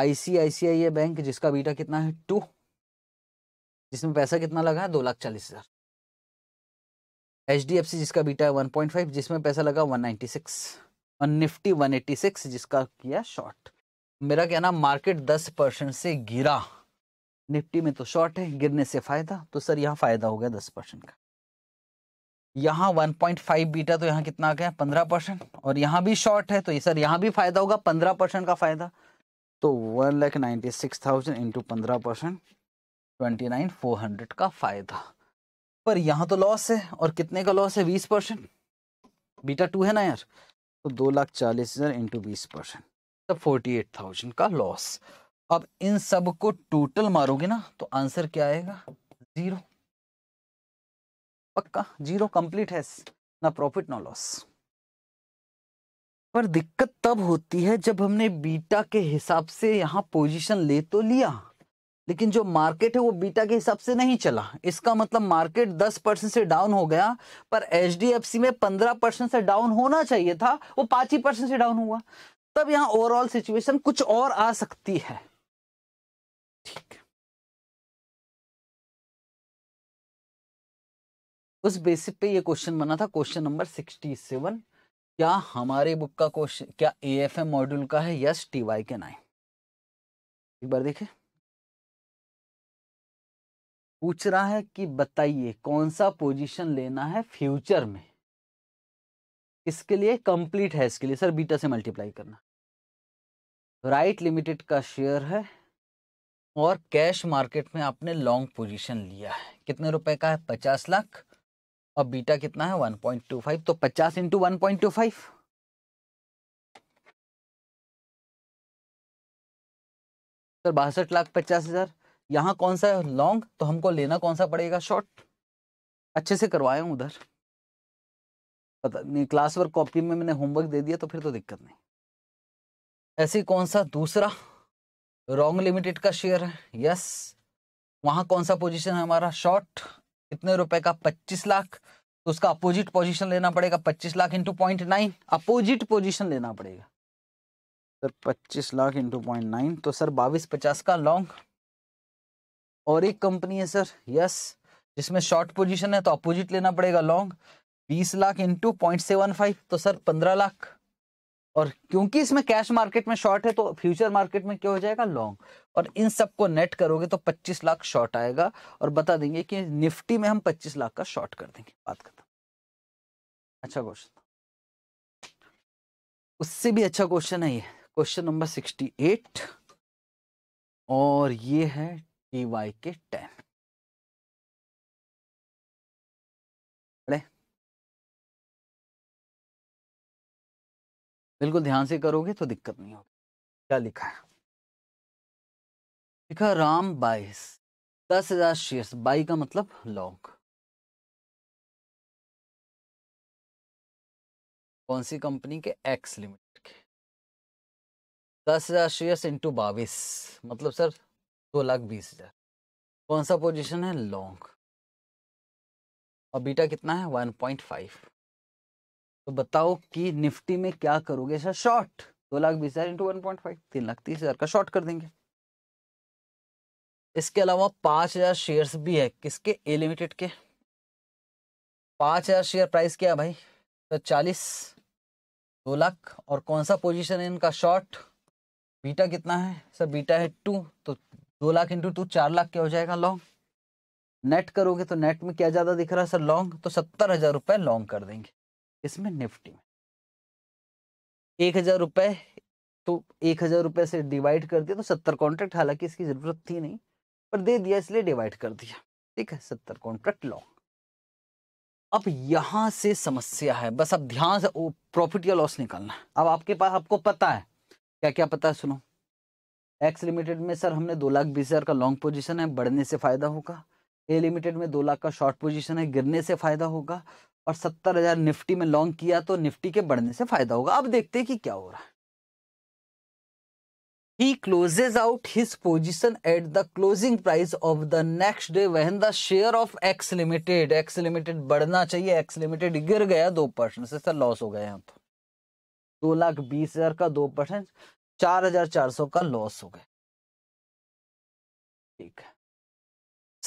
S2: आईसीआईसीआई बैंक जिसका बीटा कितना है टू इसमें पैसा कितना लगा है दो लाख चालीस हजार एच डी एफ सी जिसका बीटा है वन पॉइंट फाइव जिसमें पैसा लगा वन नाइन्टी सिक्स और निफ्टी वन एट्टी सिक्स जिसका किया शॉर्ट मेरा कहना मार्केट दस परसेंट से गिरा निफ्टी में तो शॉर्ट है गिरने से फायदा तो सर यहाँ फायदा हो गया दस परसेंट का यहाँ वन पॉइंट फाइव बीटा तो यहाँ कितना आ गया पंद्रह परसेंट और यहाँ भी शॉर्ट है तो ये सर यहाँ भी फायदा होगा पंद्रह परसेंट का फायदा तो one lakh ninety six thousand into पंद्रह percent twenty nine four hundred का फायदा पर यहाँ तो लॉस है और कितने का लॉस है बीस परसेंट बीटा टू है ना यार तो दो लाख चालीस हजार इंटू बीस परसेंट तो फोर्टी एट थाउजेंड का लॉस अब इन सब को टोटल मारोगे ना तो आंसर क्या आएगा जीरो पक्का जीरो कंप्लीट है ना प्रॉफिट ना लॉस
S1: पर दिक्कत तब होती है जब हमने बीटा के
S2: हिसाब से यहाँ पोजीशन ले तो लिया लेकिन जो मार्केट है वो बीटा के हिसाब से नहीं चला इसका मतलब मार्केट 10 परसेंट से डाउन हो गया पर एच में 15 परसेंट से डाउन होना चाहिए था वो पांच ही परसेंट से डाउन हुआ तब यहाँ ओवरऑल सिचुएशन कुछ और
S1: आ सकती है ठीक है उस बेसिस पे ये क्वेश्चन बना था क्वेश्चन नंबर सिक्सटी
S2: सेवन क्या हमारे बुक का क्वेश्चन क्या ए एफ एम मॉड्यूल का है yes T Y K nine
S1: एक बार देखें पूछ रहा है कि बताइए कौन सा पोजीशन लेना है फ्यूचर में
S2: इसके लिए कंप्लीट है इसके लिए सर बीटा से मल्टीप्लाई करना राइट लिमिटेड का शेयर है और कैश मार्केट में आपने लॉन्ग पोजीशन लिया है कितने रुपए का है पचास लाख और बीटा कितना है वन पॉइंट टू फाइव तो पचास
S1: into one point two five sir बासठ लाख पचास हजार यहाँ कौन सा है लॉन्ग तो हमको लेना
S2: कौन सा पड़ेगा शॉर्ट अच्छे से करवाए उधर पता नहीं क्लास वर्क कॉपी में मैंने होमवर्क दे दिया तो फिर तो दिक्कत नहीं ऐसे कौन सा दूसरा रॉन्ग लिमिटेड का शेयर है यस वहाँ कौन सा पोजीशन है हमारा शॉर्ट कितने रुपए का पच्चीस लाख तो उसका अपोजिट पोजीशन लेना पड़ेगा पच्चीस lakh into point nine opposite position लेना पड़ेगा सर पच्चीस लाख इंटू पॉइंट नाइन तो सर बाईस पचास का लॉन्ग और एक कंपनी है सर यस जिसमें शॉर्ट पोजीशन है तो अपोजिट लेना पड़ेगा लॉन्ग बीस lakh into point seven five तो सर पंद्रह लाख और क्योंकि इसमें कैश मार्केट में शॉर्ट है तो फ्यूचर मार्केट में क्या हो जाएगा लॉन्ग और इन सबको नेट करोगे तो पच्चीस लाख शॉर्ट आएगा और बता देंगे कि निफ्टी में हम पच्चीस लाख का शॉर्ट कर देंगे बात खत्म अच्छा क्वेश्चन उससे भी अच्छा क्वेश्चन है ये क्वेश्चन नंबर सिक्सटी
S1: एट और ये है पी वाई के टेन बिल्कुल ध्यान से करोगे तो दिक्कत नहीं होगी क्या लिखा है लिखा राम बाईस दस हजार शेयर्स बाई का मतलब लॉन्ग कौन सी कंपनी के एक्स लिमिटेड के दस हजार शेयर्स
S2: इंटू बाईस मतलब सर दो लाख बीस हजार कौन सा पोजीशन है लॉन्ग और बीटा कितना है वन पॉइंट फाइव तो बताओ कि निफ्टी में क्या करोगे सर शॉर्ट दो लाख बीस हजार इंटू वन पॉइंट फाइव तीन लाख तीस हजार का शॉर्ट कर देंगे इसके अलावा पांच हजार शेयर भी है किसके ए लिमिटेड के पांच हजार शेयर प्राइस क्या है भाई सर तो चालीस दो लाख और कौन सा पोजीशन है इनका शॉर्ट बीटा कितना है सर बीटा है टू तो दो लाख इंटू टू चार लाख क्या हो जाएगा लॉन्ग नेट करोगे तो नेट में क्या ज़्यादा दिख रहा है सर लॉन्ग तो सत्तर हज़ार रुपए लॉन्ग कर देंगे इसमें निफ्टी में एक हज़ार रुपये तो एक हज़ार रुपये से डिवाइड कर दिया तो सत्तर कॉन्ट्रैक्ट हालांकि इसकी ज़रूरत थी नहीं पर दे दिया इसलिए डिवाइड कर दिया ठीक है सत्तर कॉन्ट्रैक्ट लॉन्ग अब यहां से समस्या है बस अब ध्यान से प्रॉफिट या लॉस निकालना अब आपके पास आपको पता है क्या क्या पता है सुनो एक्स लिमिटेड में सर हमने दो लाख बीस हज़ार का लॉन्ग पोजीशन है बढ़ने से फ़ायदा होगा ए लिमिटेड में दो लाख का शॉर्ट पोजीशन है गिरने से फ़ायदा होगा और सत्तर हज़ार निफ्टी में लॉन्ग किया तो निफ्टी के बढ़ने से फ़ायदा होगा अब देखते हैं कि क्या हो रहा है he closes out his position at the closing price of the next day when the share of x limited x limited बढ़ना चाहिए x limited गिर गया दो परसेंट से सर
S1: लॉस हो गया यहाँ तो दो लाख बीस हजार का दो परसेंट चार हजार चार सौ का लॉस हो गया ठीक है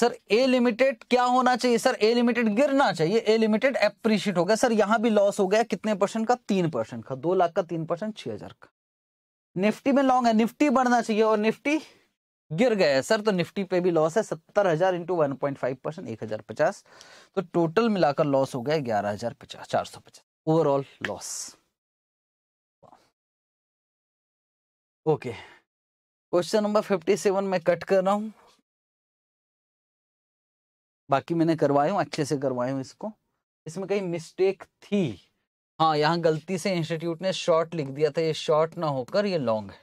S1: सर ए
S2: लिमिटेड क्या होना चाहिए सर ए लिमिटेड गिरना चाहिए ए लिमिटेड एप्रिशिएट हो गया सर यहां भी लॉस हो गया कितने परसेंट का तीन परसेंट का दो लाख का तीन परसेंट छह हजार का निफ्टी में लॉन्ग है निफ्टी बढ़ना चाहिए और निफ्टी गिर गया है सर तो निफ्टी पे भी लॉस है सत्तर हजार into one point five percent एक हजार पचास तो टोटल मिलाकर लॉस हो गया ग्यारह हजार पचास चार सौ पचास overall
S1: loss okay question number fifty seven में कट कर रहा हूं
S2: बाकी मैंने करवाया हूं अच्छे से करवाया हूं इसको इसमें कहीं मिस्टेक थी हाँ यहाँ गलती से इंस्टीट्यूट ने शॉर्ट लिख दिया था ये शॉर्ट ना होकर ये लॉन्ग है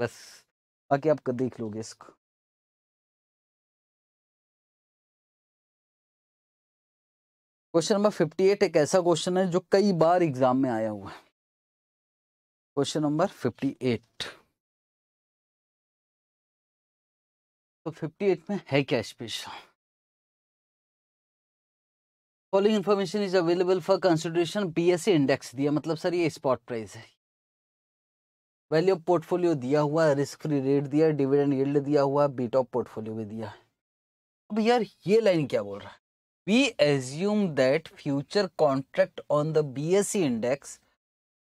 S1: बस बाकी आप देख लोगे इसको क्वेश्चन नंबर फिफ्टी एट एक ऐसा क्वेश्चन है जो कई बार एग्जाम में आया हुआ है क्वेश्चन नंबर फिफ्टी एट तो 58 में है क्या special following information is available for consideration C
S2: index दिया मतलब सर ये स्पॉट प्राइस है वैल्यू पोर्टफोलियो दिया हुआ रिस्क फ्री रेट दिया डिविडेंड यील्ड दिया हुआ बीट ऑफ पोर्टफोलियो भी दिया अब यार ये लाइन क्या बोल रहा है we assume that future contract on the BSE index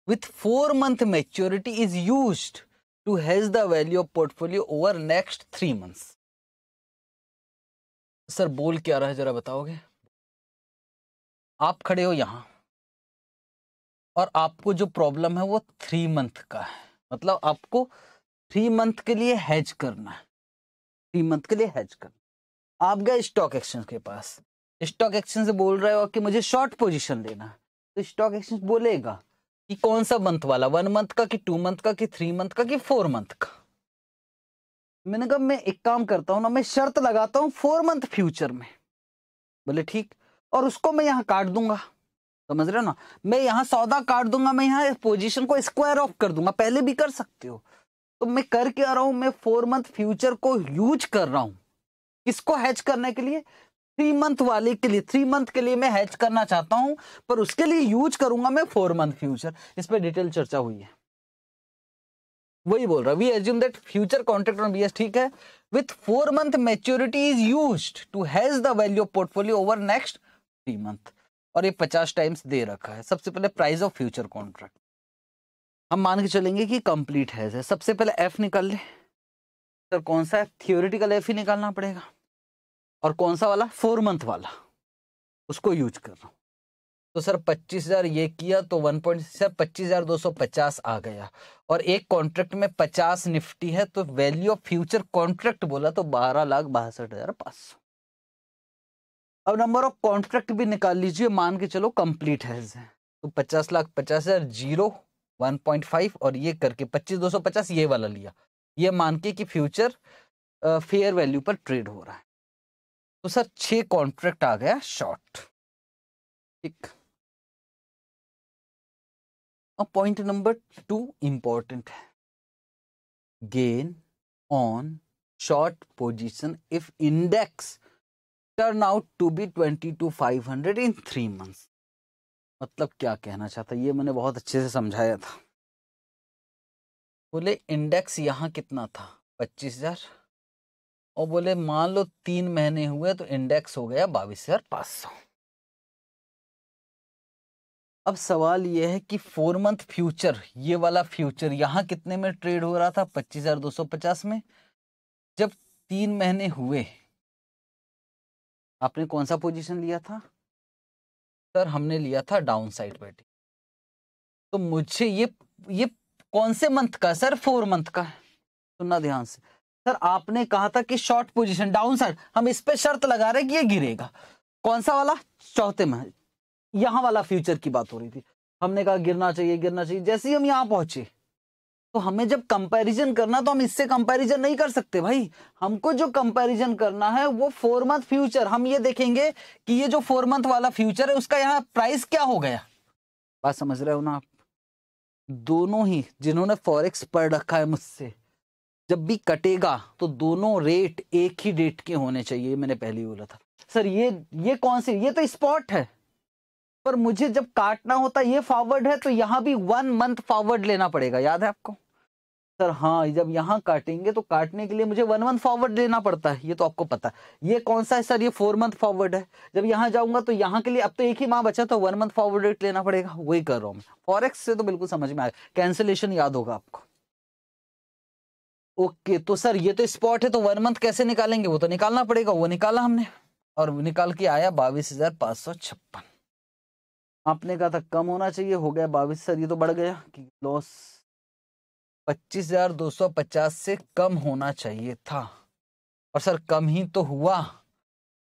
S2: with four month maturity is use to hedge the value
S1: of portfolio over next three months sir बोल क्या रहा है जरा बताओगे आप खड़े हो यहाँ
S2: और आपको जो प्रॉब्लम है वो थ्री मंथ का है मतलब आपको थ्री मंथ के लिए हैज करना है थ्री मंथ के लिए हैज करना आप गए स्टॉक एक्सचेंज के पास स्टॉक एक्सचेंज से बोल रहे हो कि मुझे शॉर्ट पोजीशन लेना तो स्टॉक एक्सचेंज बोलेगा कि कौन सा मंथ वाला वन मंथ का कि टू मंथ का कि थ्री मंथ का कि फोर मंथ का मैंने कहा मैं एक काम करता हूँ ना मैं शर्त लगाता हूँ फोर मंथ फ्यूचर में बोले ठीक और उसको मैं यहाँ काट दूंगा समझ रहे हो ना मैं यहाँ सौदा काट दूंगा मैं यहाँ पोजीशन को स्क्वायर ऑफ कर दूंगा पहले भी कर सकते हो तो मैं कर क्या रहा हूँ मैं फोर मंथ फ्यूचर को यूज कर रहा हूँ किसको हैच करने के लिए थ्री मंथ वाले के लिए थ्री मंथ के लिए मैं हैच करना चाहता हूँ पर उसके लिए यूज करूंगा मैं फोर मंथ फ्यूचर इस पर डिटेल चर्चा हुई है वही बोल रहा we assume that future contract on BS ठीक है with four month maturity is use to hedge the value of portfolio over next three month और ये पचास टाइम्स दे रखा है सबसे पहले प्राइस ऑफ फ्यूचर कॉन्ट्रैक्ट हम मान के चलेंगे कि कंप्लीट हैज है सबसे पहले एफ निकाल ले सर कौन सा थियोरिटिकल एफ ही निकालना पड़ेगा और कौन सा वाला फोर मंथ वाला उसको यूज कर रहा हूँ तो सर पच्चीस हज़ार ये किया तो वन पॉइंट सर पच्चीस हज़ार दो सौ पचास आ गया और एक कॉन्ट्रैक्ट में पचास निफ्टी है तो वैल्यू ऑफ फ्यूचर कॉन्ट्रैक्ट बोला तो बारह लाख बासठ हज़ार पाँच सौ अब नंबर ऑफ कॉन्ट्रैक्ट भी निकाल लीजिए मान के चलो कंप्लीट है तो पचास लाख पचास हज़ार जीरो वन पॉइंट फाइव और ये करके पच्चीस दो सौ पचास ये वाला लिया ये
S1: मान के कि फ्यूचर फेयर वैल्यू पर ट्रेड हो रहा है तो सर छः कॉन्ट्रैक्ट आ गया शॉर्ट ठीक अब पॉइंट नंबर टू इंपॉर्टेंट है gain
S2: on short position if index turn out to be twenty two five hundred in three months मतलब क्या कहना चाहता ये मैंने बहुत अच्छे से समझाया था बोले इंडेक्स यहाँ कितना था पच्चीस हजार और बोले मान लो तीन महीने हुए तो इंडेक्स हो गया बाईस हजार पाँच सौ अब सवाल ये है कि फोर मंथ फ्यूचर ये वाला फ्यूचर यहाँ कितने में ट्रेड हो रहा था पच्चीस हजार दो सौ पचास में जब तीन महीने हुए आपने कौन सा पोजीशन लिया था सर हमने लिया था डाउन साइड बैठी तो मुझे ये ये कौन से मंथ का सर फोर मंथ का है सुनना ध्यान से सर आपने कहा था कि शॉर्ट पोजीशन डाउन साइड हम इस पे शर्त लगा रहे कि ये गिरेगा कौन सा वाला चौथे मंथ यहाँ वाला फ्यूचर की बात हो रही थी हमने कहा गिरना चाहिए गिरना चाहिए जैसे ही हम यहाँ पहुंचे तो हमें जब कंपैरिजन करना तो हम इससे कंपैरिजन नहीं कर सकते भाई हमको जो कंपैरिजन करना है वो फोर मंथ फ्यूचर हम ये देखेंगे कि ये जो फोर मंथ वाला फ्यूचर है उसका यहाँ प्राइस क्या हो गया बात समझ रहे हो ना आप दोनों ही जिन्होंने फॉरेक्स पढ़ रखा है मुझसे जब भी कटेगा तो दोनों रेट एक ही डेट के होने चाहिए मैंने पहले ही बोला था सर ये ये कौन सी ये तो स्पॉट है पर मुझे जब काटना होता ये फॉरवर्ड है तो यहाँ भी वन मंथ फॉरवर्ड लेना पड़ेगा याद है आपको सर हाँ जब यहाँ काटेंगे तो काटने के लिए मुझे वन मंथ फॉरवर्ड लेना पड़ता है ये तो आपको पता है ये कौन सा है सर ये फोर मंथ फॉरवर्ड है जब यहाँ जाऊंगा तो यहाँ के लिए अब तो एक ही माह बचा तो वन मंथ फॉरवर्ड रेट लेना पड़ेगा वही कर रहा हूँ मैं फॉरेक्स से तो बिल्कुल समझ में आएगा कैंसिलेशन याद होगा आपको ओके तो सर ये तो स्पॉट है तो वन मंथ कैसे निकालेंगे वो तो निकालना पड़ेगा वो निकाला हमने और निकाल के आया बाईस हजार पाँच सौ छप्पन आपने कहा था कम होना चाहिए हो गया बाविस सर ये तो बढ़ गया कि लॉस पच्चीस हजार दो सौ पचास से कम होना चाहिए था और सर कम ही तो हुआ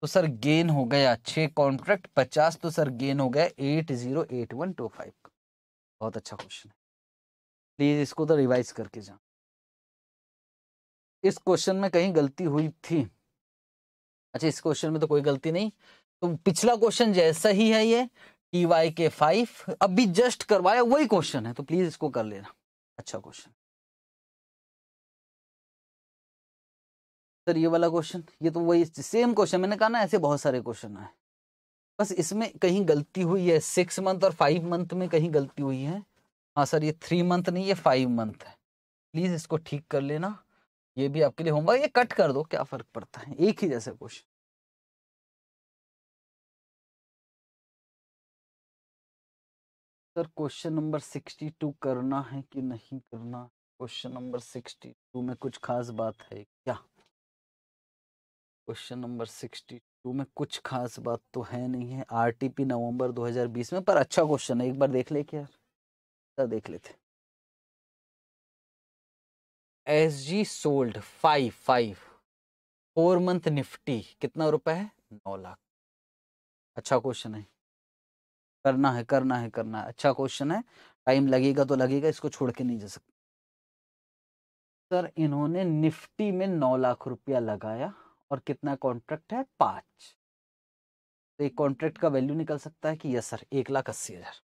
S2: तो सर गेन हो गया छः कॉन्ट्रैक्ट पचास तो सर गेन हो गया eight zero eight one two five
S1: बहुत अच्छा क्वेश्चन है प्लीज़ इसको तो रिवाइज करके जा इस क्वेश्चन में कहीं गलती हुई थी अच्छा इस क्वेश्चन में तो कोई गलती नहीं
S2: तो पिछला क्वेश्चन जैसा ही है ये टी वाई के फाइव अभी जस्ट करवाया वही क्वेश्चन है तो प्लीज इसको कर लेना अच्छा क्वेश्चन सर ये वाला क्वेश्चन ये तो वही सेम क्वेश्चन मैंने कहा ना ऐसे बहुत सारे क्वेश्चन है बस इसमें कहीं गलती हुई है सिक्स मंथ और फाइव मंथ में कहीं गलती हुई है हाँ सर ये थ्री मंथ नहीं ये फाइव मंथ है प्लीज इसको ठीक कर लेना
S1: ये भी आपके लिए होमवर्क ये कट कर दो क्या फर्क पड़ता है एक ही जैसे question sir question number sixty two करना है कि नहीं करना क्वेश्चन नंबर सिक्सटी टू में कुछ
S2: खास बात है क्या क्वेश्चन नंबर सिक्सटी टू में कुछ खास बात तो है नहीं है आरटीपी नवंबर 2020 में पर अच्छा क्वेश्चन है एक बार देख ले क्या
S1: सर देख लेते S G sold five five four month Nifty कितना रुपए है नौ लाख
S2: अच्छा क्वेश्चन है करना है करना है करना है अच्छा क्वेश्चन है टाइम लगेगा तो लगेगा इसको छोड़ के नहीं जा सकते सर इन्होंने निफ्टी में नौ लाख रुपया लगाया और कितना कॉन्ट्रैक्ट है पांच तो एक कॉन्ट्रैक्ट का वैल्यू निकल सकता है कि यस सर एक लाख अस्सी हज़ार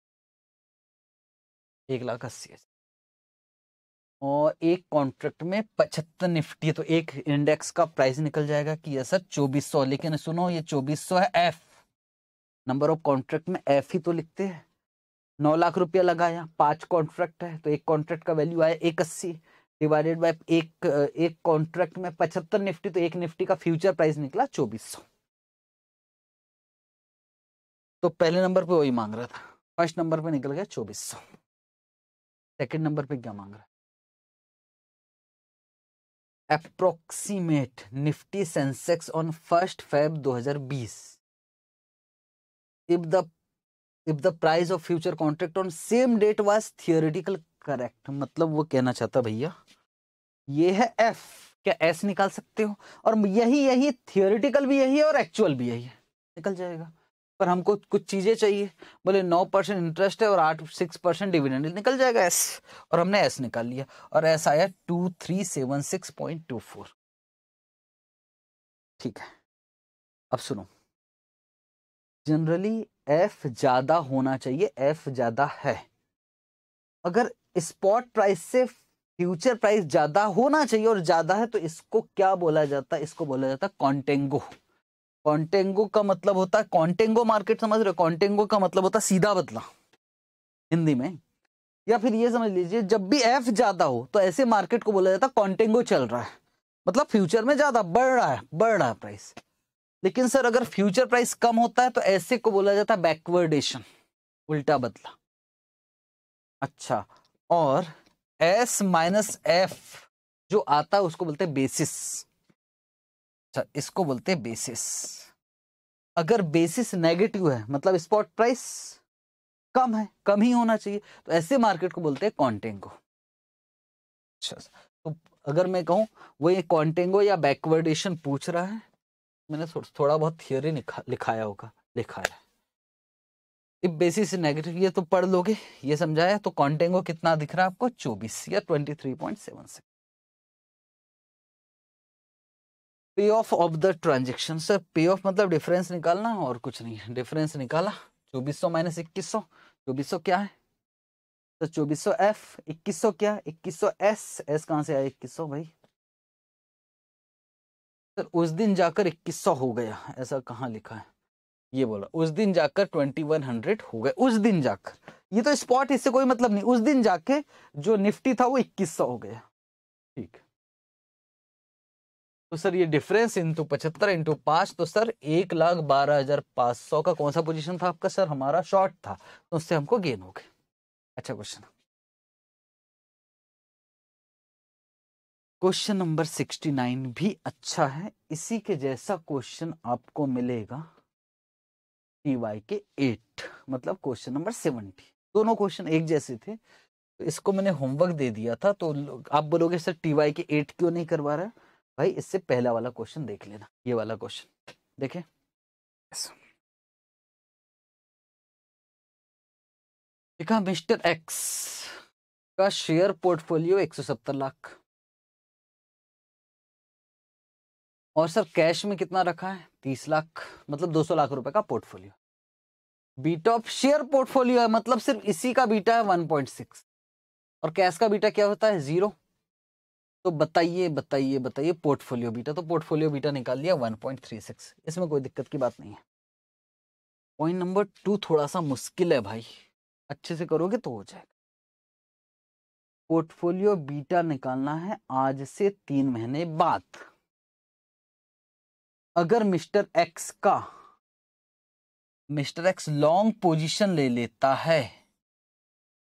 S1: एक लाख अस्सी हज़ार
S2: और एक कॉन्ट्रैक्ट में पचहत्तर निफ्टी तो एक इंडेक्स का प्राइस निकल जाएगा कि यस सर चौबीस सौ लेकिन सुनो ये चौबीस सौ है एफ नंबर ऑफ कॉन्ट्रैक्ट में एफ ही तो लिखते हैं नौ लाख रुपया लगाया पांच कॉन्ट्रैक्ट है तो एक कॉन्ट्रैक्ट का वैल्यू आया एक अस्सी डिवाइडेड बाय एक एक कॉन्ट्रैक्ट में पचहत्तर निफ्टी तो एक निफ्टी का फ्यूचर प्राइस निकला चौबीस सौ
S1: तो पहले नंबर पे वही मांग रहा था फर्स्ट नंबर पे निकल गया चौबीस सौ सेकेंड नंबर पे क्या मांग रहा है approximate Nifty Sensex on first Feb बीस
S2: if the if the price of future contract on same date was theoretical correct मतलब वो कहना चाहता भैया ये है f क्या s निकाल सकते हो और यही यही थियोरिटिकल भी यही है और एक्चुअल भी यही है निकल जाएगा पर हमको कुछ चीज़ें चाहिए बोले नौ परसेंट इंटरेस्ट है और आठ सिक्स परसेंट डिविडेंड निकल जाएगा एस और हमने एस निकाल लिया और एस आया two three seven six point two four ठीक है अब सुनो जनरली एफ ज़्यादा होना चाहिए एफ ज़्यादा है अगर स्पॉट प्राइस से फ्यूचर प्राइस ज़्यादा होना चाहिए और ज़्यादा है तो इसको क्या बोला जाता है इसको बोला जाता है कॉन्टेंगो कॉन्टेंगो का मतलब होता है कॉन्टेंगो मार्केट समझ रहे हो कॉन्टेंगो का मतलब होता है सीधा बदला हिंदी में या फिर ये समझ लीजिए जब भी एफ ज़्यादा हो तो ऐसे मार्केट को बोला जाता है कॉन्टेंगो चल रहा है मतलब फ्यूचर में ज़्यादा बढ़ रहा है बढ़ रहा है प्राइस लेकिन सर अगर फ्यूचर प्राइस कम होता है तो ऐसे को बोला जाता है बैकवर्डेशन उल्टा बदला अच्छा और एस माइनस एफ जो आता है उसको बोलते हैं बेसिस अच्छा इसको बोलते हैं बेसिस अगर बेसिस नेगेटिव है मतलब स्पॉट प्राइस कम है कम ही होना चाहिए तो ऐसे मार्केट को बोलते हैं कॉन्टेंगो अच्छा तो अगर मैं कहूं वो ये कॉन्टेंगो या बैकवर्डेशन पूछ रहा है मैंने थोड़ा बहुत थियोरी लिखाया होगा लिखा है इफ बेसिस नेगेटिव ये तो पढ़ लोगे ये समझाया तो कॉन्टेंगो कितना दिख रहा है आपको चौबीस या twenty three point seven six payoff of the transaction sir payoff मतलब डिफरेंस निकालना और कुछ नहीं है डिफरेंस निकाला चौबीस सौ माइनस इक्कीस सौ चौबीस सौ क्या है तो चौबीस सौ एफ इक्कीस सौ क्या इक्कीस सौ एस एस कहाँ से आया इक्कीस सौ भाई सर उस दिन जाकर इक्कीस सौ हो गया ऐसा कहाँ लिखा है ये बोला उस दिन जाकर ट्वेंटी वन हंड्रेड हो गया उस दिन जाकर ये तो स्पॉट इससे कोई मतलब नहीं उस दिन जाके जो निफ्टी था वो इक्कीस सौ हो गया ठीक तो सर ये डिफरेंस इंटू पचहत्तर इंटू पांच तो सर एक लाख बारह हजार पांच सौ का कौन सा पोजीशन था आपका सर हमारा शॉर्ट था तो उससे हमको गेन हो गया अच्छा question question number sixty nine भी अच्छा है इसी के जैसा क्वेश्चन आपको मिलेगा टीवाई के एट मतलब क्वेश्चन नंबर सेवेंटी दोनों क्वेश्चन एक जैसे थे इसको मैंने होमवर्क दे दिया था तो आप बोलोगे सर टीवाई के एट क्यों नहीं करवा
S1: रहा भाई इससे पहला वाला क्वेश्चन देख लेना ये वाला क्वेश्चन देखे देखा मिस्टर एक्स का शेयर पोर्टफोलियो एक सौ सत्तर लाख
S2: और सर कैश में कितना रखा है तीस लाख मतलब दो सौ लाख रुपए का portfolio beta of share portfolio है मतलब सिर्फ इसी का बीटा है वन पॉइंट सिक्स और कैश का बीटा क्या होता है जीरो तो बताइए बताइए बताइए पोर्टफोलियो बीटा तो पोर्टफोलियो बीटा निकाल लिया वन पॉइंट थ्री सिक्स इसमें कोई दिक्कत की बात नहीं है पॉइंट नंबर टू थोड़ा सा मुश्किल है भाई अच्छे से करोगे तो हो जाएगा पोर्टफोलियो बीटा निकालना है आज से तीन
S1: महीने बाद अगर मिस्टर एक्स का मिस्टर एक्स लॉन्ग पोजीशन ले लेता है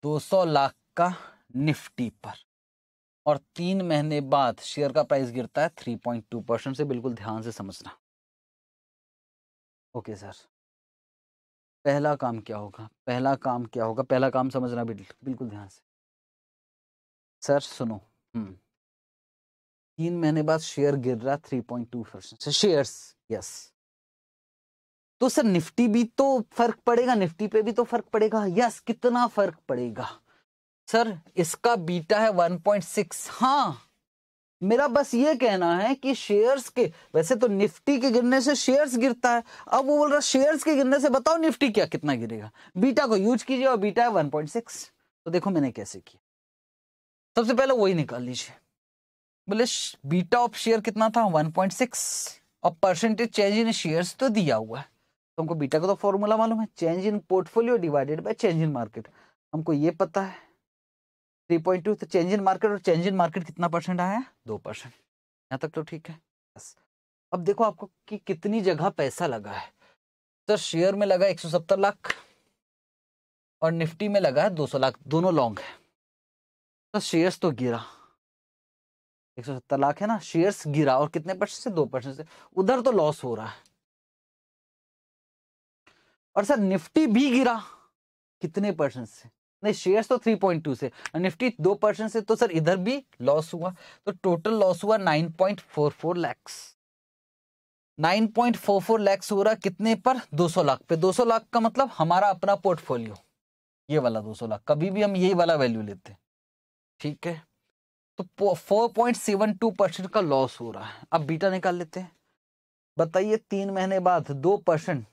S2: 200 लाख का निफ्टी पर और तीन महीने बाद शेयर का प्राइस गिरता है 3.2 परसेंट से बिल्कुल ध्यान से समझना ओके सर पहला काम क्या होगा पहला काम क्या होगा पहला काम समझना बिल्कुल ध्यान से सर सुनो हम्म तीन महीने बाद शेयर गिर रहा three point two percent share yes तो सर निफ्टी भी तो फर्क पड़ेगा निफ्टी पे भी तो फर्क पड़ेगा यस कितना फर्क पड़ेगा सर इसका बीटा है 1.6 हाँ मेरा बस ये कहना है कि शेयर्स के वैसे तो निफ्टी के गिरने से शेयर्स गिरता है अब वो बोल रहा शेयर्स के गिरने से बताओ निफ्टी क्या कितना गिरेगा बीटा को यूज कीजिए और बीटा है 1.6 तो देखो मैंने कैसे किया सबसे पहले वही निकाल लीजिए बोले बीटा ऑफ शेयर कितना था 1.6 और परसेंटेज चेंज इन शेयर्स तो दिया हुआ है तो हमको बीटा का तो फॉर्मूला मालूम है change in portfolio divided by change in market हमको ये पता है 3.2 तो चेंज इन मार्केट और चेंज इन मार्केट कितना परसेंट आया दो परसेंट यहाँ तक तो ठीक है बस अब देखो आपको कि कितनी जगह पैसा लगा है तो शेयर में लगा एक लाख और निफ्टी में लगा है दो लाख दोनों लॉन्ग है तो शेयर्स तो गिरा एक सौ सत्तर लाख है ना शेयर्स गिरा और कितने परसेंट से दो परसेंट से उधर तो लॉस हो रहा है और सर निफ्टी भी गिरा कितने परसेंट से नहीं शेयर्स तो थ्री पॉइंट टू से निफ्टी दो परसेंट से तो सर इधर भी लॉस हुआ तो टोटल लॉस हुआ nine nine point four four lakhs point four four lakhs हो रहा कितने पर दो सौ लाख पे दो सौ लाख का मतलब हमारा अपना पोर्टफोलियो ये वाला दो सौ लाख कभी भी हम यही वाला वैल्यू लेते ठीक है तो four point seven two percent का लॉस हो रहा है अब बीटा निकाल लेते हैं बताइए तीन महीने बाद दो परसेंट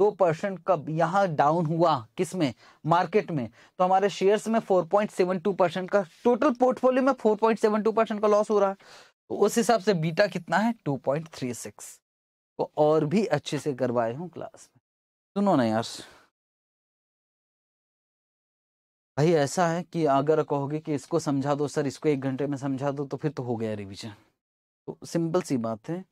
S2: दो परसेंट कब यहाँ डाउन हुआ किस में मार्केट में तो हमारे शेयर्स में 4.72 परसेंट का टोटल पोर्टफोलियो में 4.72 परसेंट का लॉस हो रहा है तो उस हिसाब से बीटा कितना है 2.36 तो और भी अच्छे से करवाए हूँ क्लास में सुनो ना यार भाई ऐसा है कि अगर कहोगे कि इसको समझा दो सर इसको एक घंटे में समझा दो तो फिर तो हो गया रिविजन तो सिंपल सी बात है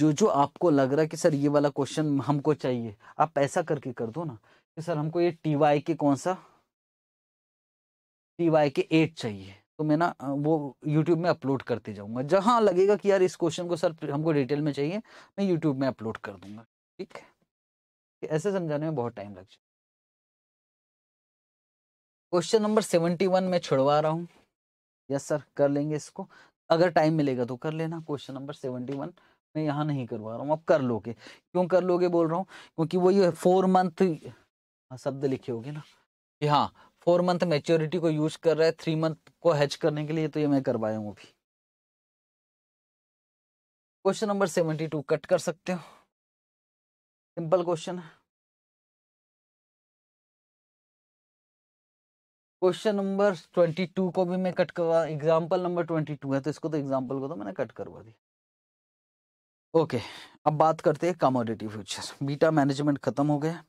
S2: जो जो आपको लग रहा है कि सर ये वाला क्वेश्चन हमको चाहिए आप ऐसा करके कर दो ना कि सर हमको ये टी वाई के कौन सा टी वाई के एट चाहिए तो मैं ना वो यूट्यूब में अपलोड करते जाऊंगा जहां लगेगा कि यार इस क्वेश्चन को सर हमको डिटेल में चाहिए मैं यूट्यूब में अपलोड कर दूंगा ठीक है ऐसे समझाने में बहुत टाइम लग जाए क्वेश्चन नंबर सेवेंटी वन में छुड़वा रहा हूँ यस सर कर लेंगे इसको अगर टाइम मिलेगा तो कर लेना क्वेश्चन नंबर सेवेंटी वन मैं यहाँ नहीं करवा रहा हूँ अब कर लोगे क्यों कर लोगे बोल रहा हूँ क्योंकि वो ये फोर मंथ हाँ, शब्द लिखे होगे ना कि हाँ फोर मंथ मेच्योरिटी को यूज कर रहा है थ्री मंथ को हैच करने के लिए तो ये मैं करवाया हूँ अभी
S1: question number seventy two cut कर सकते हो सिंपल क्वेश्चन है क्वेश्चन नंबर ट्वेंटी टू को भी मैं कट करवा एग्जाम्पल नंबर ट्वेंटी टू है तो इसको तो एग्जाम्पल को तो मैंने
S2: कट करवा दी ओके अब बात करते हैं कमोडिटी फ्यूचर बीटा मैनेजमेंट खत्म हो गया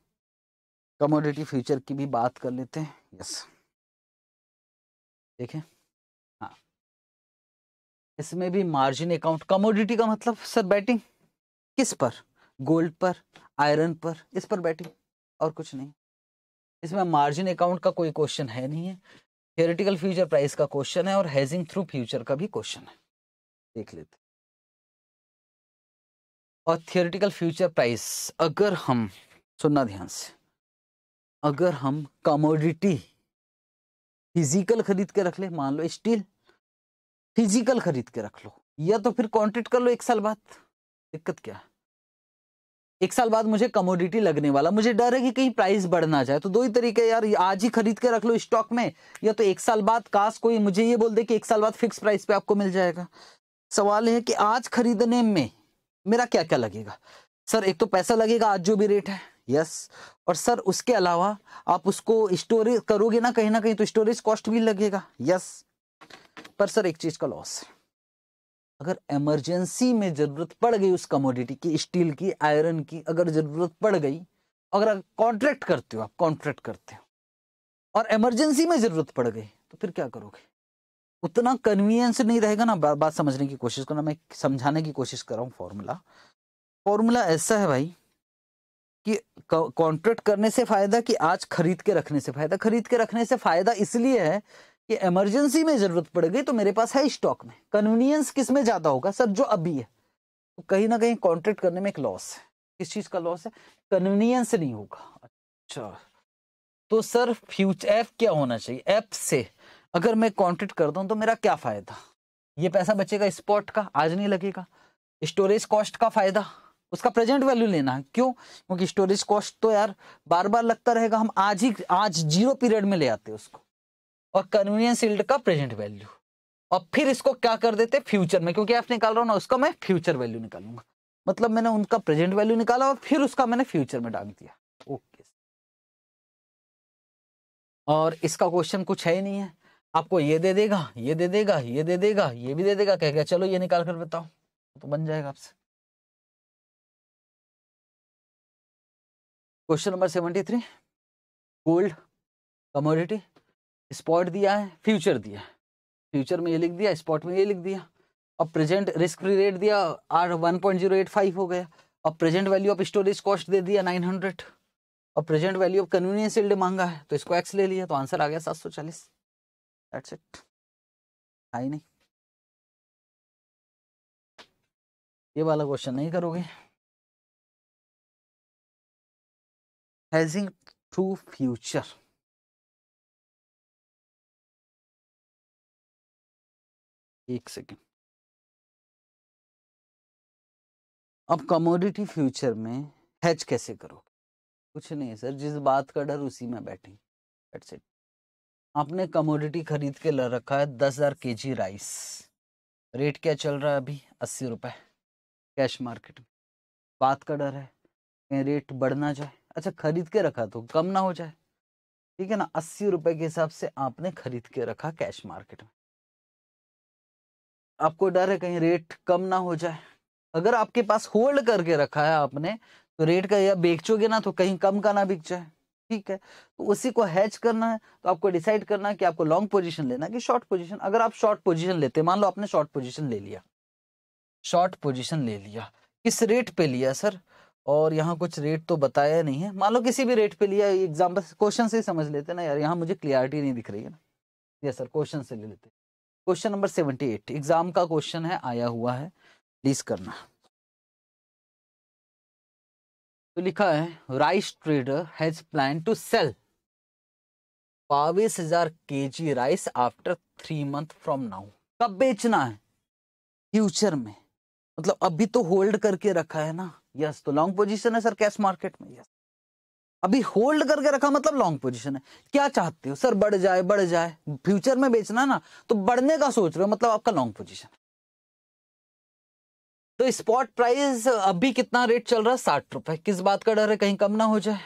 S2: कमोडिटी फ्यूचर की भी बात कर लेते हैं यस ठीक है हाँ इसमें भी मार्जिन अकाउंट कमोडिटी का मतलब सर बैटिंग किस पर गोल्ड पर आयरन पर इस पर बैटिंग और कुछ नहीं इसमें मार्जिन अकाउंट का कोई क्वेश्चन है नहीं है थियोरिटिकल फ्यूचर प्राइस का क्वेश्चन है और हेजिंग थ्रू फ्यूचर का भी क्वेश्चन है देख लेते और थियोरिटिकल फ्यूचर प्राइस अगर हम सुनना ध्यान से अगर हम कमोडिटी फिजिकल खरीद के रख ले मान लो स्टील फिजिकल खरीद के रख लो या तो फिर कॉन्ट्रेक्ट कर लो एक साल बाद दिक्कत क्या है एक साल बाद मुझे कमोडिटी लगने वाला मुझे डर है कि कहीं प्राइस बढ़ ना जाए तो दो ही तरीके यार आज ही खरीद के रख लो स्टॉक में या तो एक साल बाद काश कोई मुझे ये बोल दे कि एक साल बाद फिक्स प्राइस पे आपको मिल जाएगा सवाल है कि आज खरीदने में मेरा क्या क्या लगेगा सर एक तो पैसा लगेगा आज जो भी रेट है यस और सर उसके अलावा आप उसको स्टोरेज करोगे ना कहीं ना कहीं तो स्टोरेज कॉस्ट भी लगेगा यस पर सर एक चीज़ का लॉस है अगर इमरजेंसी में ज़रूरत पड़ गई उस कमोडिटी की स्टील की आयरन की अगर ज़रूरत पड़ गई अगर कॉन्ट्रैक्ट करते हो आप कॉन्ट्रैक्ट करते हो और इमरजेंसी में ज़रूरत पड़ गई तो फिर क्या करोगे उतना कन्वीनियंस नहीं रहेगा ना बा, बात समझने की कोशिश करना मैं समझाने की कोशिश कर रहा हूँ फॉर्मूला फॉर्मूला ऐसा है भाई कि कॉन्ट्रैक्ट करने से फ़ायदा कि आज खरीद के रखने से फ़ायदा खरीद के रखने से फ़ायदा इसलिए है कि इमरजेंसी में जरूरत पड़ गई तो मेरे पास है स्टॉक में कन्वीनियंस किस में ज्यादा होगा सर जो अभी है तो कहीं ना कहीं कॉन्ट्रैक्ट करने में एक लॉस है किस चीज का लॉस है कन्वीनियंस नहीं होगा अच्छा तो सर फ्यूचर ऐप क्या होना चाहिए ऐप से अगर मैं कॉन्ट्रैक्ट कर दूं तो मेरा क्या फायदा ये पैसा बचेगा स्पॉट का आज नहीं लगेगा स्टोरेज कॉस्ट का फायदा उसका प्रेजेंट वैल्यू लेना है क्यों क्योंकि स्टोरेज कॉस्ट तो यार बार बार लगता रहेगा हम आज ही आज जीरो पीरियड में ले आते हैं उसको और कन्वीनियंस इल्ड का प्रेजेंट वैल्यू और फिर इसको क्या कर देते फ्यूचर में क्योंकि एफ निकाल रहा हूँ ना उसका मैं फ्यूचर वैल्यू निकालूंगा मतलब मैंने उनका प्रेजेंट वैल्यू निकाला और फिर उसका मैंने फ्यूचर में डाल दिया ओके और इसका क्वेश्चन कुछ है ही नहीं है आपको ये दे देगा ये दे देगा ये दे देगा ये भी दे देगा कह गया चलो ये निकाल कर
S1: बताओ तो बन जाएगा आपसे question number seventy three gold commodity
S2: spot दिया है फ्यूचर दिया है फ्यूचर में ये लिख दिया स्पॉट में ये लिख दिया अब प्रेजेंट रिस्क फ्री रेट दिया R one point zero eight five हो गया अब present value of storage cost दे दिया नाइन हंड्रेड और present value of convenience yield मांगा है तो इसको एक्स ले लिया तो आंसर आ गया सात सौ चालीस
S1: दैट्स इट आई नहीं ये वाला क्वेश्चन नहीं करोगे हेजिंग टू फ्यूचर एक सेकेंड अब कमोडिटी फ्यूचर में हैच कैसे
S2: करो कुछ नहीं सर जिस बात का डर उसी में बैठे आपने कमोडिटी खरीद के ल रखा है दस हज़ार के जी राइस रेट क्या चल रहा है अभी अस्सी रुपए कैश मार्केट में बात का डर है कहीं रेट बढ़ ना जाए अच्छा खरीद के रखा तो कम ना हो जाए ठीक है ना अस्सी रुपए के हिसाब से आपने खरीद के रखा कैश मार्केट में आपको डर है कहीं रेट कम ना हो जाए अगर आपके पास होल्ड करके रखा है आपने तो रेट का या बेचोगे ना तो कहीं कम का ना बिक जाए ठीक है तो उसी को हैच करना है तो आपको डिसाइड करना है कि आपको लॉन्ग पोजीशन लेना कि शॉर्ट पोजीशन अगर आप शॉर्ट पोजीशन लेते मान लो आपने शॉर्ट पोजीशन ले लिया शॉर्ट पोजीशन ले लिया किस रेट पे लिया सर और यहाँ कुछ रेट तो बताया नहीं है मान लो किसी भी रेट पे लिया एग्जाम्पल क्वेश्चन से ही समझ लेते ना यार यहाँ मुझे क्लियरिटी नहीं दिख रही है ना यस सर क्वेश्चन से ले लेते question number seventy eight exam का क्वेश्चन है आया हुआ
S1: है प्लीज करना तो लिखा है rice trader has plan to sell बावीस हजार
S2: K G rice after three month from now कब बेचना है फ्यूचर में मतलब अभी तो होल्ड करके रखा है ना यस तो लॉन्ग पोजीशन है सर कैश मार्केट में यस अभी होल्ड करके रखा मतलब लॉन्ग पोजीशन है क्या चाहते हो सर बढ़ जाए बढ़ जाए फ्यूचर में बेचना ना तो बढ़ने का सोच रहे हो मतलब आपका लॉन्ग पोजीशन तो स्पॉट प्राइस अभी कितना रेट चल रहा है साठ रुपए किस बात का डर है कहीं कम ना हो जाए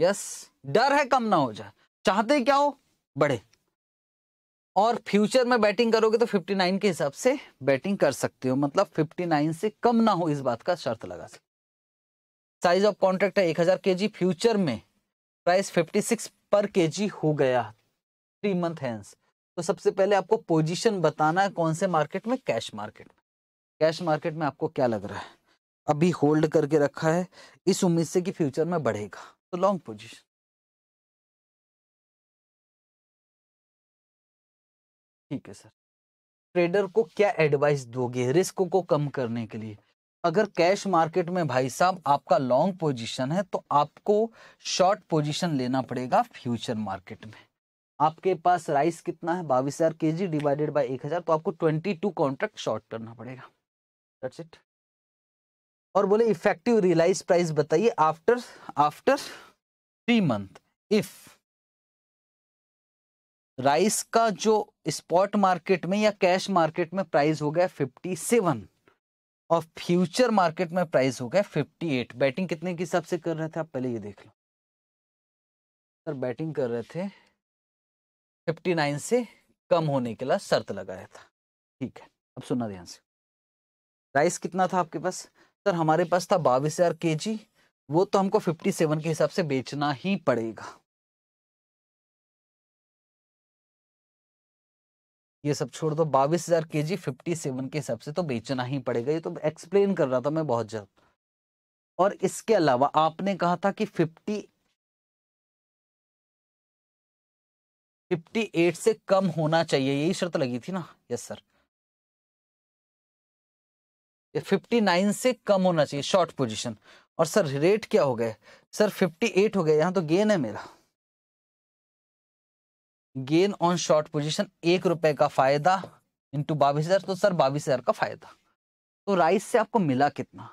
S2: यस डर है कम ना हो जाए चाहते क्या हो बढ़े और फ्यूचर में बैटिंग करोगे तो 59 के हिसाब से बैटिंग कर सकते हो मतलब 59 से कम ना हो इस बात का शर्त लगा सकते साइज ऑफ कॉन्ट्रैक्ट है एक हज़ार के जी फ्यूचर में प्राइस फिफ्टी सिक्स पर के जी हो गया थ्री मंथ हैंस तो सबसे पहले आपको पोजीशन बताना है कौन से मार्केट में कैश मार्केट में कैश मार्केट में आपको क्या लग रहा है अभी होल्ड करके रखा है इस उम्मीद से कि
S1: फ्यूचर में बढ़ेगा तो लॉन्ग पोजिशन ठीक है सर ट्रेडर को क्या एडवाइस दोगे
S2: रिस्क को कम करने के लिए अगर कैश मार्केट में भाई साहब आपका लॉन्ग पोजीशन है तो आपको शॉर्ट पोजीशन लेना पड़ेगा फ्यूचर मार्केट में आपके पास राइस कितना है बाईस हजार के जी डिवाइडेड बाई एक हजार तो आपको ट्वेंटी टू कॉन्ट्रैक्ट शॉर्ट करना पड़ेगा
S1: दैट्स इट और बोले इफेक्टिव रियलाइज प्राइस बताइए after after three month if
S2: rice का जो स्पॉट मार्केट में या कैश मार्केट में प्राइस हो गया फिफ्टी सेवन और फ्यूचर मार्केट में प्राइस हो गया 58 बैटिंग कितने के हिसाब से कर रहे थे आप पहले ये देख लो सर बैटिंग कर रहे थे 59 से कम होने के लिए शर्त लगाया था ठीक है अब सुनना ध्यान से प्राइस कितना था आपके पास सर हमारे पास था बाविस हजार के जी वो तो हमको 57 के हिसाब से बेचना ही पड़ेगा ये सब छोड़ दो बाईस हजार के जी फिफ्टी सेवन के हिसाब से तो बेचना ही पड़ेगा ये तो एक्सप्लेन कर रहा था मैं बहुत जल्द और इसके अलावा आपने
S1: कहा था कि फिफ्टी फिफ्टी एट से कम होना चाहिए यही शर्त लगी थी ना यस सर
S2: फिफ्टी नाइन से कम होना चाहिए शॉर्ट पोजीशन और सर रेट क्या हो गए सर फिफ्टी एट हो गया यहाँ तो गेन है मेरा गेन ऑन शॉर्ट पोजीशन एक रुपए का फायदा इंटू बाईस हजार तो सर बाईस हजार का फायदा तो राइस से आपको मिला कितना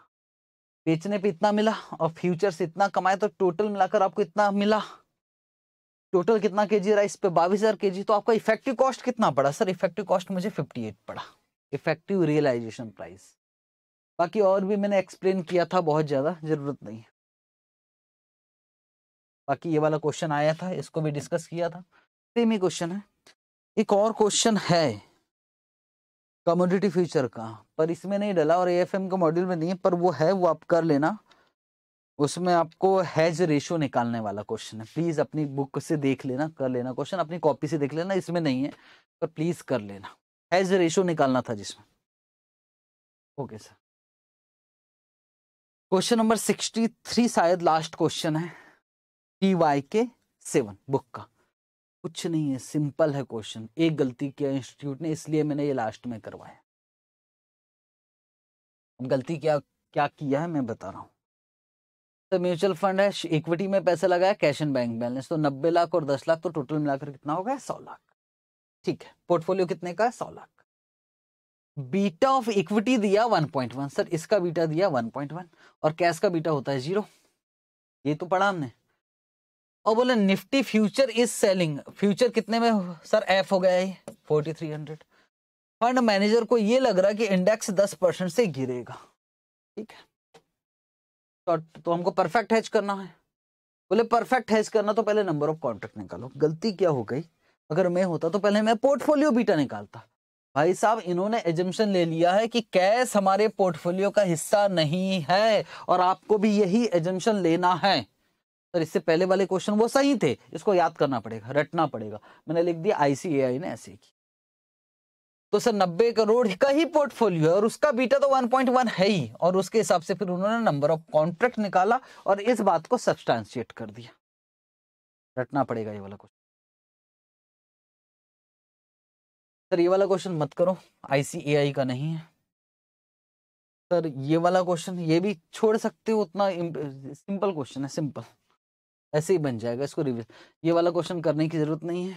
S2: बेचने पे इतना मिला और फ्यूचर से इतना कमाया तो टोटल मिलाकर आपको इतना मिला टोटल कितना केजी राइस पे बाईस हजार के तो आपका इफेक्टिव कॉस्ट कितना पड़ा सर इफेक्टिव कॉस्ट मुझे फिफ्टी एट पड़ा इफेक्टिव रियलाइजेशन प्राइस बाकी और भी मैंने एक्सप्लेन किया था बहुत ज़्यादा ज़रूरत नहीं बाकी ये वाला क्वेश्चन आया था इसको भी डिस्कस किया था इसी क्वेश्चन है एक और क्वेश्चन है कमोडिटी फ्यूचर का पर इसमें नहीं डला और एएफएम का मॉड्यूल में नहीं है पर वो है वो आप कर लेना उसमें आपको हैज रेशो निकालने वाला क्वेश्चन है प्लीज अपनी बुक से देख लेना कर लेना क्वेश्चन अपनी कॉपी से देख लेना इसमें नहीं है पर प्लीज कर लेना हैज रेशो निकालना था जिसमें okay sir question number sixty three शायद लास्ट क्वेश्चन है T Y K seven book का कुछ नहीं है सिंपल है क्वेश्चन एक गलती किया इंस्टीट्यूट ने इसलिए मैंने ये लास्ट में करवाया गलती क्या क्या किया है मैं बता रहा हूँ तो म्यूचुअल फंड है इक्विटी में पैसा लगाया कैश एंड बैंक बैलेंस तो नब्बे लाख और दस लाख तो टोटल मिलाकर कितना हो गया सौ लाख ठीक है पोर्टफोलियो कितने का है सौ लाख बीटा ऑफ इक्विटी दिया वन पॉइंट वन सर इसका बीटा दिया वन पॉइंट वन और कैश का बीटा होता है जीरो ये तो पढ़ा हमने और बोले Nifty future is selling future कितने में सर एफ हो गया है forty three hundred fund manager को ये लग रहा है कि इंडेक्स दस परसेंट से गिरेगा ठीक है तो, तो हमको परफेक्ट हैच करना है बोले परफेक्ट हैच करना तो पहले नंबर ऑफ कॉन्ट्रैक्ट निकालो गलती क्या हो गई अगर मैं होता तो पहले मैं पोर्टफोलियो बीटा निकालता भाई साहब इन्होंने एजम्पन ले लिया है कि कैश हमारे पोर्टफोलियो का हिस्सा नहीं है और आपको भी यही एजम्पन लेना है सर इससे पहले वाले क्वेश्चन वो सही थे इसको याद करना पड़ेगा रटना पड़ेगा मैंने लिख दिया आईसीएआई ने ऐसे की तो सर 90 करोड़ का ही पोर्टफोलियो है और उसका बीटा तो 1.1 है ही और उसके हिसाब से फिर उन्होंने नंबर ऑफ कॉन्ट्रैक्ट निकाला और इस बात को
S1: सब्सटैंशिएट कर दिया रटना पड़ेगा ये वाला क्वेश्चन सर ये वाला क्वेश्चन मत करो आईसीएआई का नहीं है
S2: सर ये वाला क्वेश्चन ये भी छोड़ सकते हो उतना सिंपल क्वेश्चन है सिंपल ऐसे ही बन जाएगा इसको रिविल ये वाला क्वेश्चन करने की जरूरत नहीं है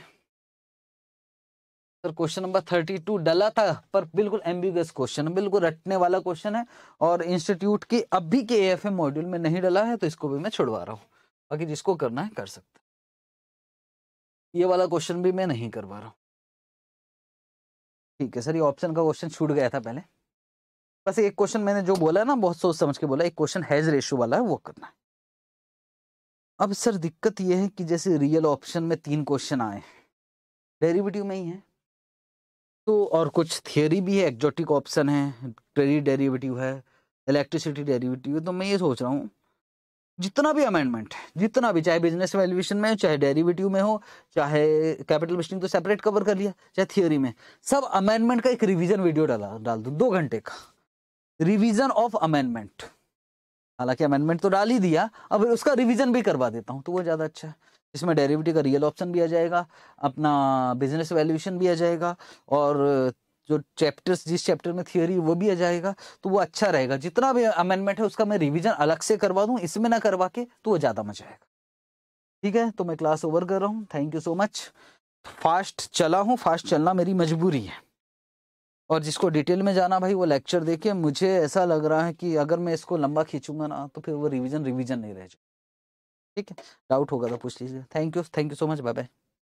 S2: sir question number thirty two डला था पर बिल्कुल एम्बिगस क्वेश्चन बिल्कुल रटने वाला क्वेश्चन है और इंस्टीट्यूट की अभी के ए मॉड्यूल में नहीं डला है तो इसको भी मैं छुड़वा रहा हूँ बाकी जिसको करना है कर सकता ये वाला क्वेश्चन भी मैं नहीं करवा रहा हूँ ठीक है सर ये ऑप्शन का क्वेश्चन छूट गया था पहले बस एक क्वेश्चन मैंने जो बोला ना बहुत सोच समझ के बोला एक क्वेश्चन हैज रेशो वाला है वो करना है अब सर दिक्कत ये है कि जैसे रियल ऑप्शन में तीन क्वेश्चन आए हैं डेरिवेटिव में ही है तो और कुछ थियोरी भी है एक्जोटिक ऑप्शन है क्रेडिट डेरिवेटिव है इलेक्ट्रिसिटी डेरिवेटिव है तो मैं ये सोच रहा हूँ जितना भी अमेंडमेंट है जितना भी चाहे बिजनेस वैल्यूएशन में हो चाहे डेरिवेटिव में हो चाहे कैपिटल मशीनिंग तो सेपरेट कवर कर लिया चाहे थियोरी में सब अमेंडमेंट का एक रिविजन वीडियो डाला डाल दो घंटे का रिविजन ऑफ अमेंडमेंट हालांकि अमेंडमेंट तो डाल ही दिया अब उसका रिविजन भी करवा देता हूँ तो वो ज़्यादा अच्छा है इसमें डेरिवेटिव का रियल ऑप्शन भी आ जाएगा अपना बिजनेस वैल्यूशन भी आ जाएगा और जो चैप्टर्स जिस चैप्टर में थियोरी वो भी आ जाएगा तो वो अच्छा रहेगा जितना भी अमेंडमेंट है उसका मैं रिविजन अलग से करवा दूँ इसमें ना करवा के तो वो ज़्यादा मजा आएगा ठीक है तो मैं क्लास ओवर कर रहा हूँ thank you so much fast चला हूँ फास्ट चलना मेरी मजबूरी है और जिसको डिटेल में जाना भाई वो लेक्चर देखे मुझे ऐसा लग रहा है कि अगर मैं इसको लंबा खींचूंगा ना तो फिर वो रिविजन रिविजन नहीं रह जाए ठीक है डाउट होगा तो पूछ लीजिए thank you thank you so much bye bye